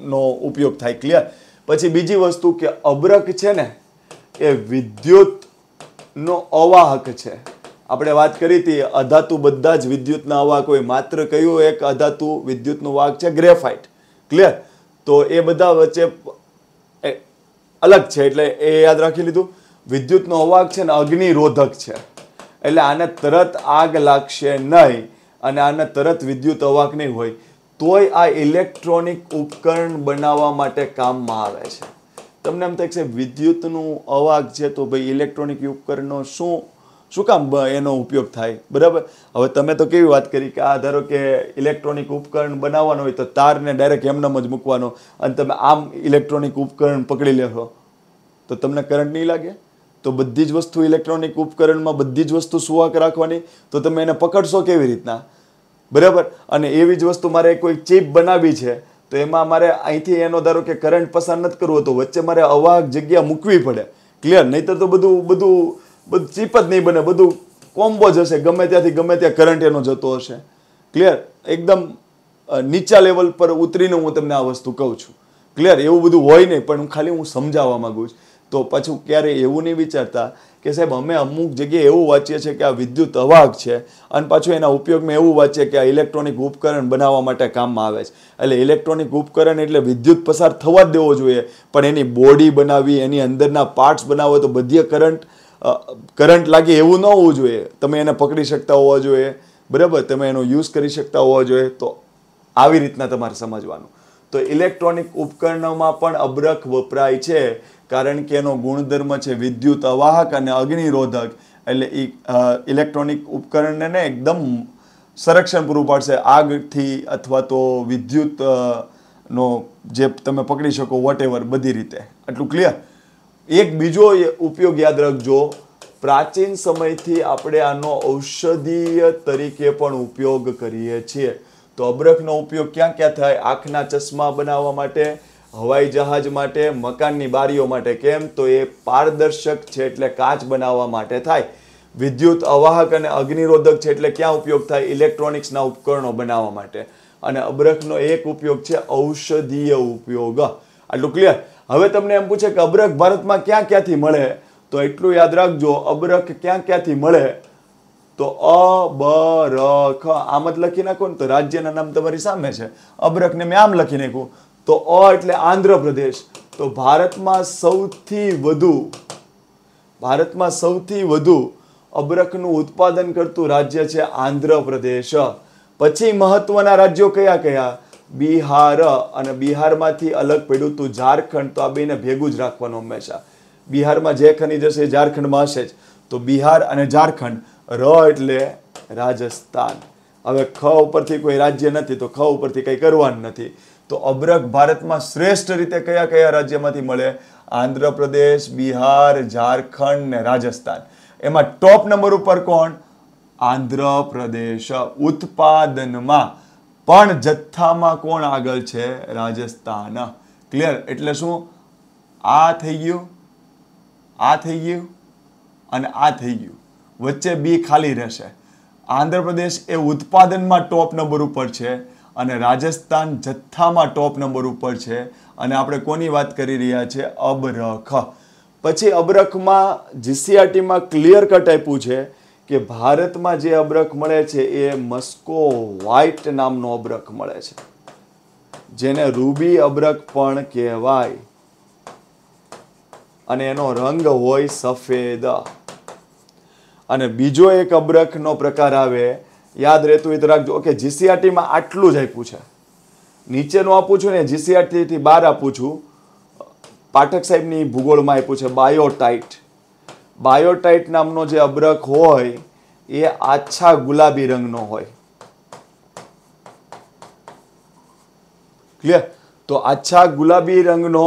નો ઉપયોગ થાય ક્લિયર પછી બીજી વસ્તુ કે અબ્રક છે ને એ વિદ્યુતનો અવાહક છે આપણે વાત કરી હતી અધાતુ બધા જ વિદ્યુતના અવાહક હોય માત્ર કયું એક અધાતુ વિદ્યુતનો વાહક છે ગ્રેફાઇટ ક્લિયર તો એ બધા વચ્ચે અલગ છે એટલે એ યાદ રાખી લીધું વિદ્યુતનો અવાક છે ને અગ્નિરોધક છે એટલે આને તરત આગ લાગશે નહીં અને આને તરત વિદ્યુત અવાક નહીં હોય તોય આ ઇલેક્ટ્રોનિક ઉપકરણ બનાવવા માટે કામમાં આવે છે તમને એમ થાય છે વિદ્યુતનું અવાક છે તો ભાઈ ઇલેક્ટ્રોનિક ઉપકરણનો શું શું કામ એનો ઉપયોગ થાય બરાબર હવે તમે તો કેવી વાત કરી કે આ ધારો કે ઇલેક્ટ્રોનિક ઉપકરણ બનાવવાનો હોય તો તારને ડાયરેક્ટ એમનામ જ મૂકવાનો અને તમે આમ ઇલેક્ટ્રોનિક ઉપકરણ પકડી લેશો તો તમને કરંટ નહીં લાગે તો બધી જ વસ્તુ ઇલેક્ટ્રોનિક ઉપકરણમાં બધી જ વસ્તુ સુવાક રાખવાની તો તમે એને પકડશો કેવી રીતના બરાબર અને એવી જ વસ્તુ મારે કોઈ ચીપ બનાવી છે તો એમાં મારે અહીંથી એનો ધારો કે કરંટ પસાર નથી કરવો તો વચ્ચે મારે અવાહક જગ્યા મૂકવી પડે ક્લિયર નહીતર તો બધું બધું બધું ચીપ જ નહીં બને બધું કોમ્બો જ હશે ગમે ત્યાંથી ગમે ત્યાં કરંટ એનો જતો હશે ક્લિયર એકદમ નીચા લેવલ પર ઉતરીને હું તમને આ વસ્તુ કહું છું ક્લિયર એવું બધું હોય નહીં પણ હું ખાલી હું સમજાવવા માગું છું તો પાછું ક્યારેય એવું નહીં વિચારતા કે સાહેબ અમે અમુક જગ્યાએ એવું વાંચીએ છીએ કે આ વિદ્યુત અવાહક છે અને પાછું એના ઉપયોગમાં એવું વાંચીએ કે આ ઇલેક્ટ્રોનિક ઉપકરણ બનાવવા માટે કામમાં આવે છે એટલે ઇલેક્ટ્રોનિક ઉપકરણ એટલે વિદ્યુત પસાર થવા જ દેવો જોઈએ પણ એની બોડી બનાવી એની અંદરના પાર્ટ્સ બનાવવા તો બધી કરંટ કરંટ લાગે એવું ન હોવું જોઈએ તમે એને પકડી શકતા હોવા જોઈએ બરાબર તમે એનો યુઝ કરી શકતા હોવા જોઈએ તો આવી રીતના તમારે સમજવાનું તો ઇલેક્ટ્રોનિક ઉપકરણોમાં પણ અબરખ વપરાય છે કારણ કે એનો ગુણધર્મ છે વિદ્યુત અવાહક અને અગ્નિરોધક એટલે ઇલેક્ટ્રોનિક ઉપકરણને એકદમ સંરક્ષણ પૂરું પાડશે આગથી અથવા તો વિદ્યુત નો જે તમે પકડી શકો વોટ એવર બધી રીતે આટલું ક્લિયર એક બીજો ઉપયોગ યાદ રાખજો પ્રાચીન સમયથી આપણે આનો ઔષધીય તરીકે પણ ઉપયોગ કરીએ છીએ તો અબરખનો ઉપયોગ ક્યાં ક્યાં થાય આંખના ચશ્મા બનાવવા માટે હવાઈ જહાજ માટે મકાનની બારીઓ માટે કેમ તો એ પારદર્શક છે એટલે કાચ બનાવવા માટે થાય વિદ્યુત અવાહક અને અગ્નિરોધક છે એટલે ક્યાં ઉપયોગ થાય ઇલેક્ટ્રોનિક્સના ઉપકરણો બનાવવા માટે અને અબ્રખનો એક ઉપયોગ છે ઔષધીય ઉપયોગ આટલું ક્લિયર હવે તમને એમ પૂછે કે અબરખ ભારતમાં ક્યાં ક્યાંથી મળે તો એટલું યાદ રાખજો અબરખ ક્યાં ક્યાંથી મળે તો અબરખ આમ જ લખી નાખો ને તો રાજ્યના નામ તમારી સામે છે અબરખને મેં આમ લખી નાખ્યું તો અ એટલે આંધ્રપ્રદેશ તો ભારતમાં સૌથી વધુ ભારતમાં સૌથી વધુ અબરખનું ઉત્પાદન કરતું રાજ્ય છે આંધ્રપ્રદેશ પછી મહત્વના રાજ્યો કયા કયા બિહાર અને બિહારમાંથી અલગ પડ્યું તું ઝારખંડ તો આ બેને ભેગું જ રાખવાનું હંમેશા બિહારમાં જે ખનીજ હશે એ ઝારખંડમાં હશે જ તો બિહાર અને ઝારખંડ ર એટલે રાજસ્થાન હવે ખ ઉપરથી કોઈ રાજ્ય નથી તો ખ ઉપરથી કંઈ કરવાનું નથી તો અબરક ભારતમાં શ્રેષ્ઠ રીતે કયા કયા રાજ્યમાંથી મળે આંધ્રપ્રદેશ બિહાર ઝારખંડ ને રાજસ્થાન એમાં ટોપ નંબર ઉપર કોણ આંધ્રપ્રદેશ ઉત્પાદનમાં પણ જથ્થામાં કોણ આગળ છે રાજસ્થાન ક્લિયર એટલે શું આ થઈ ગયું આ થઈ ગયું અને આ થઈ ગયું વચ્ચે બી ખાલી રહેશે આંધ્રપ્રદેશ એ ઉત્પાદનમાં ટોપ નંબર ઉપર છે અને રાજસ્થાન જથ્થામાં ટોપ નંબર ઉપર છે અને આપણે કોની વાત કરી રહ્યા છીએ અબરખ પછી અબરખમાં જીસીઆરટીમાં ક્લિયર કટ આપ્યું છે કે ભારતમાં જે અબરખ મળે છે એ મસ્કો વ્હાઇટ નામનો અબરખ મળે છે જેને રૂબી અબરખ પણ કહેવાય અને એનો રંગ હોય સફેદ અને બીજો એક અબરખનો પ્રકાર આવે યાદ રહેતું હોય તો રાખજો ઓકે જીસીઆરટીમાં આટલું જ આપ્યું છે નીચેનું આપું છું ને જીસીઆરટીથી બહાર આપું છું પાઠક સાહેબની ભૂગોળમાં આપ્યું છે બાયોટાઇટ બાયોટાઇટ નામનો જે અબરક હોય એ આછા ગુલાબી રંગનો હોય ક્લિયર તો આછા ગુલાબી રંગનો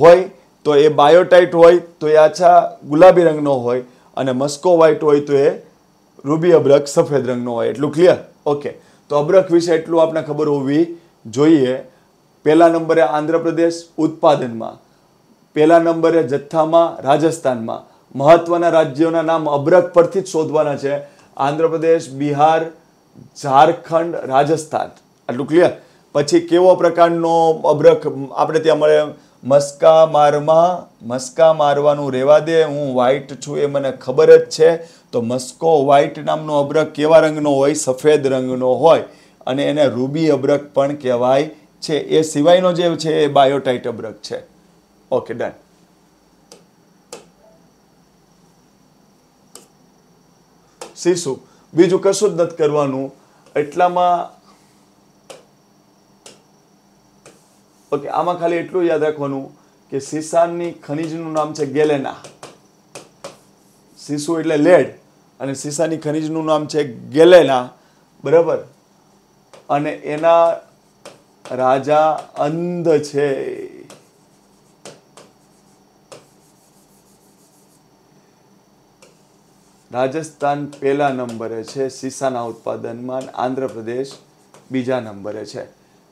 હોય તો એ બાયોટાઇટ હોય તો એ આછા ગુલાબી રંગનો હોય અને મસ્કો વ્હાઇટ હોય તો એ રૂબી અબરક સફેદ રંગનો હોય એટલું ક્લિયર ઓકે તો અબરક વિશે એટલું આપણે ખબર હોવી જોઈએ પહેલા નંબરે આંધ્રપ્રદેશ ઉત્પાદનમાં પહેલા નંબરે જથ્થામાં રાજસ્થાનમાં મહત્વના રાજ્યોના નામ અબ્રક પરથી જ શોધવાના છે આંધ્રપ્રદેશ બિહાર ઝારખંડ રાજસ્થાન આટલું ક્લિયર પછી કેવો પ્રકારનો અબ્રક આપણે ત્યાં મળે મસ્કા મારમાં મસ્કા મારવાનું રહેવા દે હું વ્હાઇટ છું એ મને ખબર જ છે તો મસ્કો વ્હાઇટ નામનો અબ્રક કેવા રંગનો હોય સફેદ રંગનો હોય અને એને રૂબી અબ્રક પણ કહેવાય છે એ સિવાયનો જે છે એ બાયોટાઇટ અબ્રક છે ઓકે ડન શીશું બીજું કશું જ નથી કરવાનું એટલામાં ઓકે આમાં ખાલી એટલું યાદ રાખવાનું કે સીસાની ખનિજનું નામ છે ગેલેના સીસુ એટલે લેડ અને સીસાની ખનિજનું નામ છે ગેલેના બરાબર અને એના રાજા અંધ છે રાજસ્થાન પહેલા નંબરે છે સીસાના ઉત્પાદનમાં આંધ્રપ્રદેશ બીજા નંબરે છે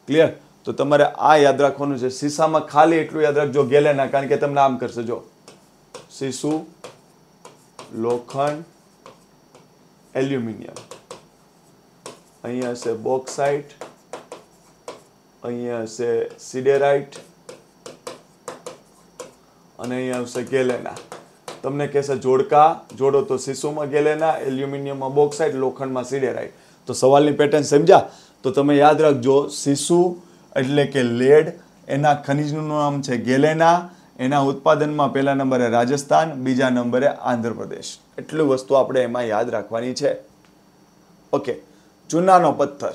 ક્લિયર તો તમારે આ યાદ રાખવાનું છે સીસામાં ખાલી એટલું યાદ રાખજો ગેલેના કારણ કે તમને આમ કરશે જો સીસુ લોખંડ એલ્યુમિનિયમ અહીંયા હશે બોક્સાઇટ અહીંયા હશે સિડેરાઇટ અને અહીંયા આવશે ગેલેના તમને કહેશે જોડકા જોડો તો સીસુમાં ગેલેના એલ્યુમિનિયમમાં બોક્સાઇડ લોખંડમાં સિડેરાઇટ તો સવાલની પેટર્ન સમજ્યા તો તમે યાદ રાખજો સીસુ એટલે કે લેડ એના ખનિજનું નામ છે ગેલેના એના ઉત્પાદનમાં પહેલા નંબરે રાજસ્થાન બીજા નંબરે આંધ્રપ્રદેશ એટલી વસ્તુ આપણે એમાં યાદ રાખવાની છે ઓકે ચૂનાનો પથ્થર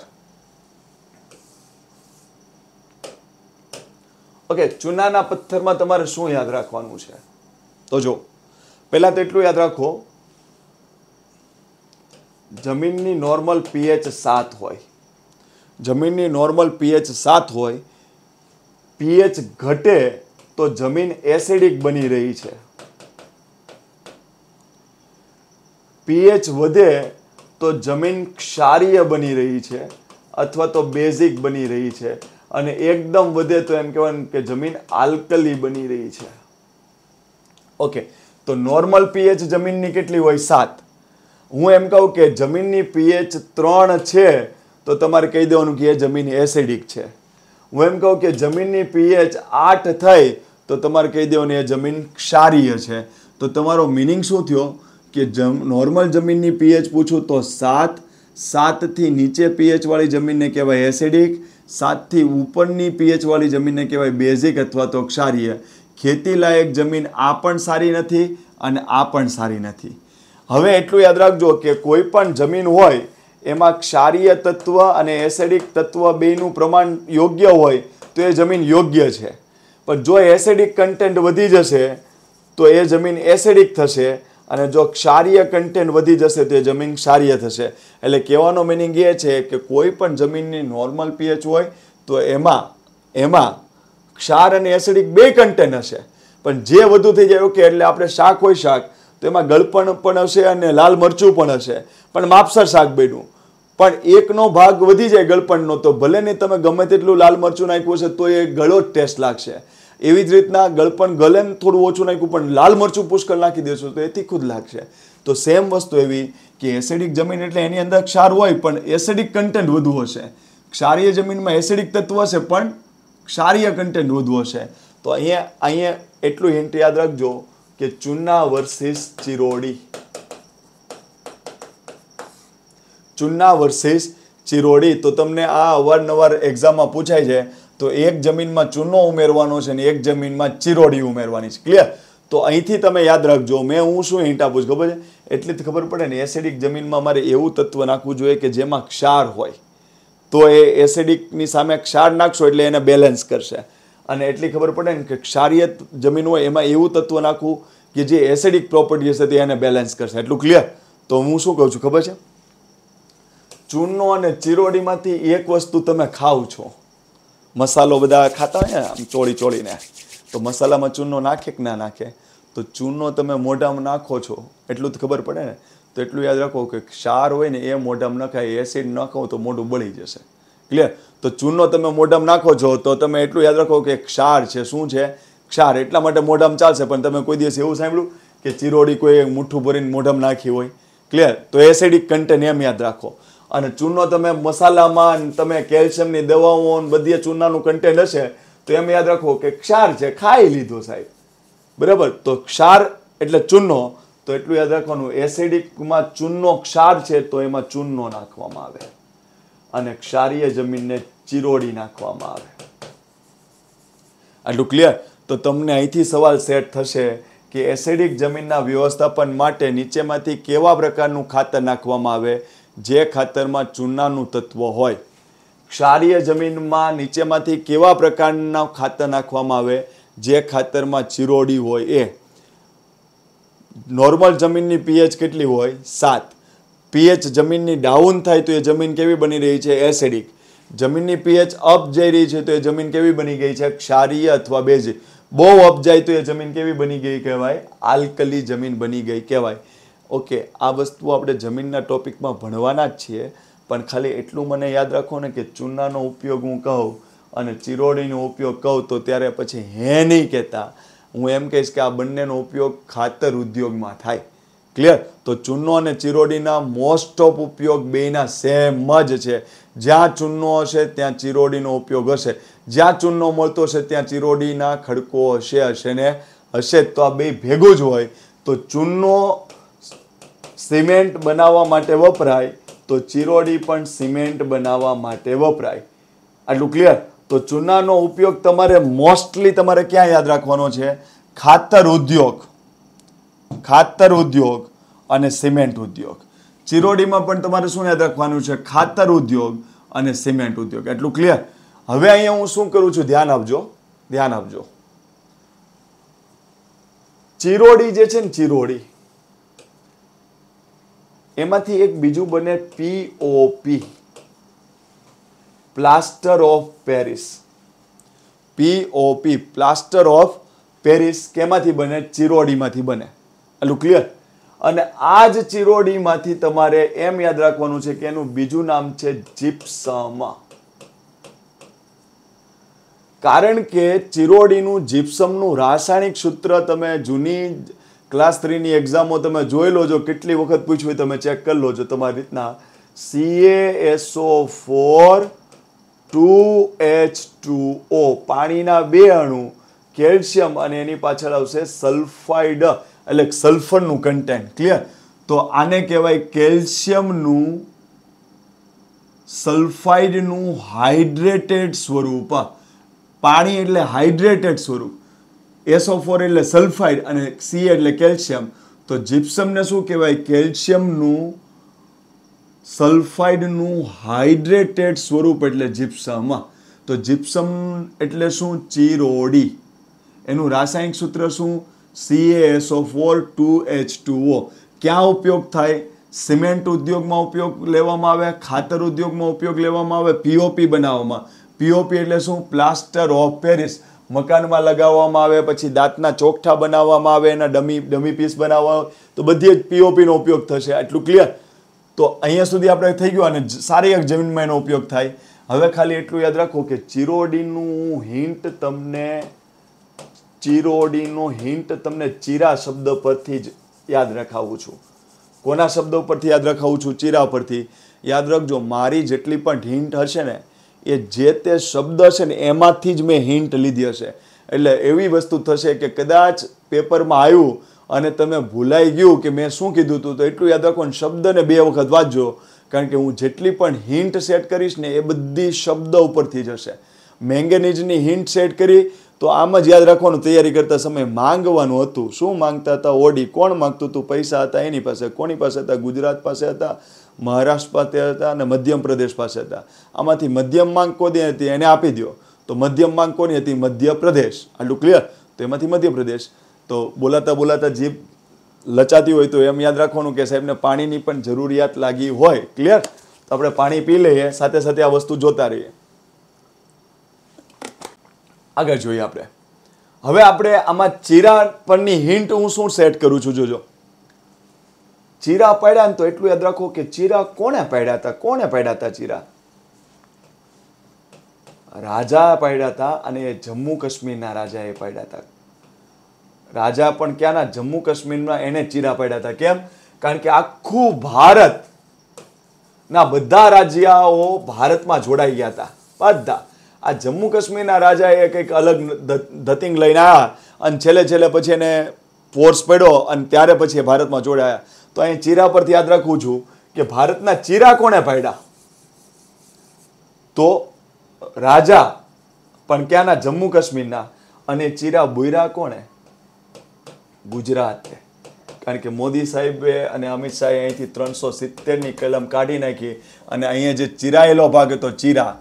ઓકે ચૂનાના પથ્થરમાં તમારે શું યાદ રાખવાનું છે તો જો પહેલાં તો એટલું યાદ રાખો જમીનની નોર્મલ પીએચ સાત હોય જમીનની નોર્મલ પીએચ સાત હોય પીએચ ઘટે તો જમીન એસિડિક બની રહી છે પીએચ વધે તો જમીન ક્ષારીય બની રહી છે અથવા તો બેઝિક બની રહી છે અને એકદમ વધે તો એમ કહેવાય કે જમીન આલ્કલી બની રહી છે ઓકે તો નોર્મલ પીએચ જમીનની કેટલી હોય સાત હું એમ કહું કે જમીનની પીએચ ત્રણ છે તો તમારે કહી દેવાનું કે એ જમીન એસિડિક છે હું એમ કહું કે જમીનની પીએચ આઠ થઈ તો તમારે કહી દેવાનું એ જમીન ક્ષારીય છે તો તમારો મિનિંગ શું થયો કે જમ નોર્મલ જમીનની પીએચ પૂછું તો સાત સાતથી નીચે પીએચવાળી જમીનને કહેવાય એસિડિક સાતથી ઉપરની પીએચવાળી જમીનને કહેવાય બેઝિક અથવા તો ક્ષારીય ખેતીલાયક જમીન આ પણ સારી નથી અને આ પણ સારી નથી હવે એટલું યાદ રાખજો કે કોઈ પણ જમીન હોય એમાં ક્ષારીય તત્વ અને એસેડિક તત્વ બેનું પ્રમાણ યોગ્ય હોય તો એ જમીન યોગ્ય છે પણ જો એસેડિક કન્ટેન્ટ વધી જશે તો એ જમીન એસેડિક થશે અને જો ક્ષારીય કન્ટેન્ટ વધી જશે તો એ જમીન ક્ષારીય થશે એટલે કહેવાનો મિનિંગ એ છે કે કોઈ પણ જમીનની નોર્મલ પીએચ હોય તો એમાં એમાં ક્ષાર અને એસિડિક બે કન્ટેન હશે પણ જે વધુ થઈ જાય ઓકે એટલે આપણે શાક હોય શાક તો એમાં ગળપણ પણ હશે અને લાલ મરચું પણ હશે પણ માપસર શાક બન્યું પણ એકનો ભાગ વધી જાય ગળપણનો તો ભલે ને તમે ગમે તેટલું લાલ મરચું નાખ્યું હશે તો એ ગળો જ ટેસ્ટ લાગશે એવી જ રીતના ગળપણ ગલે થોડું ઓછું નાખ્યું પણ લાલ મરચું પુષ્કળ નાખી દેશો તો એ તીખું જ લાગશે તો સેમ વસ્તુ એવી કે એસિડિક જમીન એટલે એની અંદર ક્ષાર હોય પણ એસિડિક કન્ટેન્ટ વધુ હશે ક્ષારીય જમીનમાં એસિડિક તત્વ હશે પણ ક્ષારીય કંઠે વધુ છે તો અહીંયા અહીંયા એટલું હિન્ટ યાદ રાખજો કે ચૂના વર્સિસ ચિરોડી ચૂના વર્સિસ ચિરોડી તો તમને આ અવારનવાર એક્ઝામમાં પૂછાય છે તો એક જમીનમાં ચૂનો ઉમેરવાનો છે ને એક જમીનમાં ચિરોડી ઉમેરવાની છે ક્લિયર તો અહીંથી તમે યાદ રાખજો મેં હું શું હિન્ટ આપું છું ખબર છે એટલી જ ખબર પડે ને એસિડિક જમીનમાં મારે એવું તત્વ નાખવું જોઈએ કે જેમાં ક્ષાર હોય તો એ એસિડિકની સામે ક્ષાર નાખશો એટલે એને બેલેન્સ કરશે અને એટલી ખબર પડે ને કે ક્ષારીય જમીન હોય એમાં એવું તત્વ નાખવું કે જે એસિડિક પ્રોપર્ટી હશે તે એને બેલેન્સ કરશે એટલું ક્લિયર તો હું શું કહું છું ખબર છે ચૂનનો અને ચીરોડીમાંથી એક વસ્તુ તમે ખાવ છો મસાલો બધા ખાતા હોય ને આમ ચોળી ચોળીને તો મસાલામાં ચૂનો નાખે કે ના નાખે તો ચૂનો તમે મોઢામાં નાખો છો એટલું જ ખબર પડે ને તો એટલું યાદ રાખો કે ક્ષાર હોય ને એ મોઢામાં નખાય એસિડ નાખો તો મોઢું બળી જશે ક્લિયર તો ચૂનો તમે મોઢામાં નાખો છો તો તમે એટલું યાદ રાખો કે ક્ષાર છે શું છે ક્ષાર એટલા માટે મોઢામાં ચાલશે પણ તમે કોઈ દિવસ એવું સાંભળ્યું કે ચીરોડી કોઈ મુઠ્ઠું ભરીને મોઢામાં નાખી હોય ક્લિયર તો એસિડિક કન્ટેન એમ યાદ રાખો અને ચૂનો તમે મસાલામાં તમે કેલ્શિયમની દવાઓ બધી ચૂનાનું કન્ટેન્ટ હશે તો એમ યાદ રાખો કે ક્ષાર છે ખાઈ લીધો સાહેબ બરાબર તો ક્ષાર એટલે ચૂનો તો એટલું યાદ રાખવાનું એસિડિકમાં ચૂનનો ક્ષાર છે તો એમાં ચૂનનો નાખવામાં આવે અને ક્ષારીય જમીનને ચીરોડી નાખવામાં આવે આટલું ક્લિયર તો તમને અહીંથી સવાલ સેટ થશે કે એસિડિક જમીનના વ્યવસ્થાપન માટે નીચેમાંથી કેવા પ્રકારનું ખાતર નાખવામાં આવે જે ખાતરમાં ચૂનાનું તત્વ હોય ક્ષારીય જમીનમાં નીચેમાંથી કેવા પ્રકારના ખાતર નાખવામાં આવે જે ખાતરમાં ચિરોડી હોય એ નોર્મલ જમીનની પીએચ કેટલી હોય સાત પીએચ જમીનની ડાઉન થાય તો એ જમીન કેવી બની રહી છે એસિડિક જમીનની પીએચ અપ જઈ રહી છે તો એ જમીન કેવી બની ગઈ છે ક્ષારીય અથવા બેજ બહુ અપ જાય તો એ જમીન કેવી બની ગઈ કહેવાય આલ્કલી જમીન બની ગઈ કહેવાય ઓકે આ વસ્તુ આપણે જમીનના ટોપિકમાં ભણવાના જ છીએ પણ ખાલી એટલું મને યાદ રાખો ને કે ચૂનાનો ઉપયોગ હું કહું અને ચિરોડીનો ઉપયોગ કહું તો ત્યારે પછી હે નહીં કહેતા હું એમ કહીશ કે આ બંનેનો ઉપયોગ ખાતર ઉદ્યોગમાં થાય ક્લિયર તો ચૂનો અને ચિરોડીના મોસ્ટ ઓફ ઉપયોગ બેના સેમ જ છે જ્યાં ચૂનો હશે ત્યાં ચીરોડીનો ઉપયોગ હશે જ્યાં ચૂનો મળતો હશે ત્યાં ચિરોડીના ખડકો હશે હશે ને હશે તો આ બે ભેગું જ હોય તો ચૂનો સિમેન્ટ બનાવવા માટે વપરાય તો ચીરોડી પણ સિમેન્ટ બનાવવા માટે વપરાય આટલું ક્લિયર તો ચૂનાનો ઉપયોગ તમારે મોસ્ટલી તમારે ક્યાં યાદ રાખવાનો છે ખાતર ઉદ્યોગ ખાતર ઉદ્યોગ અને સિમેન્ટ ઉદ્યોગ ચિરોડીમાં પણ તમારે શું યાદ રાખવાનું છે ખાતર ઉદ્યોગ અને સિમેન્ટ ઉદ્યોગ એટલું ક્લિયર હવે અહીંયા હું શું કરું છું ધ્યાન આપજો ધ્યાન આપજો ચિરોડી જે છે ને ચિરોડી એમાંથી એક બીજું બને POP plaster of Paris POP plaster of Paris કેમાંથી બને ચિરોડીમાંથી બને આટલું ક્લિયર અને આ જ ચિરોડીમાંથી તમારે એમ યાદ રાખવાનું છે કે એનું બીજું નામ છે જીપ્સમ કારણ કે ચિરોડીનું જીપ્સમનું રાસાયણિક સૂત્ર તમે જૂની ક્લાસ થ્રીની એક્ઝામો તમે જોઈ લોજો કેટલી વખત પૂછ્યું તમે ચેક કરી લોજો તમારી રીતના CA CASO four two H two O પાણીના બે અણુ કેલ્શિયમ અને એની પાછળ આવશે સલ્ફાઇડ એટલે સલ્ફરનું કન્ટેન્ટ ક્લિયર તો આને કહેવાય કેલ્શિયમનું સલ્ફાઇડનું હાઇડ્રેટેડ સ્વરૂપ પાણી એટલે હાઇડ્રેટેડ સ્વરૂપ એસઓ ફોર એટલે સલ્ફાઇડ અને સી એટલે કેલ્શિયમ તો જીપ્સમને શું કહેવાય કેલ્શિયમનું સલ્ફાઇડનું હાઇડ્રેટેડ સ્વરૂપ એટલે જીપ્સમ તો જીપ્સમ એટલે શું ચીરોડી એનું રાસાયણિક સૂત્ર શું C S CASO four two H two O ક્યાં ઉપયોગ થાય સિમેન્ટ ઉદ્યોગમાં ઉપયોગ લેવામાં આવે ખાતર ઉદ્યોગમાં ઉપયોગ લેવામાં આવે પીઓપી બનાવવામાં પીઓપી એટલે શું પ્લાસ્ટર ઓફ પેરિસ મકાનમાં લગાવવામાં આવે પછી દાંતના ચોકઠા બનાવવામાં આવે એના ડમી ડમી પીસ બનાવવા તો બધી જ પીઓપીનો ઉપયોગ થશે આટલું ક્લિયર તો અહીંયા સુધી આપણે થઈ ગયું અને સારી એક જમીનમાં એનો ઉપયોગ થાય હવે ખાલી એટલું યાદ રાખો કે ચિરોડીનું હિન્ટ તમને ચિરોડીનો હિન્ટ તમને ચીરા શબ્દ પરથી જ યાદ રખાવું છું કોના શબ્દ પરથી યાદ રખાવું છું ચીરા પરથી યાદ રાખજો મારી જેટલી પણ હિન્ટ હશે ને એ જે તે શબ્દ હશે ને એમાંથી જ મેં હિન્ટ લીધી હશે એટલે એવી વસ્તુ થશે કે કદાચ પેપરમાં આવ્યું અને તમે ભૂલાઈ ગયું કે મેં શું કીધું હતું તો એટલું યાદ રાખો ને શબ્દને બે વખત વાંચજો કારણ કે હું જેટલી પણ હિન્ટ સેટ કરીશ ને એ બધી શબ્દ ઉપરથી જશે મેંગેનીઝની હિન્ટ સેટ કરી તો આમ જ યાદ રાખવાનું તૈયારી કરતા સમય માંગવાનું હતું શું માંગતા હતા ઓડી કોણ માંગતું હતું પૈસા હતા એની પાસે કોની પાસે હતા ગુજરાત પાસે હતા મહારાષ્ટ્ર પાસે હતા અને મધ્યમ પ્રદેશ પાસે હતા આમાંથી મધ્યમ માંગ કોની હતી એને આપી દો તો મધ્યમ માંગ કોની હતી મધ્યપ્રદેશ આટલું ક્લિયર તો એમાંથી મધ્યપ્રદેશ તો બોલાતા બોલાતા જીભ લચાતી હોય તો એમ યાદ રાખવાનું કે સાહેબને પાણીની પણ જરૂરિયાત લાગી હોય ક્લિયર તો આપણે પાણી પી લઈએ સાથે સાથે આ વસ્તુ જોતા રહીએ આગળ જોઈએ આપણે હવે આપણે આમાં ચીરા પરની હિન્ટ હું શું સેટ કરું છું જોજો ચીરા પાડ્યા ને તો એટલું યાદ રાખો કે ચીરા કોને પાડ્યા હતા કોને પાડ્યા હતા ચીરા રાજા પાડ્યા હતા અને જમ્મુ કાશ્મીરના રાજાએ પાડ્યા હતા રાજા પણ ક્યાંના જમ્મુ કાશ્મીરમાં એને ચીરા પાડ્યા હતા કેમ કારણ કે આખું ભારત ના બધા રાજ્યાઓ ભારતમાં જોડાઈ ગયા હતા બધા આ જમ્મુ કાશ્મીરના રાજા એ કંઈક અલગ ધતિંગ લઈને આવ્યા અને છેલ્લે છેલ્લે પછી એને ફોર્સ પડ્યો અને ત્યારે પછી એ ભારતમાં જોડાયા તો અહીં ચીરા પરથી યાદ રાખવું છું કે ભારતના ચીરા કોણે પાડ્યા તો રાજા પણ ક્યાંના જમ્મુ કાશ્મીરના અને ચીરા બુયરા કોણે ગુજરાત કારણ કે મોદી સાહેબે અને અમિત શાહે અહીંથી ત્રણસો સિત્તેરની કલમ કાઢી નાખી અને અહીંયા જે ચિરાયેલો ભાગ હતો ચીરા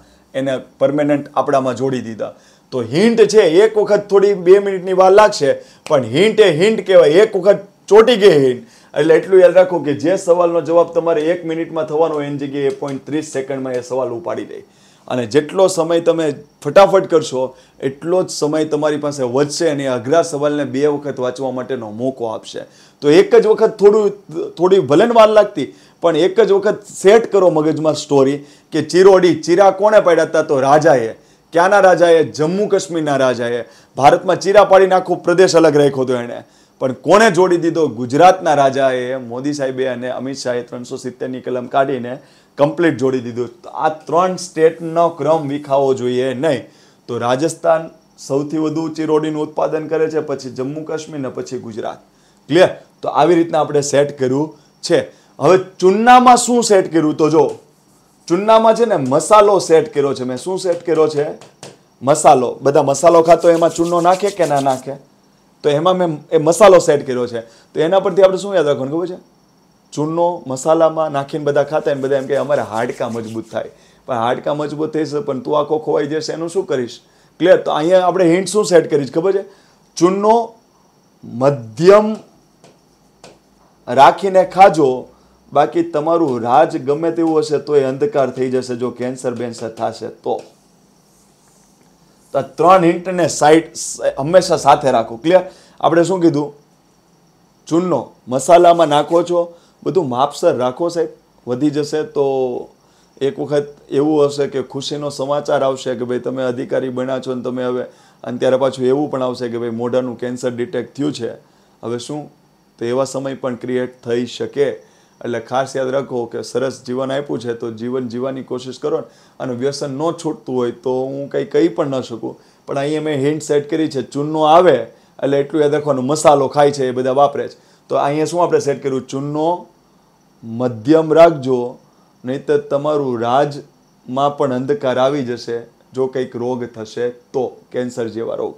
એને પરમેનન્ટ આપણામાં જોડી દીધા તો હિન્ટ છે એક વખત થોડી બે મિનિટની વાર લાગશે પણ હિન્ટ એ હિન્ટ કહેવાય એક વખત ચોટી ગઈ હિન્ટ એટલે એટલું યાદ રાખો કે જે સવાલનો જવાબ તમારે એક મિનિટમાં થવાનો એની જગ્યાએ પોઈન્ટ ત્રીસ સેકન્ડમાં એ સવાલ ઉપાડી દઈ અને જેટલો સમય તમે ફટાફટ કરશો એટલો જ સમય તમારી પાસે વધશે અને અઘરા સવાલને બે વખત વાંચવા માટેનો મોકો આપશે તો એક જ વખત થોડું થોડી ભલે લાગતી પણ એક જ વખત સેટ કરો મગજમાં સ્ટોરી કે ચિરોડી ચીરા કોણે પાડ્યા હતા તો રાજાએ ક્યાંના રાજાએ જમ્મુ કાશ્મીરના રાજાએ ભારતમાં ચીરા પાડીને આખો પ્રદેશ અલગ રાખ્યો હતો એણે પણ કોને જોડી દીધો ગુજરાતના રાજાએ મોદી સાહેબે અને અમિત શાહે ત્રણસો સિત્તેરની કલમ કાઢીને કમ્પ્લીટ જોડી દીધું આ ત્રણ સ્ટેટનો ક્રમ વિખાવો જોઈએ નહીં તો રાજસ્થાન સૌથી વધુ ચિરોડીનું ઉત્પાદન કરે છે પછી જમ્મુ કાશ્મીર ને પછી ગુજરાત ક્લિયર તો આવી રીતના આપણે સેટ કર્યું છે હવે ચૂનામાં શું સેટ કર્યું તો જો ચૂનામાં છે ને મસાલો સેટ કર્યો છે મેં શું સેટ કર્યો છે મસાલો બધા મસાલો ખાતો એમાં ચૂનો નાખે કે ના નાખે તો એમાં મેં એ મસાલો સેટ કર્યો છે તો એના પરથી આપણે શું યાદ રાખવાનું ખબર છે ચૂનો મસાલામાં નાખીને બધા ખાતા ને બધા એમ કે અમારે હાડકાં મજબૂત થાય પણ હાડકાં મજબૂત થઈ જશે પણ તું આખો ખોવાઈ જશે એનું શું કરીશ ક્લિયર તો અહીંયા આપણે હિન્ટ શું સેટ કરીશ ખબર છે ચૂનો મધ્યમ રાખીને ખાજો બાકી તમારું રાજ ગમે તેવું હશે તો એ અંધકાર થઈ જશે જો કેન્સર બેન્સર થશે તો તો ત્રણ હિન્ટને સાઈડ હંમેશા સાથે રાખો ક્લિયર આપણે શું કીધું ચૂનો મસાલામાં નાખો છો બધું માપસર રાખો સાહેબ વધી જશે તો એક વખત એવું હશે કે ખુશીનો સમાચાર આવશે કે ભાઈ તમે અધિકારી બન્યા છો ને તમે હવે અને ત્યારે પાછું એવું પણ આવશે કે ભાઈ મોઢાનું કેન્સર ડિટેક્ટ થયું છે હવે શું તો એવા સમય પણ ક્રિએટ થઈ શકે એટલે ખાસ યાદ રાખો કે સરસ જીવન આપ્યું છે તો જીવન જીવવાની કોશિશ કરો ને અને વ્યસન ન છૂટતું હોય તો હું કંઈ કહી પણ ન શકું પણ અહીંયા મેં હિન્ટ સેટ કરી છે ચૂનો આવે એટલે એટલું યાદ રાખવાનું મસાલો ખાય છે એ બધા વાપરે છે તો અહીંયા શું આપણે સેટ કર્યું ચૂનો મધ્યમ રાખજો નહીં તો તમારું રાજમાં પણ અંધકાર આવી જશે જો કંઈક રોગ થશે તો કેન્સર જેવા રોગ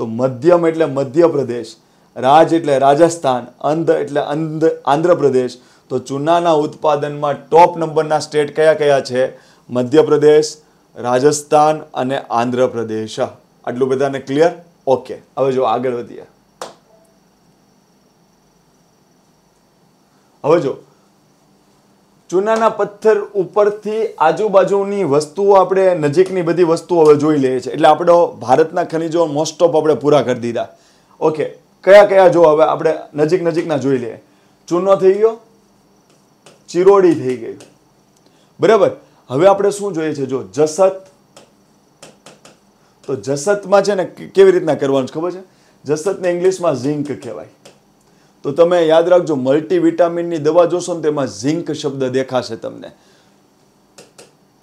તો મધ્યમ એટલે મધ્યપ્રદેશ રાજ એટલે રાજસ્થાન અંધ એટલે અંધ આંધ્રપ્રદેશ તો ચૂનાના ઉત્પાદનમાં ટોપ નંબરના સ્ટેટ કયા કયા છે મધ્યપ્રદેશ રાજસ્થાન અને આંધ્રપ્રદેશ આટલું બધાને ક્લિયર ઓકે હવે જો આગળ વધીએ હવે જો ચૂનાના પથ્થર ઉપરથી આજુબાજુની વસ્તુઓ આપણે નજીકની બધી વસ્તુઓ હવે જોઈ લઈએ છીએ એટલે આપણો ભારતના ખનિજો મોસ્ટ ઓફ આપણે પૂરા કરી દીધા ઓકે કયા કયા જો હવે આપણે નજીક નજીકના જોઈ લઈએ ચૂનો થઈ ગયો ચિરોડી થઈ ગઈ બરાબર હવે આપણે શું જોઈએ છે જો જસત તો જસતમાં છે ને કેવી રીતના કરવાનું ખબર છે જસતને ઇંગ્લિશમાં ઝિંક કહેવાય તો તમે યાદ રાખજો મલ્ટીવિટામિનની દવા જોશો ને તેમાં ઝિંક શબ્દ દેખાશે તમને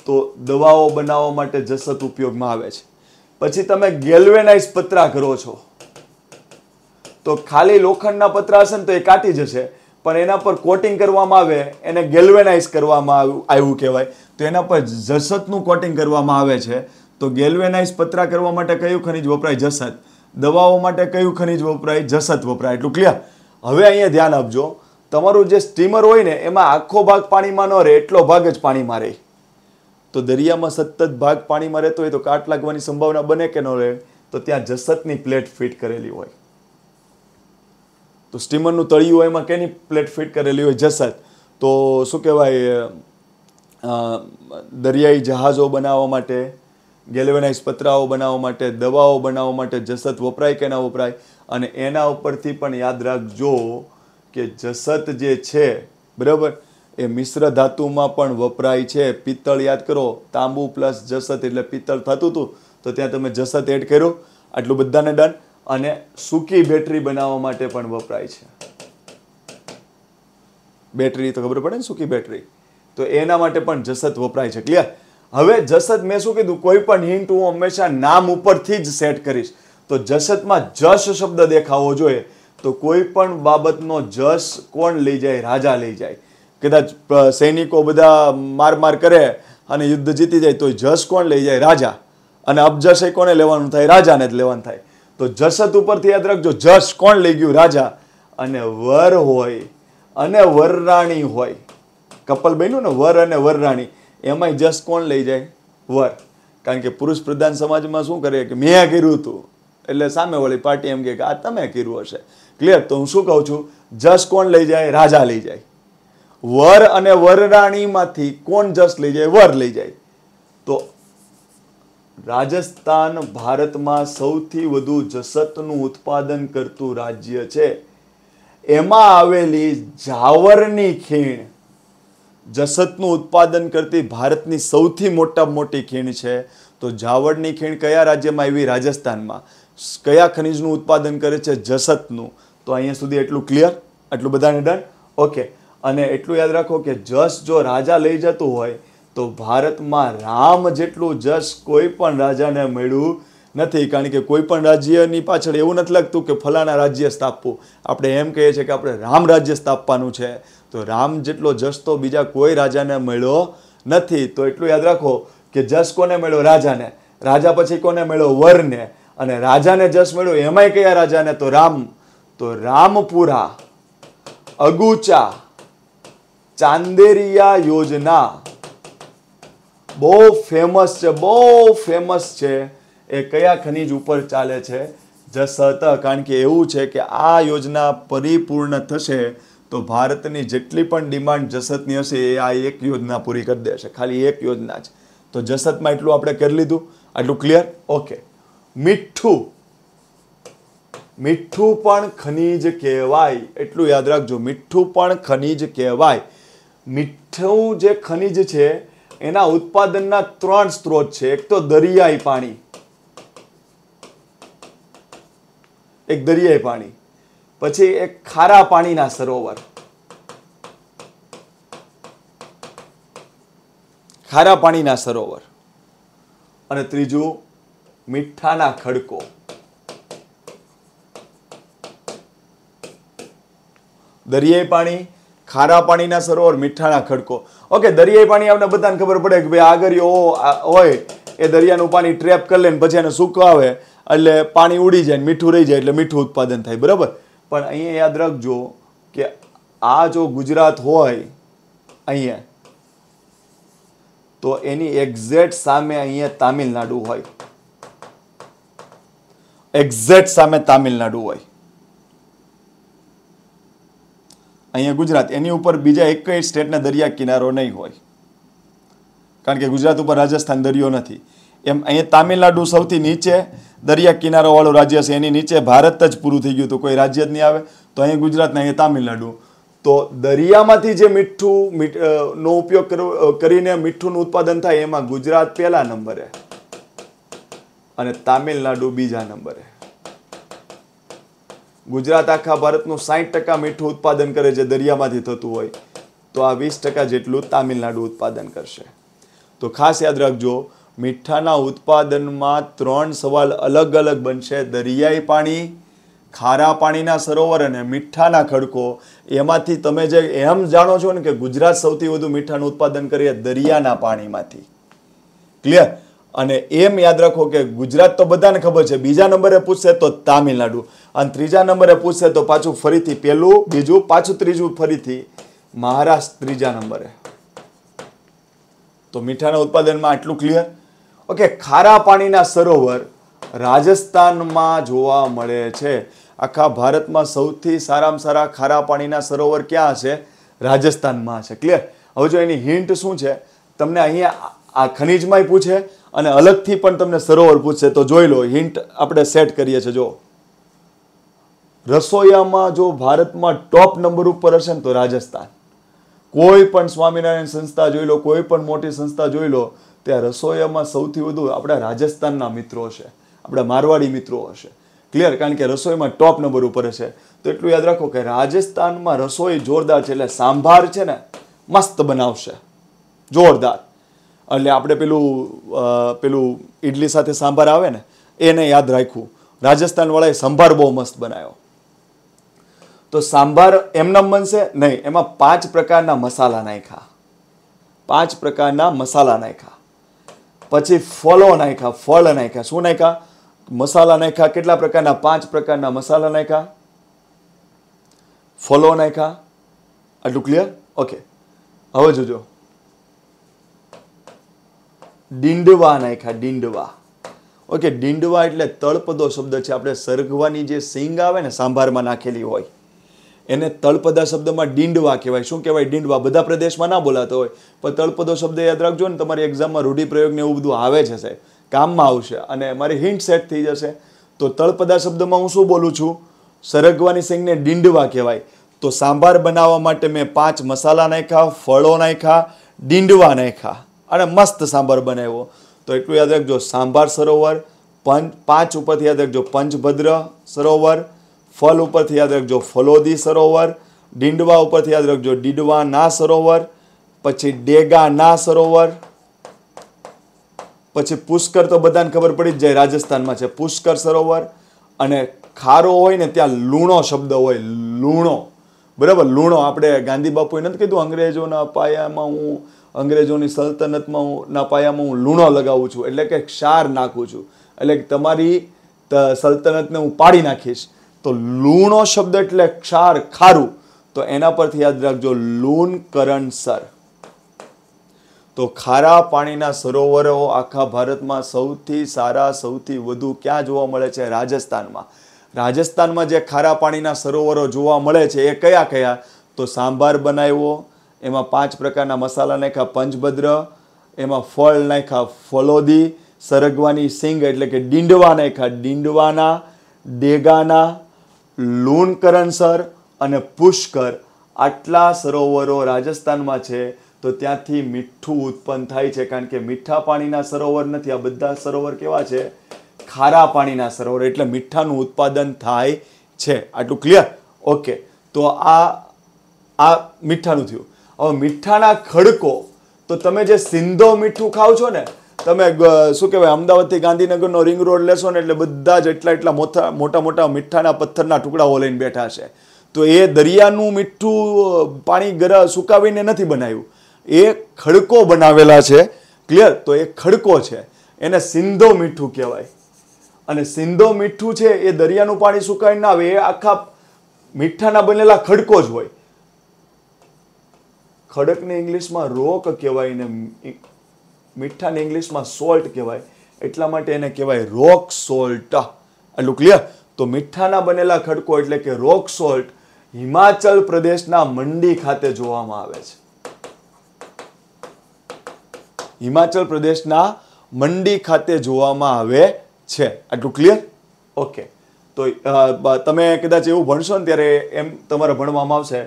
તો દવાઓ બનાવવા માટે જસત ઉપયોગમાં આવે છે પછી તમે ગેલ્વેનાઇઝ પતરા કરો છો તો ખાલી લોખંડના પતરા હશે ને તો એ કાટી જશે પણ એના પર કોટિંગ કરવામાં આવે એને ગેલ્વેનાઇઝ કરવામાં આવ્યું કહેવાય તો એના પર જસતનું કોટિંગ કરવામાં આવે છે તો ગેલ્વેનાઇઝ પતરા કરવા માટે કયું ખનિજ વપરાય જસત દવાઓ માટે કયું ખનિજ વપરાય જસત વપરાય એટલું ક્લિયર હવે અહીંયા ધ્યાન આપજો તમારું જે સ્ટીમર હોય ને એમાં આખો ભાગ પાણીમાં ન રહે એટલો ભાગ જ પાણીમાં રહે તો દરિયામાં સતત ભાગ પાણીમાં રહેતો હોય તો કાટ લાગવાની સંભાવના બને કે ન રહે તો ત્યાં જસતની પ્લેટ ફિટ કરેલી હોય તો સ્ટીમરનું તળિયું હોય એમાં કેની પ્લેટ ફિટ કરેલી હોય જસત તો શું કહેવાય દરિયાઈ જહાજો બનાવવા માટે ગેલ્વેનાઇઝ પતરાઓ બનાવવા માટે દવાઓ બનાવવા માટે જસત વપરાય કે ના વપરાય અને એના ઉપરથી પણ યાદ રાખજો કે જસત જે છે બરાબર એ મિશ્ર ધાતુમાં પણ વપરાય છે પિત્તળ યાદ કરો તાંબુ પ્લસ જસત એટલે પિત્તળ થતું હતું તો ત્યાં તમે જસત એડ કર્યો આટલું બધાને ડન અને સૂકી બેટરી બનાવવા માટે પણ વપરાય છે બેટરી તો ખબર પડે ને સૂકી બેટરી તો એના માટે પણ જસત વપરાય છે ક્લિયર હવે જસત મેં શું કીધું કોઈ પણ હિન્ટ હું હંમેશા નામ ઉપરથી જ સેટ કરીશ તો જસતમાં જશ શબ્દ દેખાવો જોઈએ તો કોઈ પણ બાબતનો જશ કોણ લઈ જાય રાજા લઈ જાય કદાચ સૈનિકો બધા માર માર કરે અને યુદ્ધ જીતી જાય તો જશ કોણ લઈ જાય રાજા અને અબજસ એ કોને લેવાનું થાય રાજાને જ લેવાનું થાય તો જસત ઉપરથી યાદ રાખજો જશ કોણ લઈ ગયું રાજા અને વર હોય અને વરરાણી હોય કપલ બન્યું ને વર અને વરરાણી એમાંય જશ કોણ લઈ જાય વર કારણ કે પુરુષ પ્રધાન સમાજમાં શું કરે કે મેં કર્યું હતું એટલે સામે વાળી પાર્ટી એમ કે આ તમે કર્યું હશે ક્લિયર તો હું શું કહું છું જસ કોણ લઈ જાય રાજા લઈ જાય વર અને વરરાણીમાંથી કોણ જસ લઈ જાય વર લઈ જાય તો રાજસ્થાન ભારતમાં સૌથી વધુ જસતનું ઉત્પાદન કરતું રાજ્ય છે એમાં આવેલી જાવરની ખીણ જસતનું ઉત્પાદન કરતી ભારતની સૌથી મોટા મોટી ખીણ છે તો જાવરની ખીણ કયા રાજ્યમાં આવી રાજસ્થાનમાં કયા ખનિજનું ઉત્પાદન કરે છે જસતનું તો અહીંયા સુધી એટલું ક્લિયર આટલું બધાને ડન ઓકે અને એટલું યાદ રાખો કે જસ જો રાજા લઈ જતું હોય તો ભારતમાં રામ જેટલું જસ કોઈ પણ રાજાને મળ્યું નથી કારણ કે કોઈ પણ રાજ્યની પાછળ એવું નથી લાગતું કે ફલાણા રાજ્ય સ્થાપવું આપણે એમ કહીએ છીએ કે આપણે રામ રાજ્ય સ્થાપવાનું છે તો રામ જેટલો જસ તો બીજા કોઈ રાજાને મળ્યો નથી તો એટલું યાદ રાખો કે જસ કોને મળ્યો રાજાને રાજા પછી કોને મળ્યો વરને અને રાજાને જશ મળ્યો એમાંય કયા રાજાને તો રામ તો રામપુરા અગુચા ચાંદેરિયા યોજના બહુ ફેમસ છે બહુ ફેમસ છે એ કયા ખનિજ ઉપર ચાલે છે જસત કારણ કે એવું છે કે આ યોજના પરિપૂર્ણ થશે તો ભારતની જેટલી પણ ડિમાન્ડ જસતની હશે એ આ એક યોજના પૂરી કરી દેશે ખાલી એક યોજના છે તો જસતમાં એટલું આપણે કરી લીધું આટલું ક્લિયર ઓકે મીઠું મીઠું પણ ખનીજ કહેવાય એટલું યાદ રાખજો મીઠું પણ ખનીજ કહેવાય મીઠું જે ખનીજ છે એના ઉત્પાદનના ત્રણ સ્ત્રોત છે એક તો દરિયાઈ પાણી એક દરિયાઈ પાણી પછી એક ખારા પાણીના સરોવર ખારા પાણીના સરોવર અને ત્રીજું મીઠાના ખડકો દરિયાઈ પાણી ખારા પાણીના સરોવર મીઠાના ખડકો ઓકે દરિયાઈ પાણી આપણે બધાને ખબર પડે કે ભાઈ આગળીઓ હોય એ દરિયાનું પાણી ટ્રેપ કરી લેને પછી એને સુકાવે એટલે પાણી ઉડી જાય મીઠું રહી જાય એટલે મીઠું ઉત્પાદન થાય બરાબર પણ અહીંયા યાદ રાખજો કે આ જો ગુજરાત હોય અહીંયા તો એની એક્ઝેક્ટ સામે અહીંયા તામિલનાડુ હોય એક્ઝેક્ટ સામે તામિલનાડુ હોય અહીંયા ગુજરાત એની ઉપર બીજા એક સ્ટેટના દરિયા કિનારો નહીં હોય કારણ કે ગુજરાત ઉપર રાજસ્થાન દરિયો નથી એમ અહીંયા તામિલનાડુ સૌથી નીચે દરિયા કિનારોવાળું રાજ્ય છે એની નીચે ભારત જ પૂરું થઈ ગયું હતું કોઈ રાજ્ય જ નહીં આવે તો અહીંયા ગુજરાતને અહીંયા તામિલનાડુ તો દરિયામાંથી જે મીઠું નો ઉપયોગ કરીને મીઠુંનું ઉત્પાદન થાય એમાં ગુજરાત પહેલા નંબરે અને તામિલનાડુ બીજા નંબરે ગુજરાત આખા ભારતનું સાઠ ટકા મીઠું ઉત્પાદન કરે છે દરિયામાંથી થતું હોય તો આ વીસ ટકા જેટલું તામિલનાડુ ઉત્પાદન કરશે તો ખાસ યાદ રાખજો મીઠાના ઉત્પાદનમાં ત્રણ સવાલ અલગ અલગ બનશે દરિયાઈ પાણી ખારા પાણીના સરોવર અને મીઠાના ખડકો એમાંથી તમે જે એમ જાણો છો ને કે ગુજરાત સૌથી વધુ મીઠાનું ઉત્પાદન કરીએ દરિયાના પાણીમાંથી ક્લિયર અને એમ યાદ રાખો કે ગુજરાત તો બધાને ખબર છે બીજા નંબરે પૂછશે તો તામિલનાડુ અને ત્રીજા નંબરે પૂછશે તો પાછું ફરીથી પહેલું બીજું પાછું ત્રીજું ફરીથી મહારાષ્ટ્ર ત્રીજા નંબરે તો મીઠાના ઉત્પાદનમાં આટલું ક્લિયર ઓકે ખારા પાણીના સરોવર રાજસ્થાનમાં જોવા મળે છે આખા ભારતમાં સૌથી સારામાં સારા ખારા પાણીના સરોવર ક્યાં છે રાજસ્થાનમાં છે ક્લિયર હવે જો એની હિન્ટ શું છે તમને અહીંયા આ ખનિજમાંય પૂછે અને અલગથી પણ તમને સરોવર પૂછશે તો જોઈ લો હિન્ટ આપણે સેટ કરીએ છીએ જો રસોયામાં જો ભારતમાં ટોપ નંબર ઉપર હશે ને તો રાજસ્થાન કોઈ પણ સ્વામિનારાયણ સંસ્થા જોઈ લો કોઈ પણ મોટી સંસ્થા જોઈ લો ત્યાં રસોયામાં સૌથી વધુ આપણા રાજસ્થાનના મિત્રો હશે આપણા મારવાડી મિત્રો હશે ક્લિયર કારણ કે રસોઈમાં ટોપ નંબર ઉપર હશે તો એટલું યાદ રાખો કે રાજસ્થાનમાં રસોઈ જોરદાર છે એટલે સાંભાર છે ને મસ્ત બનાવશે જોરદાર એટલે આપણે પેલું પેલું ઇડલી સાથે સાંભાર આવે ને એને યાદ રાખ્યું રાજસ્થાનવાળાએ સંભાર બહુ મસ્ત બનાવ્યો તો સાંભાર એમનામ બનશે નહીં એમાં પાંચ પ્રકારના મસાલા નાખ્યા પાંચ પ્રકારના મસાલા નાખ્યા પછી ફળો નાખ્યા ફળ નાખ્યા શું નાખ્યા મસાલા નાખ્યા કેટલા પ્રકારના પાંચ પ્રકારના મસાલા નાખ્યા ફળો નાખ્યા આટલું ક્લિયર ઓકે હવે જોજો ડીંડવા નાખ્યા ડીંડવા ઓકે ડીંડવા એટલે તળપદો શબ્દ છે આપણે સરગવાની જે સિંગ આવે ને સાંભારમાં નાખેલી હોય એને તળપદા શબ્દમાં ડીંડવા કહેવાય શું કહેવાય ડીંડવા બધા પ્રદેશમાં ના બોલાતો હોય પણ તળપદો શબ્દ યાદ રાખજો ને તમારી એક્ઝામમાં રૂઢિપ્રયોગને એવું બધું આવે છે સાહેબ કામમાં આવશે અને મારી હિન્ટ સેટ થઈ જશે તો તળપદા શબ્દમાં હું શું બોલું છું સરગવાની સિંગને ડીંડવા કહેવાય તો સાંભાર બનાવવા માટે મેં પાંચ મસાલા નાખ્યા ફળો નાખ્યા ડીંડવા નાખ્યા અને મસ્ત સાંભાર બનાવ્યો તો એટલું યાદ રાખજો સાંભાર સરોવર પંચ પાંચ ઉપરથી યાદ રાખજો પંચભદ્ર સરોવર ફલ ઉપરથી યાદ રાખજો ફલોદી સરોવર ડીંડવા ઉપરથી યાદ રાખજો ડીડવા સરોવર પછી ડેગા ના સરોવર પછી પુષ્કર તો બધાને ખબર પડી જ જાય રાજસ્થાનમાં છે પુષ્કર સરોવર અને ખારો હોય ને ત્યાં લૂણો શબ્દ હોય લૂણો બરાબર લૂણો આપણે ગાંધી બાપુએ નથી કીધું અંગ્રેજોના પાયામાં હું અંગ્રેજોની સલ્તનતમાં હું ના પાયામાં હું લૂણો લગાવું છું એટલે કે ક્ષાર નાખું છું એટલે તમારી સલ્તનતને હું પાડી નાખીશ તો લૂણો શબ્દ એટલે ક્ષાર ખારું તો એના પરથી યાદ રાખજો લૂન સર તો ખારા પાણીના સરોવરો આખા ભારતમાં સૌથી સારા સૌથી વધુ ક્યાં જોવા મળે છે રાજસ્થાનમાં રાજસ્થાનમાં જે ખારા પાણીના સરોવરો જોવા મળે છે એ કયા કયા તો સાંભાર બનાવ્યો એમાં પાંચ પ્રકારના મસાલા નાખ્યા પંચભદ્ર એમાં ફળ નાખ્યા ફલોદી સરગવાની સિંગ એટલે કે ડીંડવા નાખ્યા ડીંડવાના ડેગાના લૂણ કરણસર અને પુષ્કર આટલા સરોવરો રાજસ્થાનમાં છે તો ત્યાંથી મીઠું ઉત્પન્ન થાય છે કારણ કે મીઠા પાણીના સરોવર નથી આ બધા સરોવર કેવા છે ખારા પાણીના સરોવર એટલે મીઠાનું ઉત્પાદન થાય છે આટલું ક્લિયર ઓકે તો આ આ મીઠાનું થયું હવે મીઠાના ખડકો તો તમે જે સિંધો મીઠું ખાવ છો ને તમે શું કહેવાય અમદાવાદથી ગાંધીનગરનો રિંગ રોડ લેશો ને એટલે બધા જ એટલા એટલા મોટા મોટા મોટા મીઠાના પથ્થરના ટુકડાઓ લઈને બેઠા છે તો એ દરિયાનું મીઠું પાણી ગર સુકાવીને નથી બનાવ્યું એ ખડકો બનાવેલા છે ક્લિયર તો એ ખડકો છે એને સિંધો મીઠું કહેવાય અને સિંધો મીઠું છે એ દરિયાનું પાણી સુકાવીને આવે એ આખા મીઠાના બનેલા ખડકો જ હોય ખડકને ઇંગ્લિશમાં રોક કહેવાય ને મીઠાને ઇંગ્લિશમાં સોલ્ટ કહેવાય એટલા માટે એને કહેવાય રોક સોલ્ટ એટલું ક્લિયર તો મીઠાના બનેલા ખડકો એટલે કે રોક સોલ્ટ હિમાચલ પ્રદેશના મંડી ખાતે જોવામાં આવે છે હિમાચલ પ્રદેશના મંડી ખાતે જોવામાં આવે છે આટલું ક્લિયર ઓકે તો તમે કદાચ એવું ભણશો ને ત્યારે એમ તમારે ભણવામાં આવશે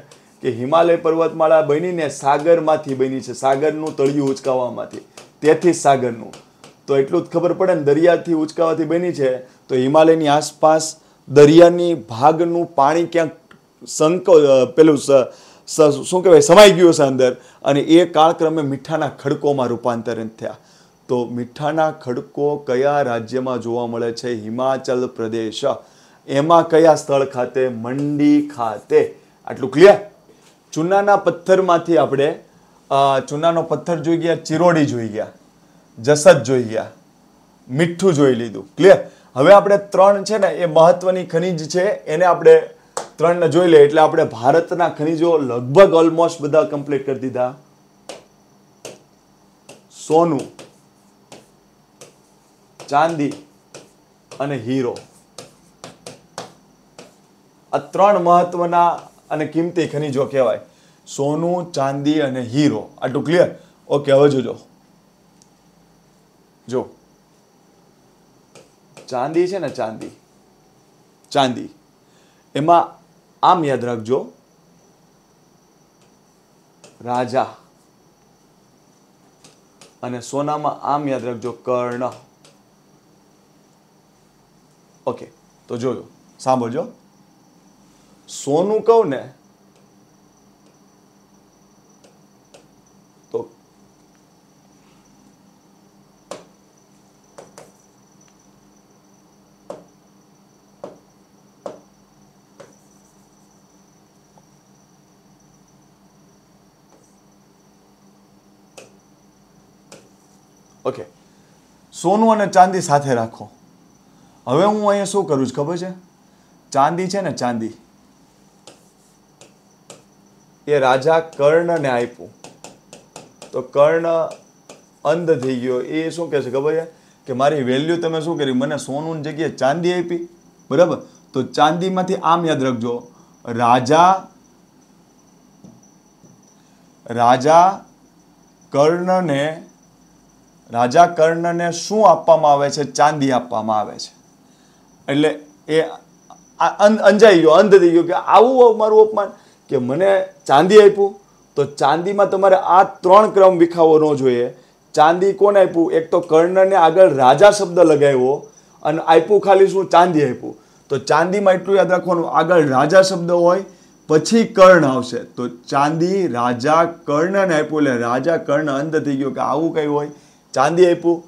કે હિમાલય પર્વતમાળા બનીને સાગરમાંથી બની છે સાગરનું તળિયું ઉચકાવવામાંથી તેથી સાગરનું તો એટલું જ ખબર પડે ને દરિયાથી ઉચકાવાથી બની છે તો હિમાલયની આસપાસ દરિયાની ભાગનું પાણી ક્યાંક સંકો પેલું શું કહેવાય સમાઈ ગયું છે અંદર અને એ કાળક્રમે મીઠાના ખડકોમાં રૂપાંતરિત થયા તો મીઠાના ખડકો કયા રાજ્યમાં જોવા મળે છે હિમાચલ પ્રદેશ એમાં કયા સ્થળ ખાતે મંડી ખાતે આટલું ક્લિયર ચૂનાના પથ્થરમાંથી આપણે ચૂનાનો પથ્થર જોઈ ગયા ચિરોડી જોઈ ગયા જસદ જોઈ ગયા મીઠું જોઈ લીધું ક્લિયર હવે આપણે ત્રણ છે ને એ મહત્વની ખનિજ છે એને આપણે ત્રણને જોઈ લઈએ એટલે આપણે ભારતના ખનિજો લગભગ ઓલમોસ્ટ બધા કમ્પ્લીટ કરી દીધા સોનું ચાંદી અને હીરો આ ત્રણ મહત્વના અને કિંમતી ખનીજો કહેવાય સોનું ચાંદી અને હીરો આટલું ક્લિયર ઓકે હવે જોજો જો ચાંદી છે ને ચાંદી ચાંદી એમાં આમ યાદ રાખજો રાજા અને સોનામાં આમ યાદ રાખજો કર્ણ ઓકે તો જોજો સાંભળજો સોનું કહું ને તો ઓકે સોનું અને ચાંદી સાથે રાખો હવે હું અહીંયા શું કરું છું ખબર છે ચાંદી છે ને ચાંદી એ રાજા કર્ણને આપ્યું તો કર્ણ અંધ થઈ ગયો એ શું કહે છે ખબર છે કે મારી વેલ્યુ તમે શું કરી મને સોનું જગ્યાએ ચાંદી આપી બરાબર તો ચાંદીમાંથી આમ યાદ રાખજો રાજા રાજા કર્ણને રાજા કર્ણને શું આપવામાં આવે છે ચાંદી આપવામાં આવે છે એટલે એ અંજાઈ ગયો અંધ થઈ ગયો કે આવું મારું અપમાન કે મને ચાંદી આપ્યું તો ચાંદીમાં તમારે આ ત્રણ ક્રમ વિખાવો ન જોઈએ ચાંદી કોને આપ્યું એક તો કર્ણને આગળ રાજા શબ્દ લગાવ્યો અને આપ્યું ખાલી શું ચાંદી આપ્યું તો ચાંદીમાં એટલું યાદ રાખવાનું આગળ રાજા શબ્દ હોય પછી કર્ણ આવશે તો ચાંદી રાજા કર્ણને આપ્યું એટલે રાજા કર્ણ અંત થઈ ગયો કે આવું કંઈ હોય ચાંદી આપ્યું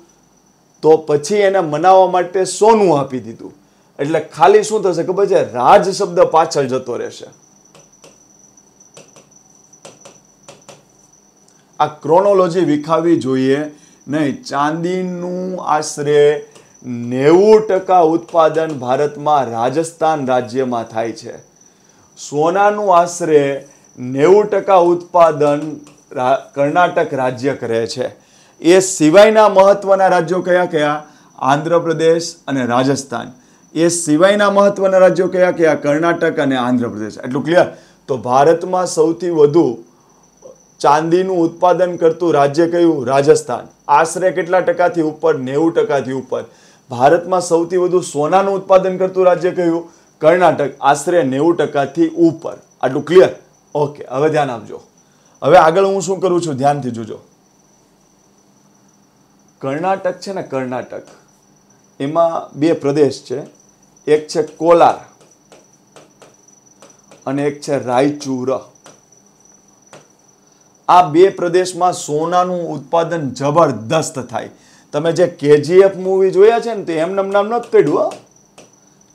તો પછી એને મનાવવા માટે સોનું આપી દીધું એટલે ખાલી શું થશે ખબર છે રાજ શબ્દ પાછળ જતો રહેશે આ ક્રોનોલોજી વિખાવી જોઈએ નહીં ચાંદીનું આશરે નેવું ટકા ઉત્પાદન ભારતમાં રાજસ્થાન રાજ્યમાં થાય છે સોનાનું આશરે નેવું ટકા ઉત્પાદન કર્ણાટક રાજ્ય કરે છે એ સિવાયના મહત્વના રાજ્યો કયા કયા આંધ્રપ્રદેશ અને રાજસ્થાન એ સિવાયના મહત્વના રાજ્યો કયા કયા કર્ણાટક અને આંધ્રપ્રદેશ એટલું ક્લિયર તો ભારતમાં સૌથી વધુ ચાંદીનું ઉત્પાદન કરતું રાજ્ય કયું રાજસ્થાન આશરે કેટલા ટકાથી ઉપર નેવું ટકાથી ઉપર ભારતમાં સૌથી વધુ સોનાનું ઉત્પાદન કરતું રાજ્ય કયું કર્ણાટક આશરે નેવું ટકાથી ઉપર આટલું ક્લિયર ઓકે હવે ધ્યાન આપજો હવે આગળ હું શું કરું છું ધ્યાનથી જોજો કર્ણાટક છે ને કર્ણાટક એમાં બે પ્રદેશ છે એક છે કોલાર અને એક છે રાયચુરા આ બે પ્રદેશમાં સોનાનું ઉત્પાદન જબરદસ્ત થાય તમે જે કેજીએફ મૂવી જોયા છે ને તે એમ નામ નામ નથી પડ્યું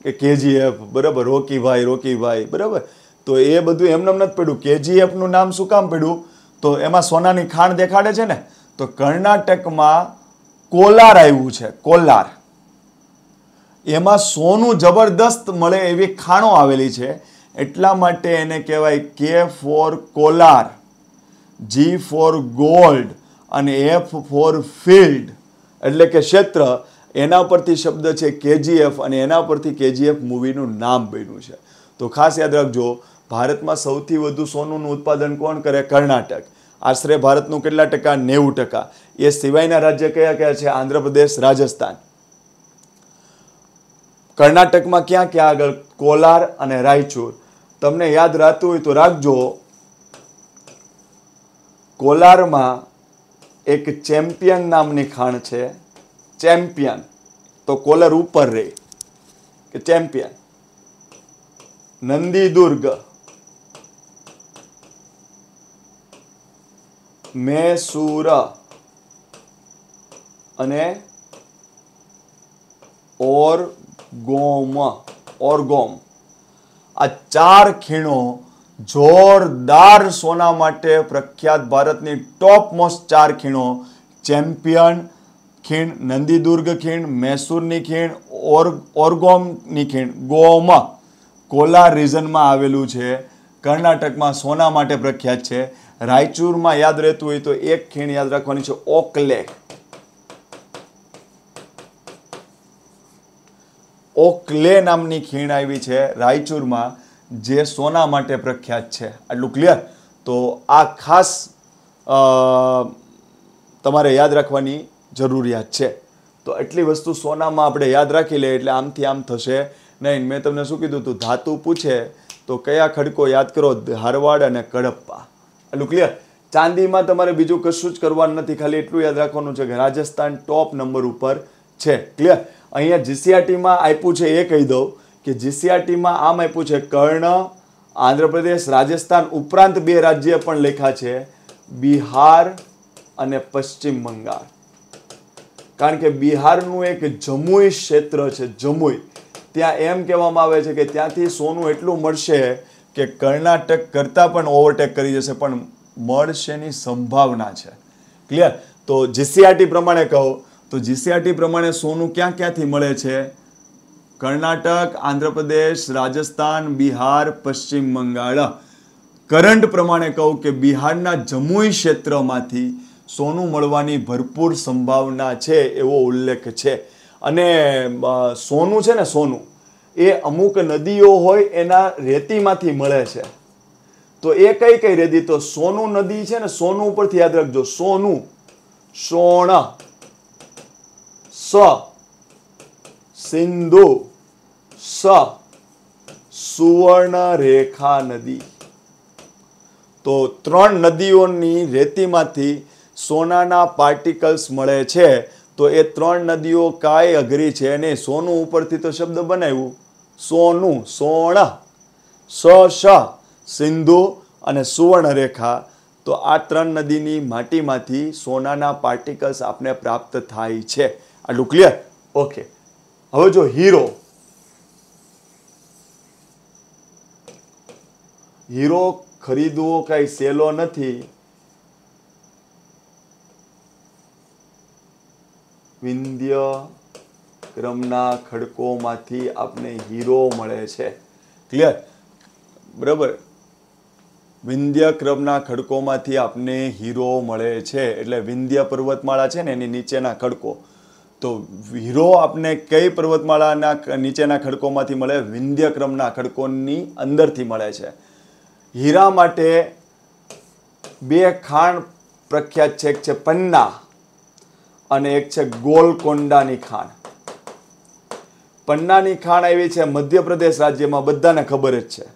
કે કેજીએફ બરાબર રોકીભાઈ રોકીભાઈ બરાબર તો એ બધું એમ નામ નથી પડ્યું કેજીએફનું નામ શું કામ પડ્યું તો એમાં સોનાની ખાણ દેખાડે છે ને તો કર્ણાટકમાં કોલાર આવ્યું છે કોલાર એમાં સોનું જબરદસ્ત મળે એવી ખાણો આવેલી છે એટલા માટે એને કહેવાય K for Kolar G for gold અને એફ ફોર ફિલ્ડ એટલે કે ક્ષેત્ર એના પરથી શબ્દ છે કેજીએફ અને એના પરથી કેજીએફ મૂવીનું નામ બન્યું છે તો ખાસ યાદ રાખજો ભારતમાં સૌથી વધુ સોનુનું ઉત્પાદન કોણ કરે કર્ણાટક આશરે ભારતનું કેટલા ટકા નેવું ટકા એ સિવાયના રાજ્ય કયા કયા છે આંધ્રપ્રદેશ રાજસ્થાન કર્ણાટકમાં ક્યાં ક્યાં આગળ કોલાર અને રાયચૂર તમને યાદ રાખતું હોય તો રાખજો કોલારમાં એક ચેમ્પિયન નામની ખાણ છે ચેમ્પિયન તો કોલર ઉપર રે કે ચેમ્પિયન નંદીદુર્ગ મેસુર અને ઓરગોમ ઓરગોમ આ ચાર ખીણો જોરદાર સોના માટે પ્રખ્યાત ભારતની ટોપ મોસ્ટ ચાર ખીણો ચેમ્પિયન ખીણ નંદીદુર્ગ ખીણ મૈસૂરની ખીણ ઓર ઓરગોમની ખીણ ગોવામાં કોલાર રિઝનમાં આવેલું છે કર્ણાટકમાં સોના માટે પ્રખ્યાત છે રાયચૂરમાં યાદ રહેતું હોય તો એક ખીણ યાદ રાખવાની છે ઓકલે ઓકલે નામની ખીણ આવી છે રાયચૂરમાં જે સોના માટે પ્રખ્યાત છે આટલું ક્લિયર તો આ ખાસ તમારે યાદ રાખવાની જરૂરિયાત છે તો એટલી વસ્તુ સોનામાં આપણે યાદ રાખી લઈએ એટલે આમથી આમ થશે નહીં મેં તમને શું કીધું હતું ધાતુ પૂછે તો કયા ખડકો યાદ કરો ધારવાડ અને કડપ્પા એટલું ક્લિયર ચાંદીમાં તમારે બીજું કશું જ કરવાનું નથી ખાલી એટલું યાદ રાખવાનું છે કે રાજસ્થાન ટોપ નંબર ઉપર છે ક્લિયર અહીંયા જીસીઆરટીમાં આપ્યું છે એ કહી દઉં કે જીસીઆર જીસીઆરટીમાં આમ આપ્યું છે કર્ણ આંધ્રપ્રદેશ રાજસ્થાન ઉપરાંત બે રાજ્ય પણ લેખા છે બિહાર અને પશ્ચિમ બંગાળ કારણ કે બિહારનું એક જમુઈ ક્ષેત્ર છે જમુઈ ત્યાં એમ કહેવામાં આવે છે કે ત્યાંથી સોનું એટલું મળશે કે કર્ણાટક કરતાં પણ ઓવરટેક કરી જશે પણ મળશેની સંભાવના છે ક્લિયર તો જીસીઆરટી પ્રમાણે કહો તો જીસીઆરટી પ્રમાણે સોનું ક્યાં ક્યાંથી મળે છે કર્ણાટક આંધ્રપ્રદેશ રાજસ્થાન બિહાર પશ્ચિમ બંગાળ કરંટ પ્રમાણે કહું કે બિહારના જમ્મુઈ ક્ષેત્રમાંથી સોનું મળવાની ભરપૂર સંભાવના છે એવો ઉલ્લેખ છે અને સોનું છે ને સોનું એ અમુક નદીઓ હોય એના રેતીમાંથી મળે છે તો એ કઈ કઈ રેતી તો સોનું નદી છે ને સોનું ઉપરથી યાદ રાખજો સોનું સોણ સ સિંધુ સ સુવર્ણ રેખા નદી તો ત્રણ નદીઓની રેતીમાંથી સોનાના પાર્ટિકલ્સ મળે છે તો એ ત્રણ નદીઓ કાય અઘરી છે અને સોનું ઉપરથી તો શબ્દ બનાવ્યું સોનું સોણ સ શ સિંધુ અને સુવર્ણરેખા તો આ ત્રણ નદીની માટીમાંથી સોનાના પાર્ટિકલ્સ આપને પ્રાપ્ત થાય છે આટલું ક્લિયર ઓકે હવે જો હીરો હીરો ખરીદવો કઈ સહેલો નથી વિંધ્ય ક્રમના ખડકોમાંથી આપણે હીરો મળે છે ક્લિયર બરાબર વિંધ્ય ક્રમના ખડકોમાંથી આપને હીરો મળે છે એટલે વિંધ્ય પર્વતમાળા છે ને એની નીચેના ખડકો તો હીરો આપને કઈ પર્વતમાળાના નીચેના ખડકોમાંથી મળે વિંધ્યક્રમના ખડકોની અંદરથી મળે છે હીરા માટે બે ખાણ પ્રખ્યાત છે એક છે પન્ના અને એક છે ગોલકોંડાની ખાણ પન્નાની ખાણ આવી છે મધ્યપ્રદેશ રાજ્યમાં બધાને ખબર જ છે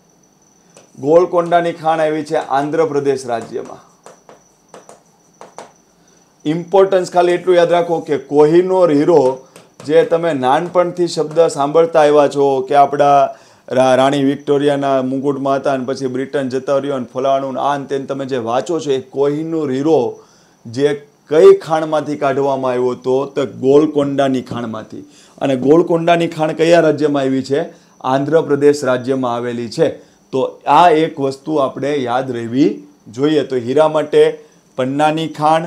ગોલકોંડાની ખાણ આવી છે આંધ્રપ્રદેશ રાજ્યમાં ઇમ્પોર્ટન્સ ખાલી એટલું યાદ રાખો કે કોહિનોર હીરો જે તમે નાનપણથી શબ્દ સાંભળતા આવ્યા છો કે આપણા રાણી વિક્ટોરિયાના મુગુટમાં હતા અને પછી બ્રિટન જતા રહ્યો અને ફલાણું આ ને તમે જે વાંચો છો એ કોહિનૂર હીરો જે કઈ ખાણમાંથી કાઢવામાં આવ્યો હતો તો ગોલકોંડાની ખાણમાંથી અને ગોલકોંડાની ખાણ કયા રાજ્યમાં આવી છે આંધ્રપ્રદેશ રાજ્યમાં આવેલી છે તો આ એક વસ્તુ આપણે યાદ રહેવી જોઈએ તો હીરા માટે પન્નાની ખાણ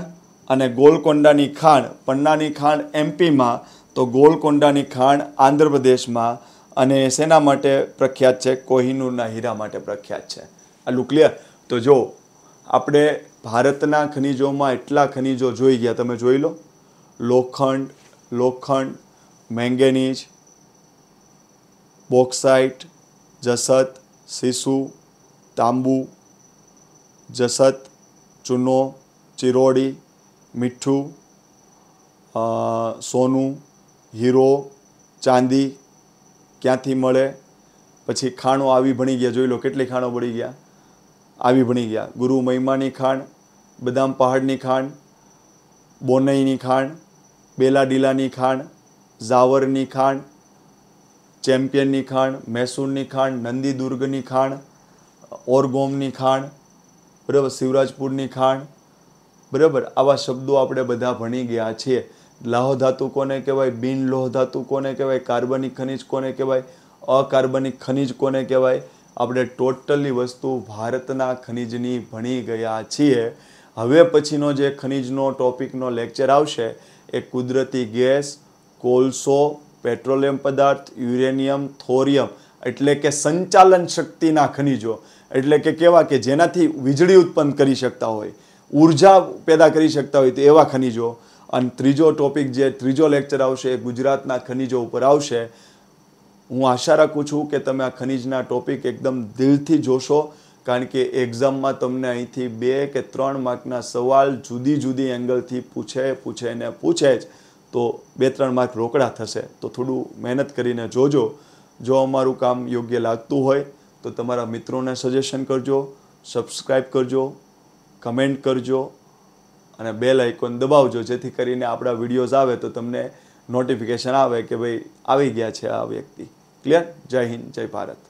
અને ગોલકોંડાની ખાણ પન્નાની ખાણ એમપીમાં તો ગોલકોંડાની ખાણ આંધ્રપ્રદેશમાં અને શેના માટે પ્રખ્યાત છે કોહિનુરના હીરા માટે પ્રખ્યાત છે આટલું ક્લિયર તો જો આપણે ભારતના ખનિજોમાં એટલા ખનિજો જોઈ ગયા તમે જોઈ લો લોખંડ લોખંડ મેંગેનીઝ બોક્સાઇટ જસત સીસુ તાંબુ જસત ચૂનો ચિરોડી મીઠું સોનું હીરો ચાંદી ક્યાંથી મળે પછી ખાણો આવી ભણી ગયા જોઈ લો કેટલી ખાણો ભળી ગયા આવી ભણી ગયા ગુરુ મહિમાની ખાણ બદામ પહાડની ખાણ બોનઈની ખાણ બેલાડીલાની ખાણ ઝાવરની ખાણ ચેમ્પિયનની ખાણ મૈસૂરની ખાણ નંદીદુર્ગની ખાણ ઓરગોમની ખાણ બરાબર શિવરાજપુરની ખાણ બરાબર આવા શબ્દો આપણે બધા ભણી ગયા છીએ લોહ ધાતુ કોને કહેવાય બિન લોહ ધાતુ કોને કહેવાય કાર્બનિક ખનિજ કોને કહેવાય અકાર્બનિક ખનિજ કોને કહેવાય આપણે ટોટલી વસ્તુ ભારતના ખનિજની ભણી ગયા છીએ હવે પછીનો જે ખનિજનો ટોપિકનો લેક્ચર આવશે એ કુદરતી ગેસ કોલસો પેટ્રોલિયમ પદાર્થ યુરેનિયમ થોરિયમ એટલે કે સંચાલન શક્તિના ખનિજો એટલે કે કેવા કે જેનાથી વીજળી ઉત્પન્ન કરી શકતા હોય ઉર્જા પેદા કરી શકતા હોય તો એવા ખનિજો અને ત્રીજો ટોપિક જે ત્રીજો લેક્ચર આવશે એ ગુજરાતના ખનિજો ઉપર આવશે હું આશા રાખું છું કે તમે આ ખનિજના ટોપિક એકદમ દિલથી જોશો કારણ કે એક્ઝામમાં તમને અહીંથી બે કે ત્રણ માર્કના સવાલ જુદી જુદી એંગલથી પૂછે પૂછે ને પૂછે જ તો બે ત્રણ માર્ક રોકડા થશે તો થોડું મહેનત કરીને જોજો જો અમારું કામ યોગ્ય લાગતું હોય તો તમારા મિત્રોને સજેશન કરજો સબસ્ક્રાઈબ કરજો કમેન્ટ કરજો અને બેલ આઇકોન દબાવજો જેથી કરીને આપણા વિડીયોઝ આવે તો તમને નોટિફિકેશન આવે કે ભાઈ આવી ગયા છે આ વ્યક્તિ ક્લિયર જય હિન્દ જય ભારત